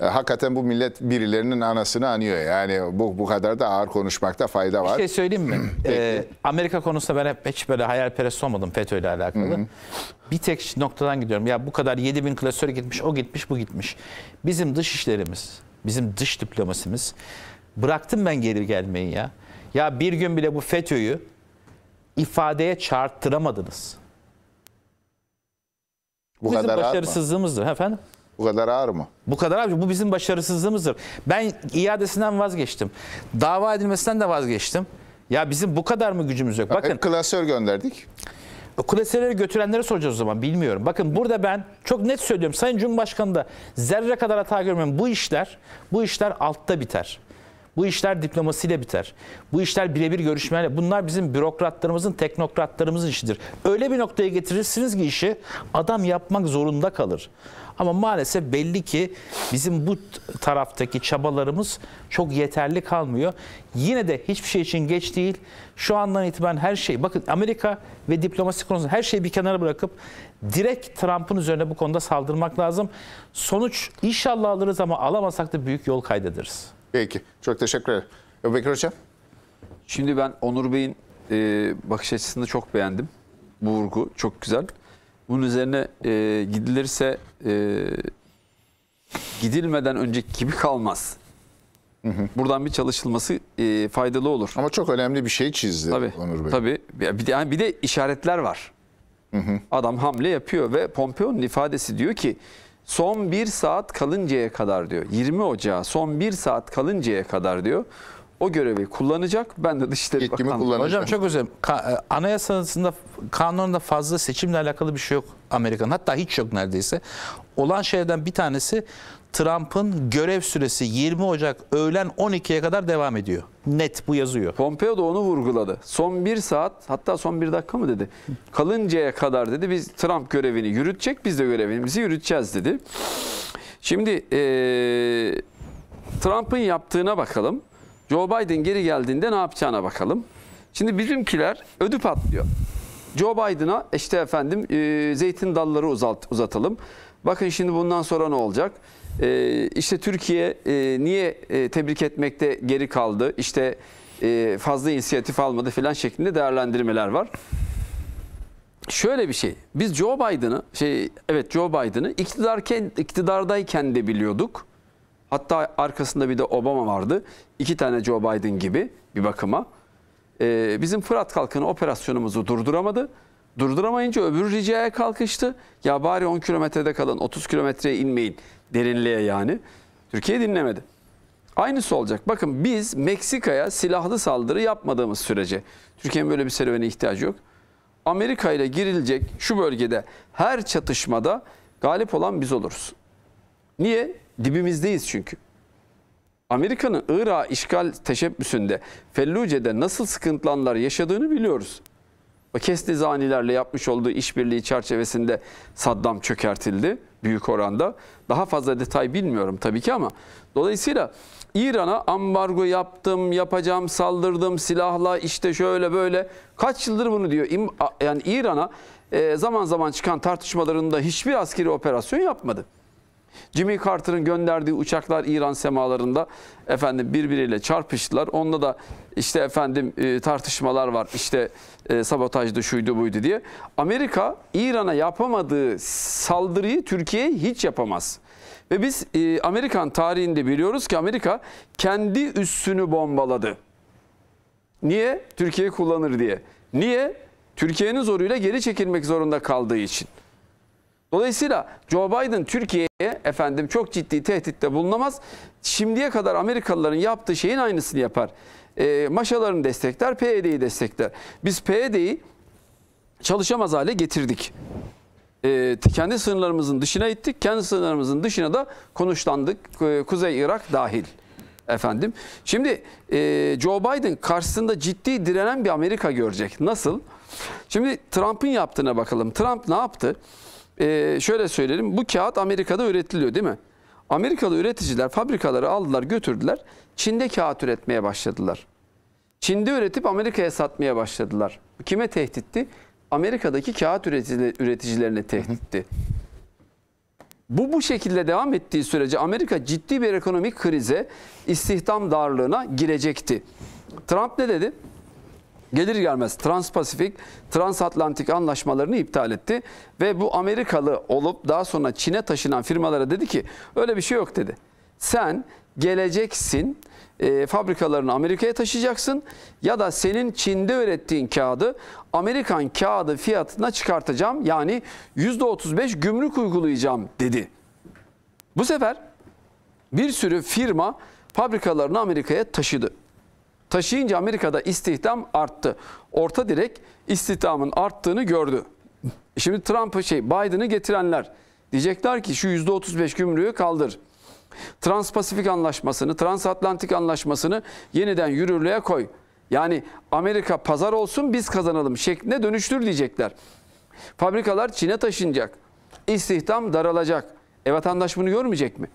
e, hakikaten bu millet birilerinin anasını anıyor. Yani bu bu kadar da ağır konuşmakta fayda var. Bir şey söyleyeyim mi? ee, Amerika konusunda ben hep hiç böyle hayalperest olmadım FETÖ ile alakalı. Bir tek noktadan gidiyorum. Ya bu kadar bin klasör gitmiş, o gitmiş, bu gitmiş. Bizim dış işlerimiz, bizim dış diplomasimiz. Bıraktım ben geri gelmeyi ya. Ya bir gün bile bu FETÖ'yü ifadeye çarptıramadınız. Bu Bizim kadar başarısızlığımızdır efendim. Bu kadar ağır mı? Bu kadar abi. Bu bizim başarısızlığımızdır. Ben iadesinden vazgeçtim. Dava edilmesinden de vazgeçtim. Ya bizim bu kadar mı gücümüz yok? Bakın. klasör gönderdik. E, klasörleri götürenlere soracağız o zaman bilmiyorum. Bakın burada ben çok net söylüyorum. Sayın Cumhurbaşkanı da zerre kadar hata görmüyorum. Bu işler, bu işler altta biter. Bu işler diplomasiyle biter. Bu işler birebir görüşmeyle. Bunlar bizim bürokratlarımızın, teknokratlarımızın işidir. Öyle bir noktaya getirirsiniz ki işi adam yapmak zorunda kalır. Ama maalesef belli ki bizim bu taraftaki çabalarımız çok yeterli kalmıyor. Yine de hiçbir şey için geç değil. Şu andan itibaren her şey, bakın Amerika ve diplomasi konusunda her şeyi bir kenara bırakıp direkt Trump'ın üzerine bu konuda saldırmak lazım. Sonuç inşallah alırız ama alamasak da büyük yol kaydederiz. Peki, çok teşekkür ederim. Bekir Hocam. Şimdi ben Onur Bey'in e, bakış açısını çok beğendim. Bu vurgu çok güzel. Bunun üzerine e, gidilirse e, gidilmeden önce gibi kalmaz. Hı hı. Buradan bir çalışılması e, faydalı olur. Ama çok önemli bir şey çizdi tabii, Onur Bey. Tabii. Bir de, bir de işaretler var. Hı hı. Adam hamle yapıyor ve Pompeo'nun ifadesi diyor ki son bir saat kalıncaya kadar diyor. 20 Ocağı son bir saat kalıncaya kadar diyor o görevi kullanacak. Ben de Dışişleri Yetkimi Bakanlığı. kullanacağım. Hocam çok özel. Ka- e, anayasasında kanununda fazla seçimle alakalı bir şey yok Amerikan. Hatta hiç yok neredeyse. Olan şeylerden bir tanesi Trump'ın görev süresi 20 Ocak öğlen 12'ye kadar devam ediyor. Net bu yazıyor. Pompeo da onu vurguladı. Son bir saat hatta son bir dakika mı dedi. Kalıncaya kadar dedi biz Trump görevini yürütecek biz de görevimizi yürüteceğiz dedi. Şimdi ee, Trump'ın yaptığına bakalım. Joe Biden geri geldiğinde ne yapacağına bakalım. Şimdi bizimkiler ödüp atlıyor. Joe Biden'a işte efendim e, zeytin dalları uzat, uzatalım. Bakın şimdi bundan sonra ne olacak? E, işte Türkiye e, niye e, tebrik etmekte geri kaldı? İşte e, fazla inisiyatif almadı filan şeklinde değerlendirmeler var. Şöyle bir şey. Biz Joe Biden'ı şey evet Joe Biden'ı iktidarken iktidardayken de biliyorduk. Hatta arkasında bir de Obama vardı. İki tane Joe Biden gibi bir bakıma. Ee, bizim Fırat Kalkanı operasyonumuzu durduramadı. Durduramayınca öbür ricaya kalkıştı. Ya bari 10 kilometrede kalın, 30 kilometreye inmeyin derinliğe yani. Türkiye dinlemedi. Aynısı olacak. Bakın biz Meksika'ya silahlı saldırı yapmadığımız sürece Türkiye'nin böyle bir serüvene ihtiyacı yok. Amerika ile girilecek şu bölgede her çatışmada galip olan biz oluruz. Niye? Dibimizdeyiz çünkü. Amerika'nın Irak işgal teşebbüsünde Felluce'de nasıl sıkıntılanlar yaşadığını biliyoruz. Kesti zanilerle yapmış olduğu işbirliği çerçevesinde Saddam çökertildi büyük oranda. Daha fazla detay bilmiyorum tabii ki ama dolayısıyla İran'a ambargo yaptım, yapacağım, saldırdım silahla işte şöyle böyle kaç yıldır bunu diyor. Yani İran'a e, zaman zaman çıkan tartışmalarında hiçbir askeri operasyon yapmadı. Jimmy Carter'ın gönderdiği uçaklar İran semalarında efendim birbiriyle çarpıştılar. Onda da işte efendim e, tartışmalar var. İşte e, sabotajdı şuydu buydu diye. Amerika İran'a yapamadığı saldırıyı Türkiye hiç yapamaz. Ve biz e, Amerikan tarihinde biliyoruz ki Amerika kendi üssünü bombaladı. Niye? Türkiye kullanır diye. Niye? Türkiye'nin zoruyla geri çekilmek zorunda kaldığı için. Dolayısıyla Joe Biden Türkiye'ye efendim çok ciddi tehditte bulunamaz. Şimdiye kadar Amerikalıların yaptığı şeyin aynısını yapar. Ee, e, maşalarını destekler, PYD'yi destekler. Biz PYD'yi e çalışamaz hale getirdik. E, kendi sınırlarımızın dışına ittik. Kendi sınırlarımızın dışına da konuşlandık. Ee, Kuzey Irak dahil efendim. Şimdi e, Joe Biden karşısında ciddi direnen bir Amerika görecek. Nasıl? Şimdi Trump'ın yaptığına bakalım. Trump ne yaptı? e, şöyle söyleyelim bu kağıt Amerika'da üretiliyor değil mi? Amerikalı üreticiler fabrikaları aldılar götürdüler Çin'de kağıt üretmeye başladılar. Çin'de üretip Amerika'ya satmaya başladılar. Kime tehditti? Amerika'daki kağıt üreticilerine tehditti. Bu bu şekilde devam ettiği sürece Amerika ciddi bir ekonomik krize, istihdam darlığına girecekti. Trump ne dedi? gelir gelmez Transpasifik, Transatlantik anlaşmalarını iptal etti ve bu Amerikalı olup daha sonra Çin'e taşınan firmalara dedi ki öyle bir şey yok dedi. Sen geleceksin e, fabrikalarını Amerika'ya taşıyacaksın ya da senin Çin'de ürettiğin kağıdı Amerikan kağıdı fiyatına çıkartacağım yani %35 gümrük uygulayacağım dedi. Bu sefer bir sürü firma fabrikalarını Amerika'ya taşıdı taşıyınca Amerika'da istihdam arttı. Orta direk istihdamın arttığını gördü. Şimdi Trump'ı şey Biden'ı getirenler diyecekler ki şu %35 gümrüğü kaldır. Transpasifik anlaşmasını, transatlantik anlaşmasını yeniden yürürlüğe koy. Yani Amerika pazar olsun biz kazanalım şekline dönüştür diyecekler. Fabrikalar Çin'e taşınacak. İstihdam daralacak. E vatandaş bunu görmeyecek mi?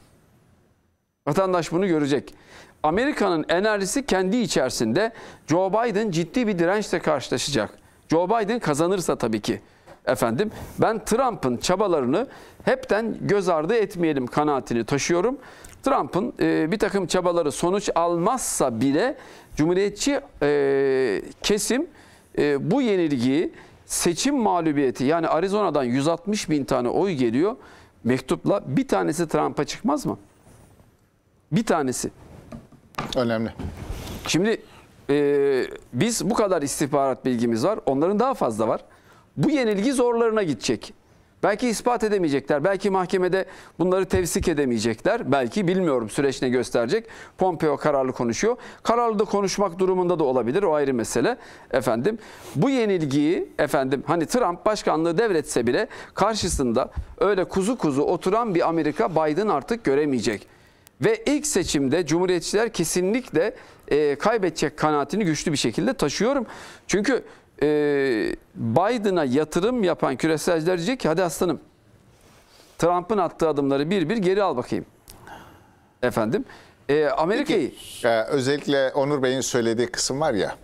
Vatandaş bunu görecek. Amerika'nın enerjisi kendi içerisinde Joe Biden ciddi bir dirençle karşılaşacak. Joe Biden kazanırsa tabii ki efendim ben Trump'ın çabalarını hepten göz ardı etmeyelim kanaatini taşıyorum. Trump'ın e, bir takım çabaları sonuç almazsa bile Cumhuriyetçi e, kesim e, bu yenilgiyi seçim mağlubiyeti yani Arizona'dan 160 bin tane oy geliyor mektupla bir tanesi Trump'a çıkmaz mı? Bir tanesi. Önemli. Şimdi e, biz bu kadar istihbarat bilgimiz var. Onların daha fazla var. Bu yenilgi zorlarına gidecek. Belki ispat edemeyecekler. Belki mahkemede bunları tevsik edemeyecekler. Belki bilmiyorum süreç ne gösterecek. Pompeo kararlı konuşuyor. Kararlı da konuşmak durumunda da olabilir. O ayrı mesele. Efendim bu yenilgiyi efendim hani Trump başkanlığı devretse bile karşısında öyle kuzu kuzu oturan bir Amerika Biden artık göremeyecek. Ve ilk seçimde Cumhuriyetçiler kesinlikle e, kaybedecek kanaatini güçlü bir şekilde taşıyorum. Çünkü e, Biden'a yatırım yapan küreselciler diyecek ki hadi aslanım Trump'ın attığı adımları bir bir geri al bakayım. Efendim e, Amerika'yı... E, özellikle Onur Bey'in söylediği kısım var ya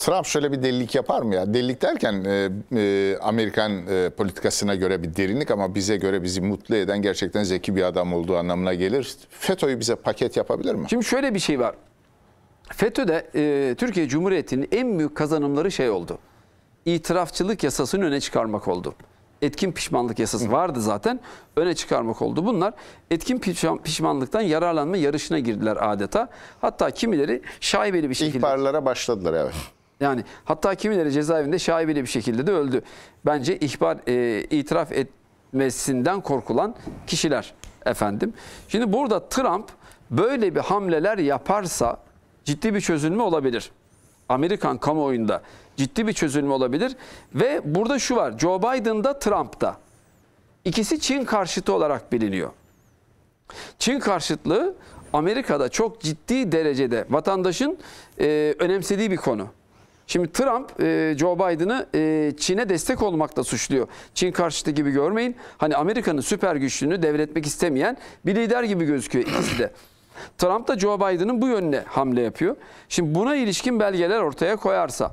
Trump şöyle bir delilik yapar mı ya? Delilik derken e, e, Amerikan e, politikasına göre bir derinlik ama bize göre bizi mutlu eden gerçekten zeki bir adam olduğu anlamına gelir. FETÖ'yü bize paket yapabilir mi? Şimdi şöyle bir şey var. FETÖ'de e, Türkiye Cumhuriyeti'nin en büyük kazanımları şey oldu. İtirafçılık yasasını öne çıkarmak oldu. Etkin pişmanlık yasası vardı zaten. Öne çıkarmak oldu. Bunlar etkin pişmanlıktan yararlanma yarışına girdiler adeta. Hatta kimileri şaibeli bir şekilde... İhbarlara başladılar evet. Yani hatta kimileri cezaevinde şaibeli bir şekilde de öldü. Bence ihbar e, itiraf etmesinden korkulan kişiler efendim. Şimdi burada Trump böyle bir hamleler yaparsa ciddi bir çözülme olabilir. Amerikan kamuoyunda ciddi bir çözülme olabilir. Ve burada şu var Joe Biden'da Trump'ta ikisi Çin karşıtı olarak biliniyor. Çin karşıtlığı Amerika'da çok ciddi derecede vatandaşın e, önemsediği bir konu. Şimdi Trump e, Joe Biden'ı e, Çin'e destek olmakla suçluyor. Çin karşıtı gibi görmeyin. Hani Amerika'nın süper güçlüğünü devretmek istemeyen bir lider gibi gözüküyor ikisi de. Trump da Joe Biden'ın bu yönüne hamle yapıyor. Şimdi buna ilişkin belgeler ortaya koyarsa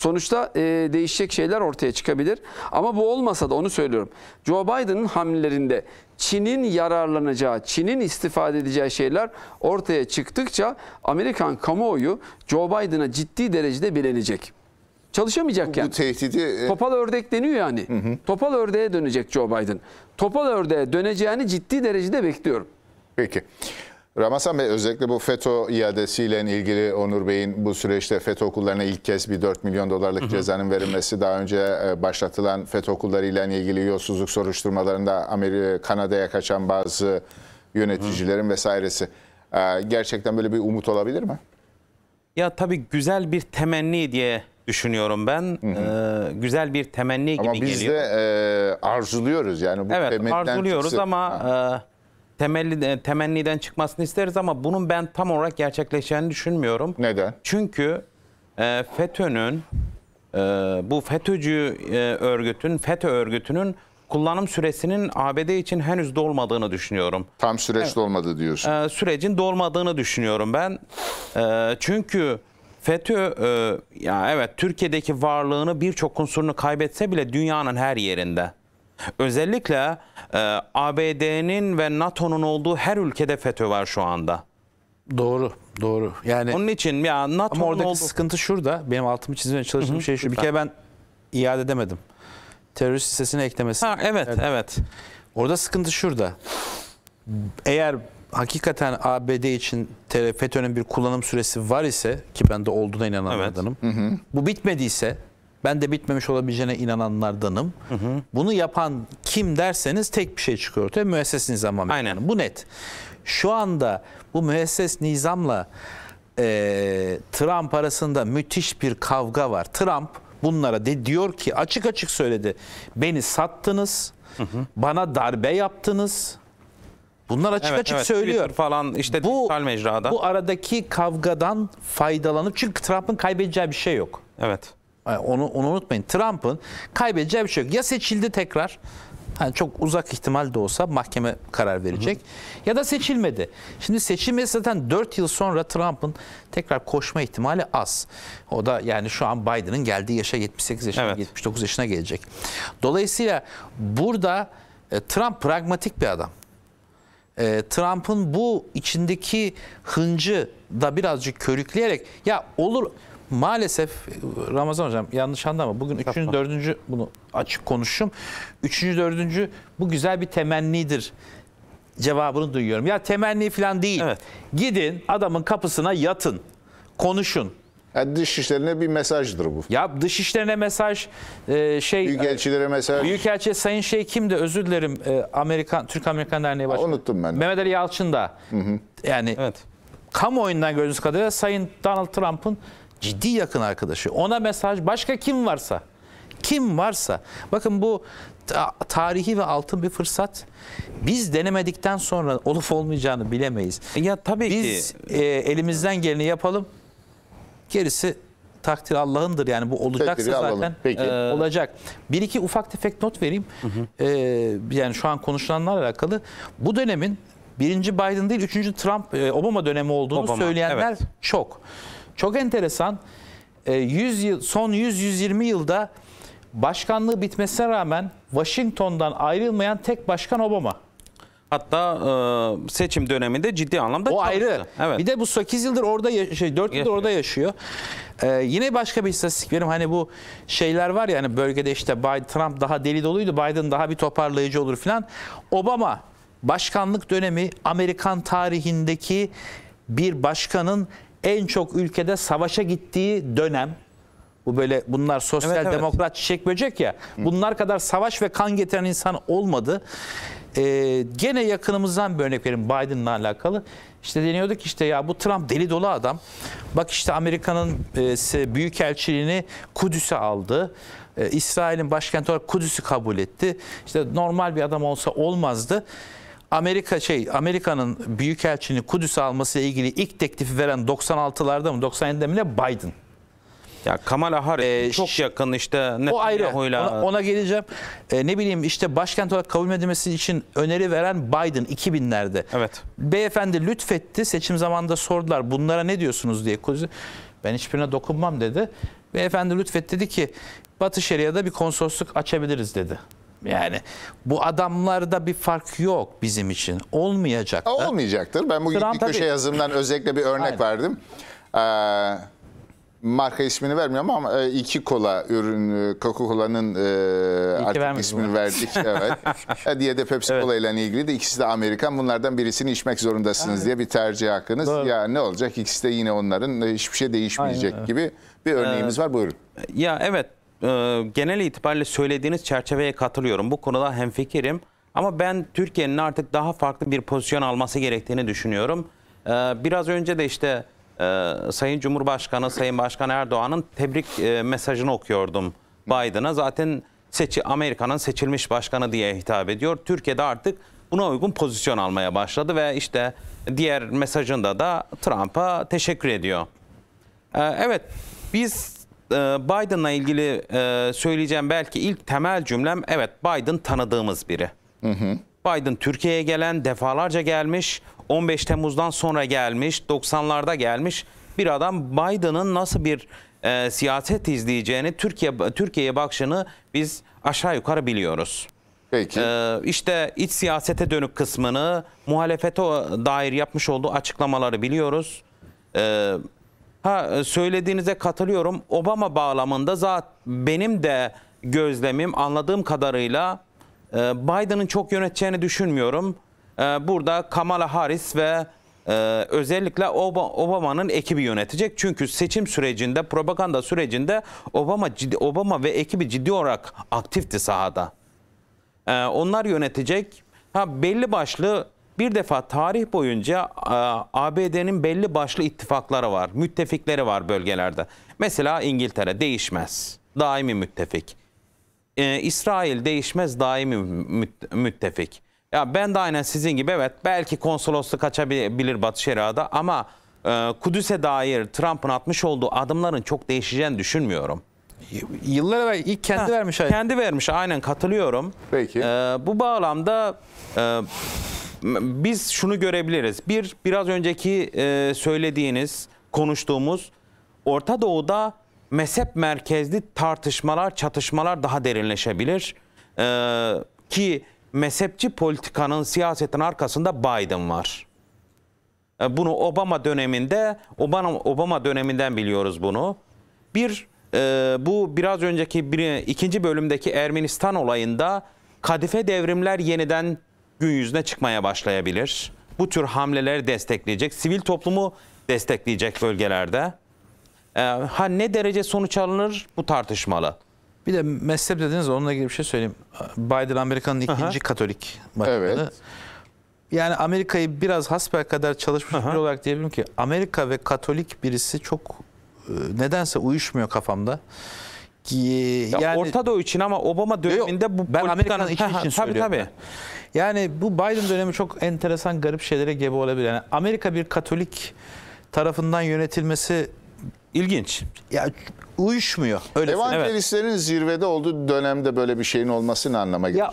Sonuçta e, değişecek şeyler ortaya çıkabilir. Ama bu olmasa da onu söylüyorum. Joe Biden'ın hamlelerinde Çin'in yararlanacağı, Çin'in istifade edeceği şeyler ortaya çıktıkça Amerikan kamuoyu Joe Biden'a ciddi derecede bilenecek. Çalışamayacak yani. Bu tehdidi... E, Topal ördek deniyor yani. Hı hı. Topal ördeğe dönecek Joe Biden. Topal ördeğe döneceğini ciddi derecede bekliyorum. Peki. Ramazan Bey özellikle bu FETÖ iadesiyle ilgili Onur Bey'in bu süreçte FETÖ okullarına ilk kez bir 4 milyon dolarlık cezanın verilmesi daha önce e, başlatılan FETÖ okullarıyla ilgili yolsuzluk soruşturmalarında Amerika, Kanada'ya kaçan bazı yöneticilerin vesairesi e, gerçekten böyle bir umut olabilir mi? Ya tabii güzel bir temenni diye düşünüyorum ben. Hı hı. Ee, güzel bir temenni ama gibi geliyor. Ama biz de e, arzuluyoruz yani bu evet, arzuluyoruz çıksın. ama ha. E, temelli, e, temenniden çıkmasını isteriz ama bunun ben tam olarak gerçekleşeceğini düşünmüyorum. Neden? Çünkü e, FETÖ'nün e, bu FETÖ'cü e, örgütün, FETÖ örgütünün kullanım süresinin ABD için henüz dolmadığını düşünüyorum. Tam süreç evet. dolmadı diyorsun. E, sürecin dolmadığını düşünüyorum ben. E, çünkü FETÖ e, ya evet Türkiye'deki varlığını birçok unsurunu kaybetse bile dünyanın her yerinde. Özellikle e, ABD'nin ve NATO'nun olduğu her ülkede FETÖ var şu anda. Doğru, doğru. Yani Onun için ya NATO'nun ama oradaki olduğu... sıkıntı şurada. Benim altımı çizmeye çalıştığım Hı-hı, şey şu. Bir kere ben iade edemedim. Terörist listesine eklemesi. Ha, evet, evet, evet. Orada sıkıntı şurada. Eğer hakikaten ABD için FETÖ'nün bir kullanım süresi var ise ki ben de olduğuna inanan evet. adamım. Bu bitmediyse ben de bitmemiş olabileceğine inananlardanım. Hı hı. Bunu yapan kim derseniz tek bir şey çıkıyor ortaya. Müesses nizam Aynen. bu net. Şu anda bu müesses nizamla e, Trump arasında müthiş bir kavga var. Trump bunlara de, diyor ki açık açık söyledi. Beni sattınız. Hı hı. Bana darbe yaptınız. Bunlar açık evet, açık evet. söylüyor. Twitter falan işte bu, dijital mecrada. Bu aradaki kavgadan faydalanıp çünkü Trump'ın kaybedeceği bir şey yok. Evet. Onu, onu unutmayın. Trump'ın kaybedeceği bir şey yok. Ya seçildi tekrar yani çok uzak ihtimal de olsa mahkeme karar verecek. Hı hı. Ya da seçilmedi. Şimdi seçilmedi zaten 4 yıl sonra Trump'ın tekrar koşma ihtimali az. O da yani şu an Biden'ın geldiği yaşa 78 yaşına, evet. 79 yaşına gelecek. Dolayısıyla burada e, Trump pragmatik bir adam. E, Trump'ın bu içindeki hıncı da birazcık körükleyerek ya olur maalesef Ramazan hocam yanlış anlama bugün Yapma. üçüncü dördüncü bunu açık konuşum. Üçüncü dördüncü bu güzel bir temennidir cevabını duyuyorum. Ya temenni falan değil. Evet. Gidin adamın kapısına yatın. Konuşun. Yani dış işlerine bir mesajdır bu. Ya dış işlerine mesaj e, şey Büyükelçilere mesaj. Büyükelçi Sayın şey kimdi? Özür dilerim. E, Amerikan Türk Amerikan Derneği Başkanı. Ha, unuttum ben. De. Mehmet Ali Yalçın da. Hı hı. Yani evet. kamuoyundan gördüğünüz kadarıyla Sayın Donald Trump'ın ciddi yakın arkadaşı, ona mesaj, başka kim varsa, kim varsa. Bakın bu tarihi ve altın bir fırsat. Biz denemedikten sonra olup olmayacağını bilemeyiz. Ya tabii Biz, ki. Biz e, elimizden geleni yapalım. Gerisi takdir Allah'ındır yani bu olacaksa zaten Peki. E, ee, olacak. Bir iki ufak tefek not vereyim. Hı hı. E, yani şu an konuşulanlarla alakalı. Bu dönemin birinci Biden değil üçüncü Trump e, Obama dönemi olduğunu Obama, söyleyenler evet. çok. Çok enteresan. 100 e, yıl, son 100-120 yılda başkanlığı bitmesine rağmen Washington'dan ayrılmayan tek başkan Obama. Hatta e, seçim döneminde ciddi anlamda O çalıştı. ayrı. Evet. Bir de bu 8 yıldır orada şey 4 yıldır orada yaşıyor. Ee, yine başka bir istatistik verim hani bu şeyler var ya hani bölgede işte Biden, Trump daha deli doluydu. Biden daha bir toparlayıcı olur filan. Obama başkanlık dönemi Amerikan tarihindeki bir başkanın en çok ülkede savaşa gittiği dönem bu böyle bunlar sosyal evet, evet. demokrat çiçek böcek ya. Bunlar kadar savaş ve kan getiren insan olmadı. Ee, gene yakınımızdan bir örnek vereyim Biden'la alakalı. İşte deniyorduk işte ya bu Trump deli dolu adam. Bak işte Amerika'nın e, elçiliğini Kudüs'e aldı. E, İsrail'in başkenti olarak Kudüs'ü kabul etti. İşte normal bir adam olsa olmazdı. Amerika şey Amerika'nın büyükelçini Kudüs'e ile ilgili ilk teklifi veren 96'larda mı 97'de mi ne Biden. Ya Kamala Harris ee, çok yakın işte O ayrı Ona, ona geleceğim. Ee, ne bileyim işte başkent olarak kabul edilmesi için öneri veren Biden 2000'lerde. Evet. Beyefendi lütfetti. Seçim zamanında sordular bunlara ne diyorsunuz diye. Ben hiçbirine dokunmam dedi. Beyefendi lütfet dedi ki Batı Şeria'da bir konsolosluk açabiliriz dedi. Yani bu adamlarda bir fark yok bizim için. Olmayacak e, da. Olmayacaktır. Ben bugün Trump, bir köşe tabii... yazımdan özellikle bir örnek Aynen. verdim. Ee, marka ismini vermiyorum ama e, iki kola ürünü e, Coca-Cola'nın e, artık ismini bunu. verdik. Evet. diye de Pepsi evet. Cola ile ilgili de ikisi de Amerikan. Bunlardan birisini içmek zorundasınız evet. diye bir tercih hakkınız. Doğru. Ya ne olacak? İkisi de yine onların hiçbir şey değişmeyecek Aynen, gibi bir örneğimiz ee, var. Buyurun. Ya evet e, genel itibariyle söylediğiniz çerçeveye katılıyorum. Bu konuda hemfikirim. Ama ben Türkiye'nin artık daha farklı bir pozisyon alması gerektiğini düşünüyorum. E, biraz önce de işte e, Sayın Cumhurbaşkanı, Sayın Başkan Erdoğan'ın tebrik e, mesajını okuyordum Biden'a. Zaten seçi Amerika'nın seçilmiş başkanı diye hitap ediyor. Türkiye'de artık buna uygun pozisyon almaya başladı ve işte diğer mesajında da Trump'a teşekkür ediyor. Ee, evet biz ee, Biden'la ilgili e, söyleyeceğim belki ilk temel cümlem evet Biden tanıdığımız biri. Hı hı. Biden Türkiye'ye gelen defalarca gelmiş 15 Temmuz'dan sonra gelmiş 90'larda gelmiş bir adam Biden'ın nasıl bir e, siyaset izleyeceğini Türkiye Türkiye'ye bakışını biz aşağı yukarı biliyoruz. Peki. Ee, işte iç siyasete dönük kısmını muhalefete dair yapmış olduğu açıklamaları biliyoruz. Ee, Ha e, söylediğinize katılıyorum. Obama bağlamında zat benim de gözlemim anladığım kadarıyla e, Biden'ın çok yöneteceğini düşünmüyorum. E, burada Kamala Harris ve özellikle Obama'nın ekibi yönetecek. Çünkü seçim sürecinde, propaganda sürecinde Obama ciddi, Obama ve ekibi ciddi olarak aktifti sahada. Onlar yönetecek. Ha belli başlı bir defa tarih boyunca ABD'nin belli başlı ittifakları var, müttefikleri var bölgelerde. Mesela İngiltere değişmez, daimi müttefik. E, İsrail değişmez, daimi müttefik. Ya ben de aynen sizin gibi evet belki konsolosluk açabilir Batı Şeria'da ama e, Kudüs'e dair Trump'ın atmış olduğu adımların çok değişeceğini düşünmüyorum. Yıllar evvel ilk kendi ha, vermiş. Aynen. Kendi vermiş aynen katılıyorum. Peki. E, bu bağlamda e, biz şunu görebiliriz. Bir, biraz önceki e, söylediğiniz, konuştuğumuz Orta Doğu'da mezhep merkezli tartışmalar, çatışmalar daha derinleşebilir. E, ki mezhepçi politikanın siyasetin arkasında Biden var. E, bunu Obama döneminde, Obama, Obama döneminden biliyoruz bunu. Bir, e, bu biraz önceki bir, ikinci bölümdeki Ermenistan olayında kadife devrimler yeniden gün yüzüne çıkmaya başlayabilir. Bu tür hamleleri destekleyecek, sivil toplumu destekleyecek bölgelerde. Ee, ha ne derece sonuç alınır bu tartışmalı. Bir de mezhep dediniz onunla ilgili bir şey söyleyeyim. Biden Amerika'nın ikinci Aha. Katolik başkanı. Evet. Yani Amerika'yı biraz hasper kadar çalışmış Aha. biri olarak diyebilirim ki Amerika ve Katolik birisi çok e, nedense uyuşmuyor kafamda. Ya yani, Orta Doğu için ama Obama döneminde yok, bu ben Amerika'nın iki için tabii, söylüyorum. Tabii tabii. Yani bu Biden dönemi çok enteresan garip şeylere gebe olabilir. Yani Amerika bir Katolik tarafından yönetilmesi ilginç. Ya uyuşmuyor. Öyle Evangelistlerin evet. zirvede olduğu dönemde böyle bir şeyin olmasını anlama gelir. Ya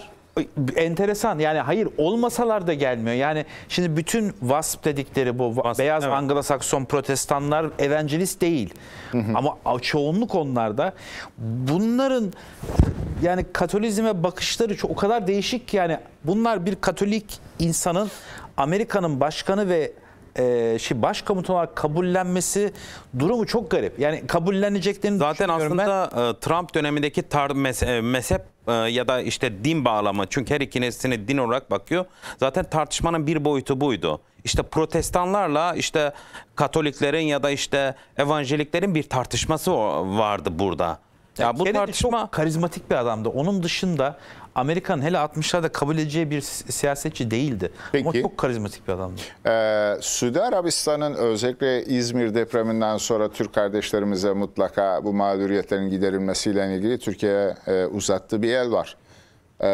enteresan yani hayır olmasalar da gelmiyor. Yani şimdi bütün WASP dedikleri bu WASP, beyaz evet. Anglo-Sakson protestanlar evangelist değil. Hı hı. Ama çoğunluk onlarda. Bunların yani Katolizme bakışları çok, o kadar değişik ki yani bunlar bir Katolik insanın Amerika'nın başkanı ve e, şey başkomutan olarak kabullenmesi durumu çok garip. Yani kabulleneceklerini Zaten aslında ben. E, Trump dönemindeki tar mez e, mezhep ee, ya da işte din bağlama çünkü her ikinesini din olarak bakıyor. Zaten tartışmanın bir boyutu buydu. İşte protestanlarla işte katoliklerin ya da işte evangeliklerin bir tartışması vardı burada. Ya bu Kennedy tartışma çok karizmatik bir adamdı. Onun dışında Amerika'nın hele 60'larda kabul edeceği bir siyasetçi değildi. Peki. Ama çok karizmatik bir adamdı. Ee, Suudi Arabistan'ın özellikle İzmir depreminden sonra Türk kardeşlerimize mutlaka bu mağduriyetlerin giderilmesiyle ilgili Türkiye'ye e, uzattığı bir el var e,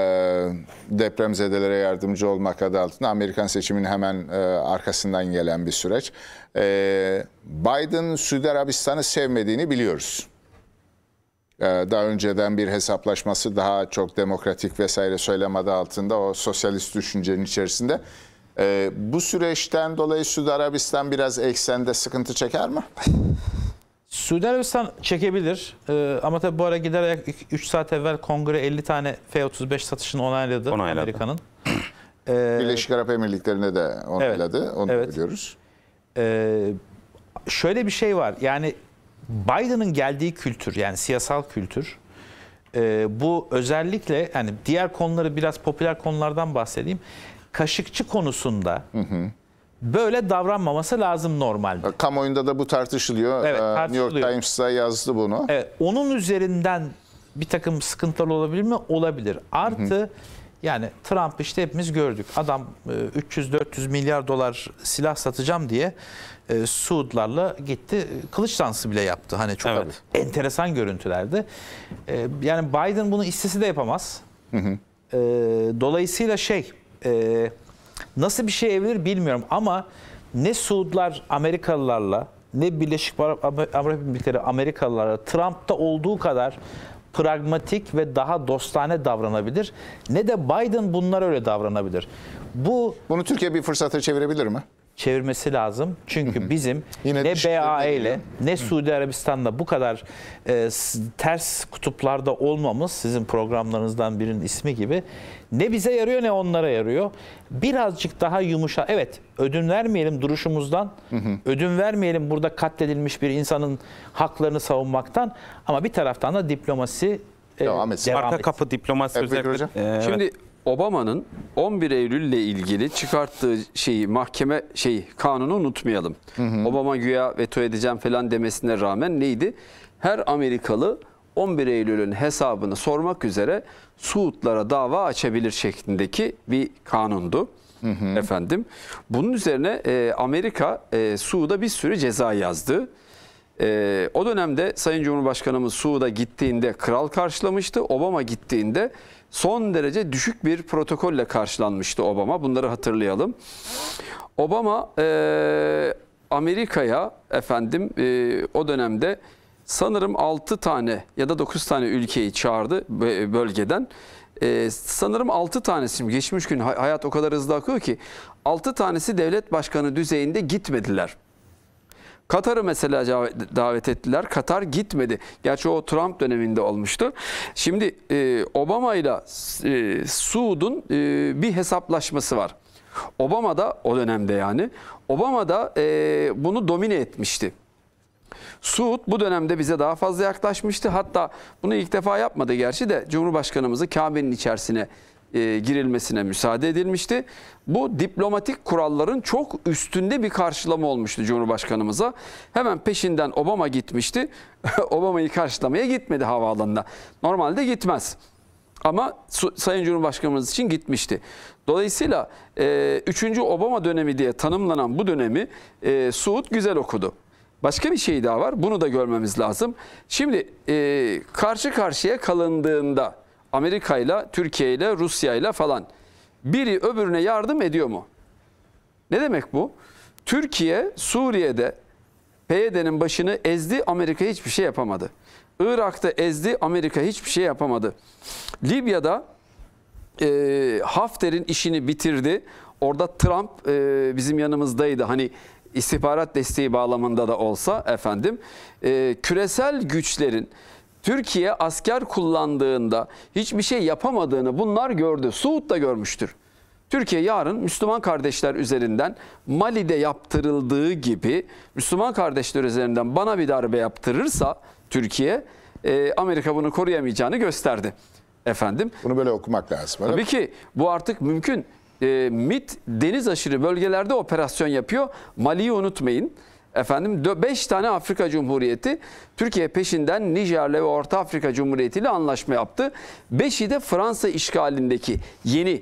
depremzedelere yardımcı olmak adı altında Amerikan seçiminin hemen e, arkasından gelen bir süreç. E, Biden Suudi Arabistan'ı sevmediğini biliyoruz. Ee, daha önceden bir hesaplaşması daha çok demokratik vesaire söylem altında o sosyalist düşüncenin içerisinde. Ee, bu süreçten dolayı Suudi Arabistan biraz eksende sıkıntı çeker mi? Suudi Arabistan çekebilir ee, ama tabii bu ara gider 3 saat evvel kongre 50 tane F-35 satışını onayladı, onayladı. Amerika'nın. ee, Birleşik Arap Emirlikleri'ne de onayladı, evet, onu evet. biliyoruz. Ee, şöyle bir şey var yani Biden'ın geldiği kültür yani siyasal kültür e, bu özellikle yani diğer konuları biraz popüler konulardan bahsedeyim. Kaşıkçı konusunda hı hı. böyle davranmaması lazım normalde. Kamuoyunda da bu tartışılıyor. Evet, tartışılıyor. E, New York Times'a yazdı bunu. Evet, onun üzerinden bir takım sıkıntılar olabilir mi? Olabilir. Artı hı hı. yani Trump işte hepimiz gördük. Adam 300-400 e, milyar dolar silah satacağım diye e, Suudlarla gitti. Kılıç dansı bile yaptı. Hani çok evet. enteresan görüntülerdi. E, yani Biden bunu istesi de yapamaz. Hı hı. E, dolayısıyla şey e, nasıl bir şey evlenir bilmiyorum ama ne Suudlar Amerikalılarla ne Birleşik Arap Emirlikleri Amerikalılarla Trump'ta olduğu kadar pragmatik ve daha dostane davranabilir ne de Biden bunlar öyle davranabilir. Bu bunu Türkiye bir fırsata çevirebilir mi? çevirmesi lazım. Çünkü bizim Yine ne BAE ile ne Suudi Arabistan'la bu kadar e, ters kutuplarda olmamız sizin programlarınızdan birinin ismi gibi ne bize yarıyor ne onlara yarıyor. Birazcık daha yumuşa. Evet, ödün vermeyelim duruşumuzdan. Ödün vermeyelim burada katledilmiş bir insanın haklarını savunmaktan ama bir taraftan da diplomasi e, devam etsin. Devam Arka etsin. kapı diplomasi özellikle. Ee, Şimdi evet Obama'nın 11 Eylül ile ilgili çıkarttığı şeyi mahkeme şey kanunu unutmayalım. Hı hı. Obama güya veto edeceğim falan demesine rağmen neydi? Her Amerikalı 11 Eylül'ün hesabını sormak üzere Suudlara dava açabilir şeklindeki bir kanundu. Hı hı. Efendim. Bunun üzerine e, Amerika e, Suud'a bir sürü ceza yazdı. E, o dönemde Sayın Cumhurbaşkanımız Suud'a gittiğinde kral karşılamıştı. Obama gittiğinde son derece düşük bir protokolle karşılanmıştı Obama. Bunları hatırlayalım. Obama e, Amerika'ya efendim e, o dönemde sanırım 6 tane ya da 9 tane ülkeyi çağırdı bölgeden. Ee, sanırım 6 tanesi geçmiş gün hayat o kadar hızlı akıyor ki 6 tanesi devlet başkanı düzeyinde gitmediler. Katar'ı mesela davet ettiler. Katar gitmedi. Gerçi o Trump döneminde olmuştu. Şimdi e, Obama ile e, Suud'un e, bir hesaplaşması var. Obama da o dönemde yani Obama da e, bunu domine etmişti. Suud bu dönemde bize daha fazla yaklaşmıştı. Hatta bunu ilk defa yapmadı gerçi de Cumhurbaşkanımızı Kabe'nin içerisine e, girilmesine müsaade edilmişti. Bu diplomatik kuralların çok üstünde bir karşılama olmuştu Cumhurbaşkanımıza. Hemen peşinden Obama gitmişti. Obama'yı karşılamaya gitmedi havaalanına. Normalde gitmez. Ama Sayın Cumhurbaşkanımız için gitmişti. Dolayısıyla e, 3. Obama dönemi diye tanımlanan bu dönemi e, Suud güzel okudu. Başka bir şey daha var. Bunu da görmemiz lazım. Şimdi e, karşı karşıya kalındığında Amerika ile, Türkiye ile, Rusya ile falan biri öbürüne yardım ediyor mu? Ne demek bu? Türkiye Suriye'de PYD'nin başını ezdi, Amerika hiçbir şey yapamadı. Irak'ta ezdi, Amerika hiçbir şey yapamadı. Libya'da e, Hafter'in işini bitirdi. Orada Trump e, bizim yanımızdaydı. Hani istihbarat desteği bağlamında da olsa efendim e, küresel güçlerin Türkiye asker kullandığında hiçbir şey yapamadığını bunlar gördü. Suud da görmüştür. Türkiye yarın Müslüman kardeşler üzerinden Mali'de yaptırıldığı gibi Müslüman kardeşler üzerinden bana bir darbe yaptırırsa Türkiye e, Amerika bunu koruyamayacağını gösterdi. Efendim. Bunu böyle okumak lazım. Tabii mi? ki bu artık mümkün. E, MIT deniz aşırı bölgelerde operasyon yapıyor. Mali'yi unutmayın. Efendim 5 tane Afrika Cumhuriyeti Türkiye peşinden Nijer'le ve Orta Afrika Cumhuriyeti ile anlaşma yaptı. 5'i de Fransa işgalindeki yeni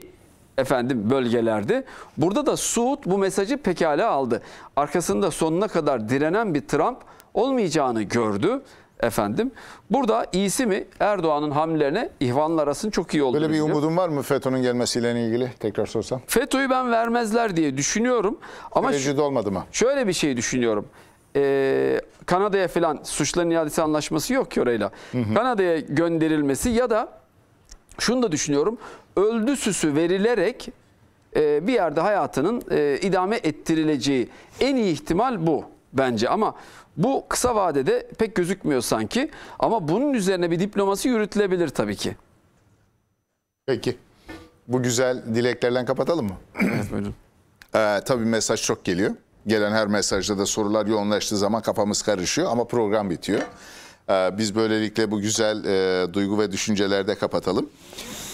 efendim bölgelerdi. Burada da Suud bu mesajı pekala aldı. Arkasında sonuna kadar direnen bir Trump olmayacağını gördü efendim. Burada iyisi mi Erdoğan'ın hamlelerine ihvanlar arasının çok iyi oldu. Böyle bir biliyorum. umudun var mı FETÖ'nün gelmesiyle ilgili tekrar sorsam? FETÖ'yü ben vermezler diye düşünüyorum. Ama şu, olmadı mı? Şöyle bir şey düşünüyorum. Ee, Kanada'ya falan suçların iadesi anlaşması yok ki orayla. Kanada'ya gönderilmesi ya da şunu da düşünüyorum. Öldü süsü verilerek e, bir yerde hayatının e, idame ettirileceği en iyi ihtimal bu bence ama bu kısa vadede pek gözükmüyor sanki ama bunun üzerine bir diplomasi yürütülebilir tabii ki. Peki. Bu güzel dileklerden kapatalım mı? Evet buyurun. Ee, tabii mesaj çok geliyor. Gelen her mesajda da sorular yoğunlaştığı zaman kafamız karışıyor ama program bitiyor. Ee, biz böylelikle bu güzel e, duygu ve düşüncelerde kapatalım.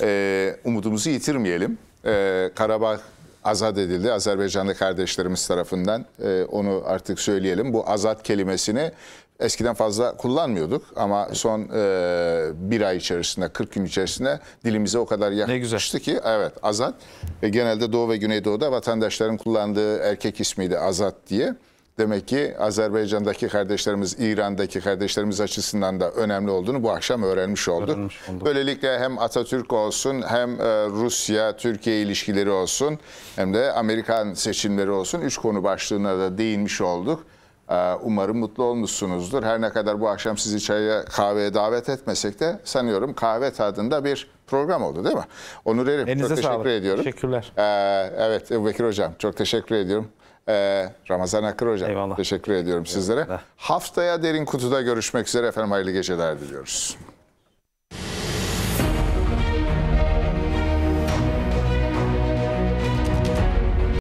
Ee, umudumuzu yitirmeyelim. Ee, Karabağ azat edildi. Azerbaycanlı kardeşlerimiz tarafından e, onu artık söyleyelim. Bu azat kelimesini eskiden fazla kullanmıyorduk ama son e, bir ay içerisinde 40 gün içerisinde dilimize o kadar yakıştı ki evet azat e, genelde Doğu ve Güneydoğu'da vatandaşların kullandığı erkek ismiydi azat diye demek ki Azerbaycan'daki kardeşlerimiz, İran'daki kardeşlerimiz açısından da önemli olduğunu bu akşam öğrenmiş olduk. Öğrenmiş Böylelikle hem Atatürk olsun, hem e, Rusya-Türkiye ilişkileri olsun, hem de Amerikan seçimleri olsun. Üç konu başlığına da değinmiş olduk. E, umarım mutlu olmuşsunuzdur. Her ne kadar bu akşam sizi çaya kahveye davet etmesek de sanıyorum kahve tadında bir program oldu değil mi? Onur Erim Elinize çok teşekkür sağlık. ediyorum. Teşekkürler. Ee, evet Bekir Hocam çok teşekkür ediyorum. Ee, Ramazan Akır Hocam. Eyvallah. Teşekkür ediyorum Eyvallah. sizlere. Haftaya derin kutuda görüşmek üzere efendim hayırlı geceler diliyoruz.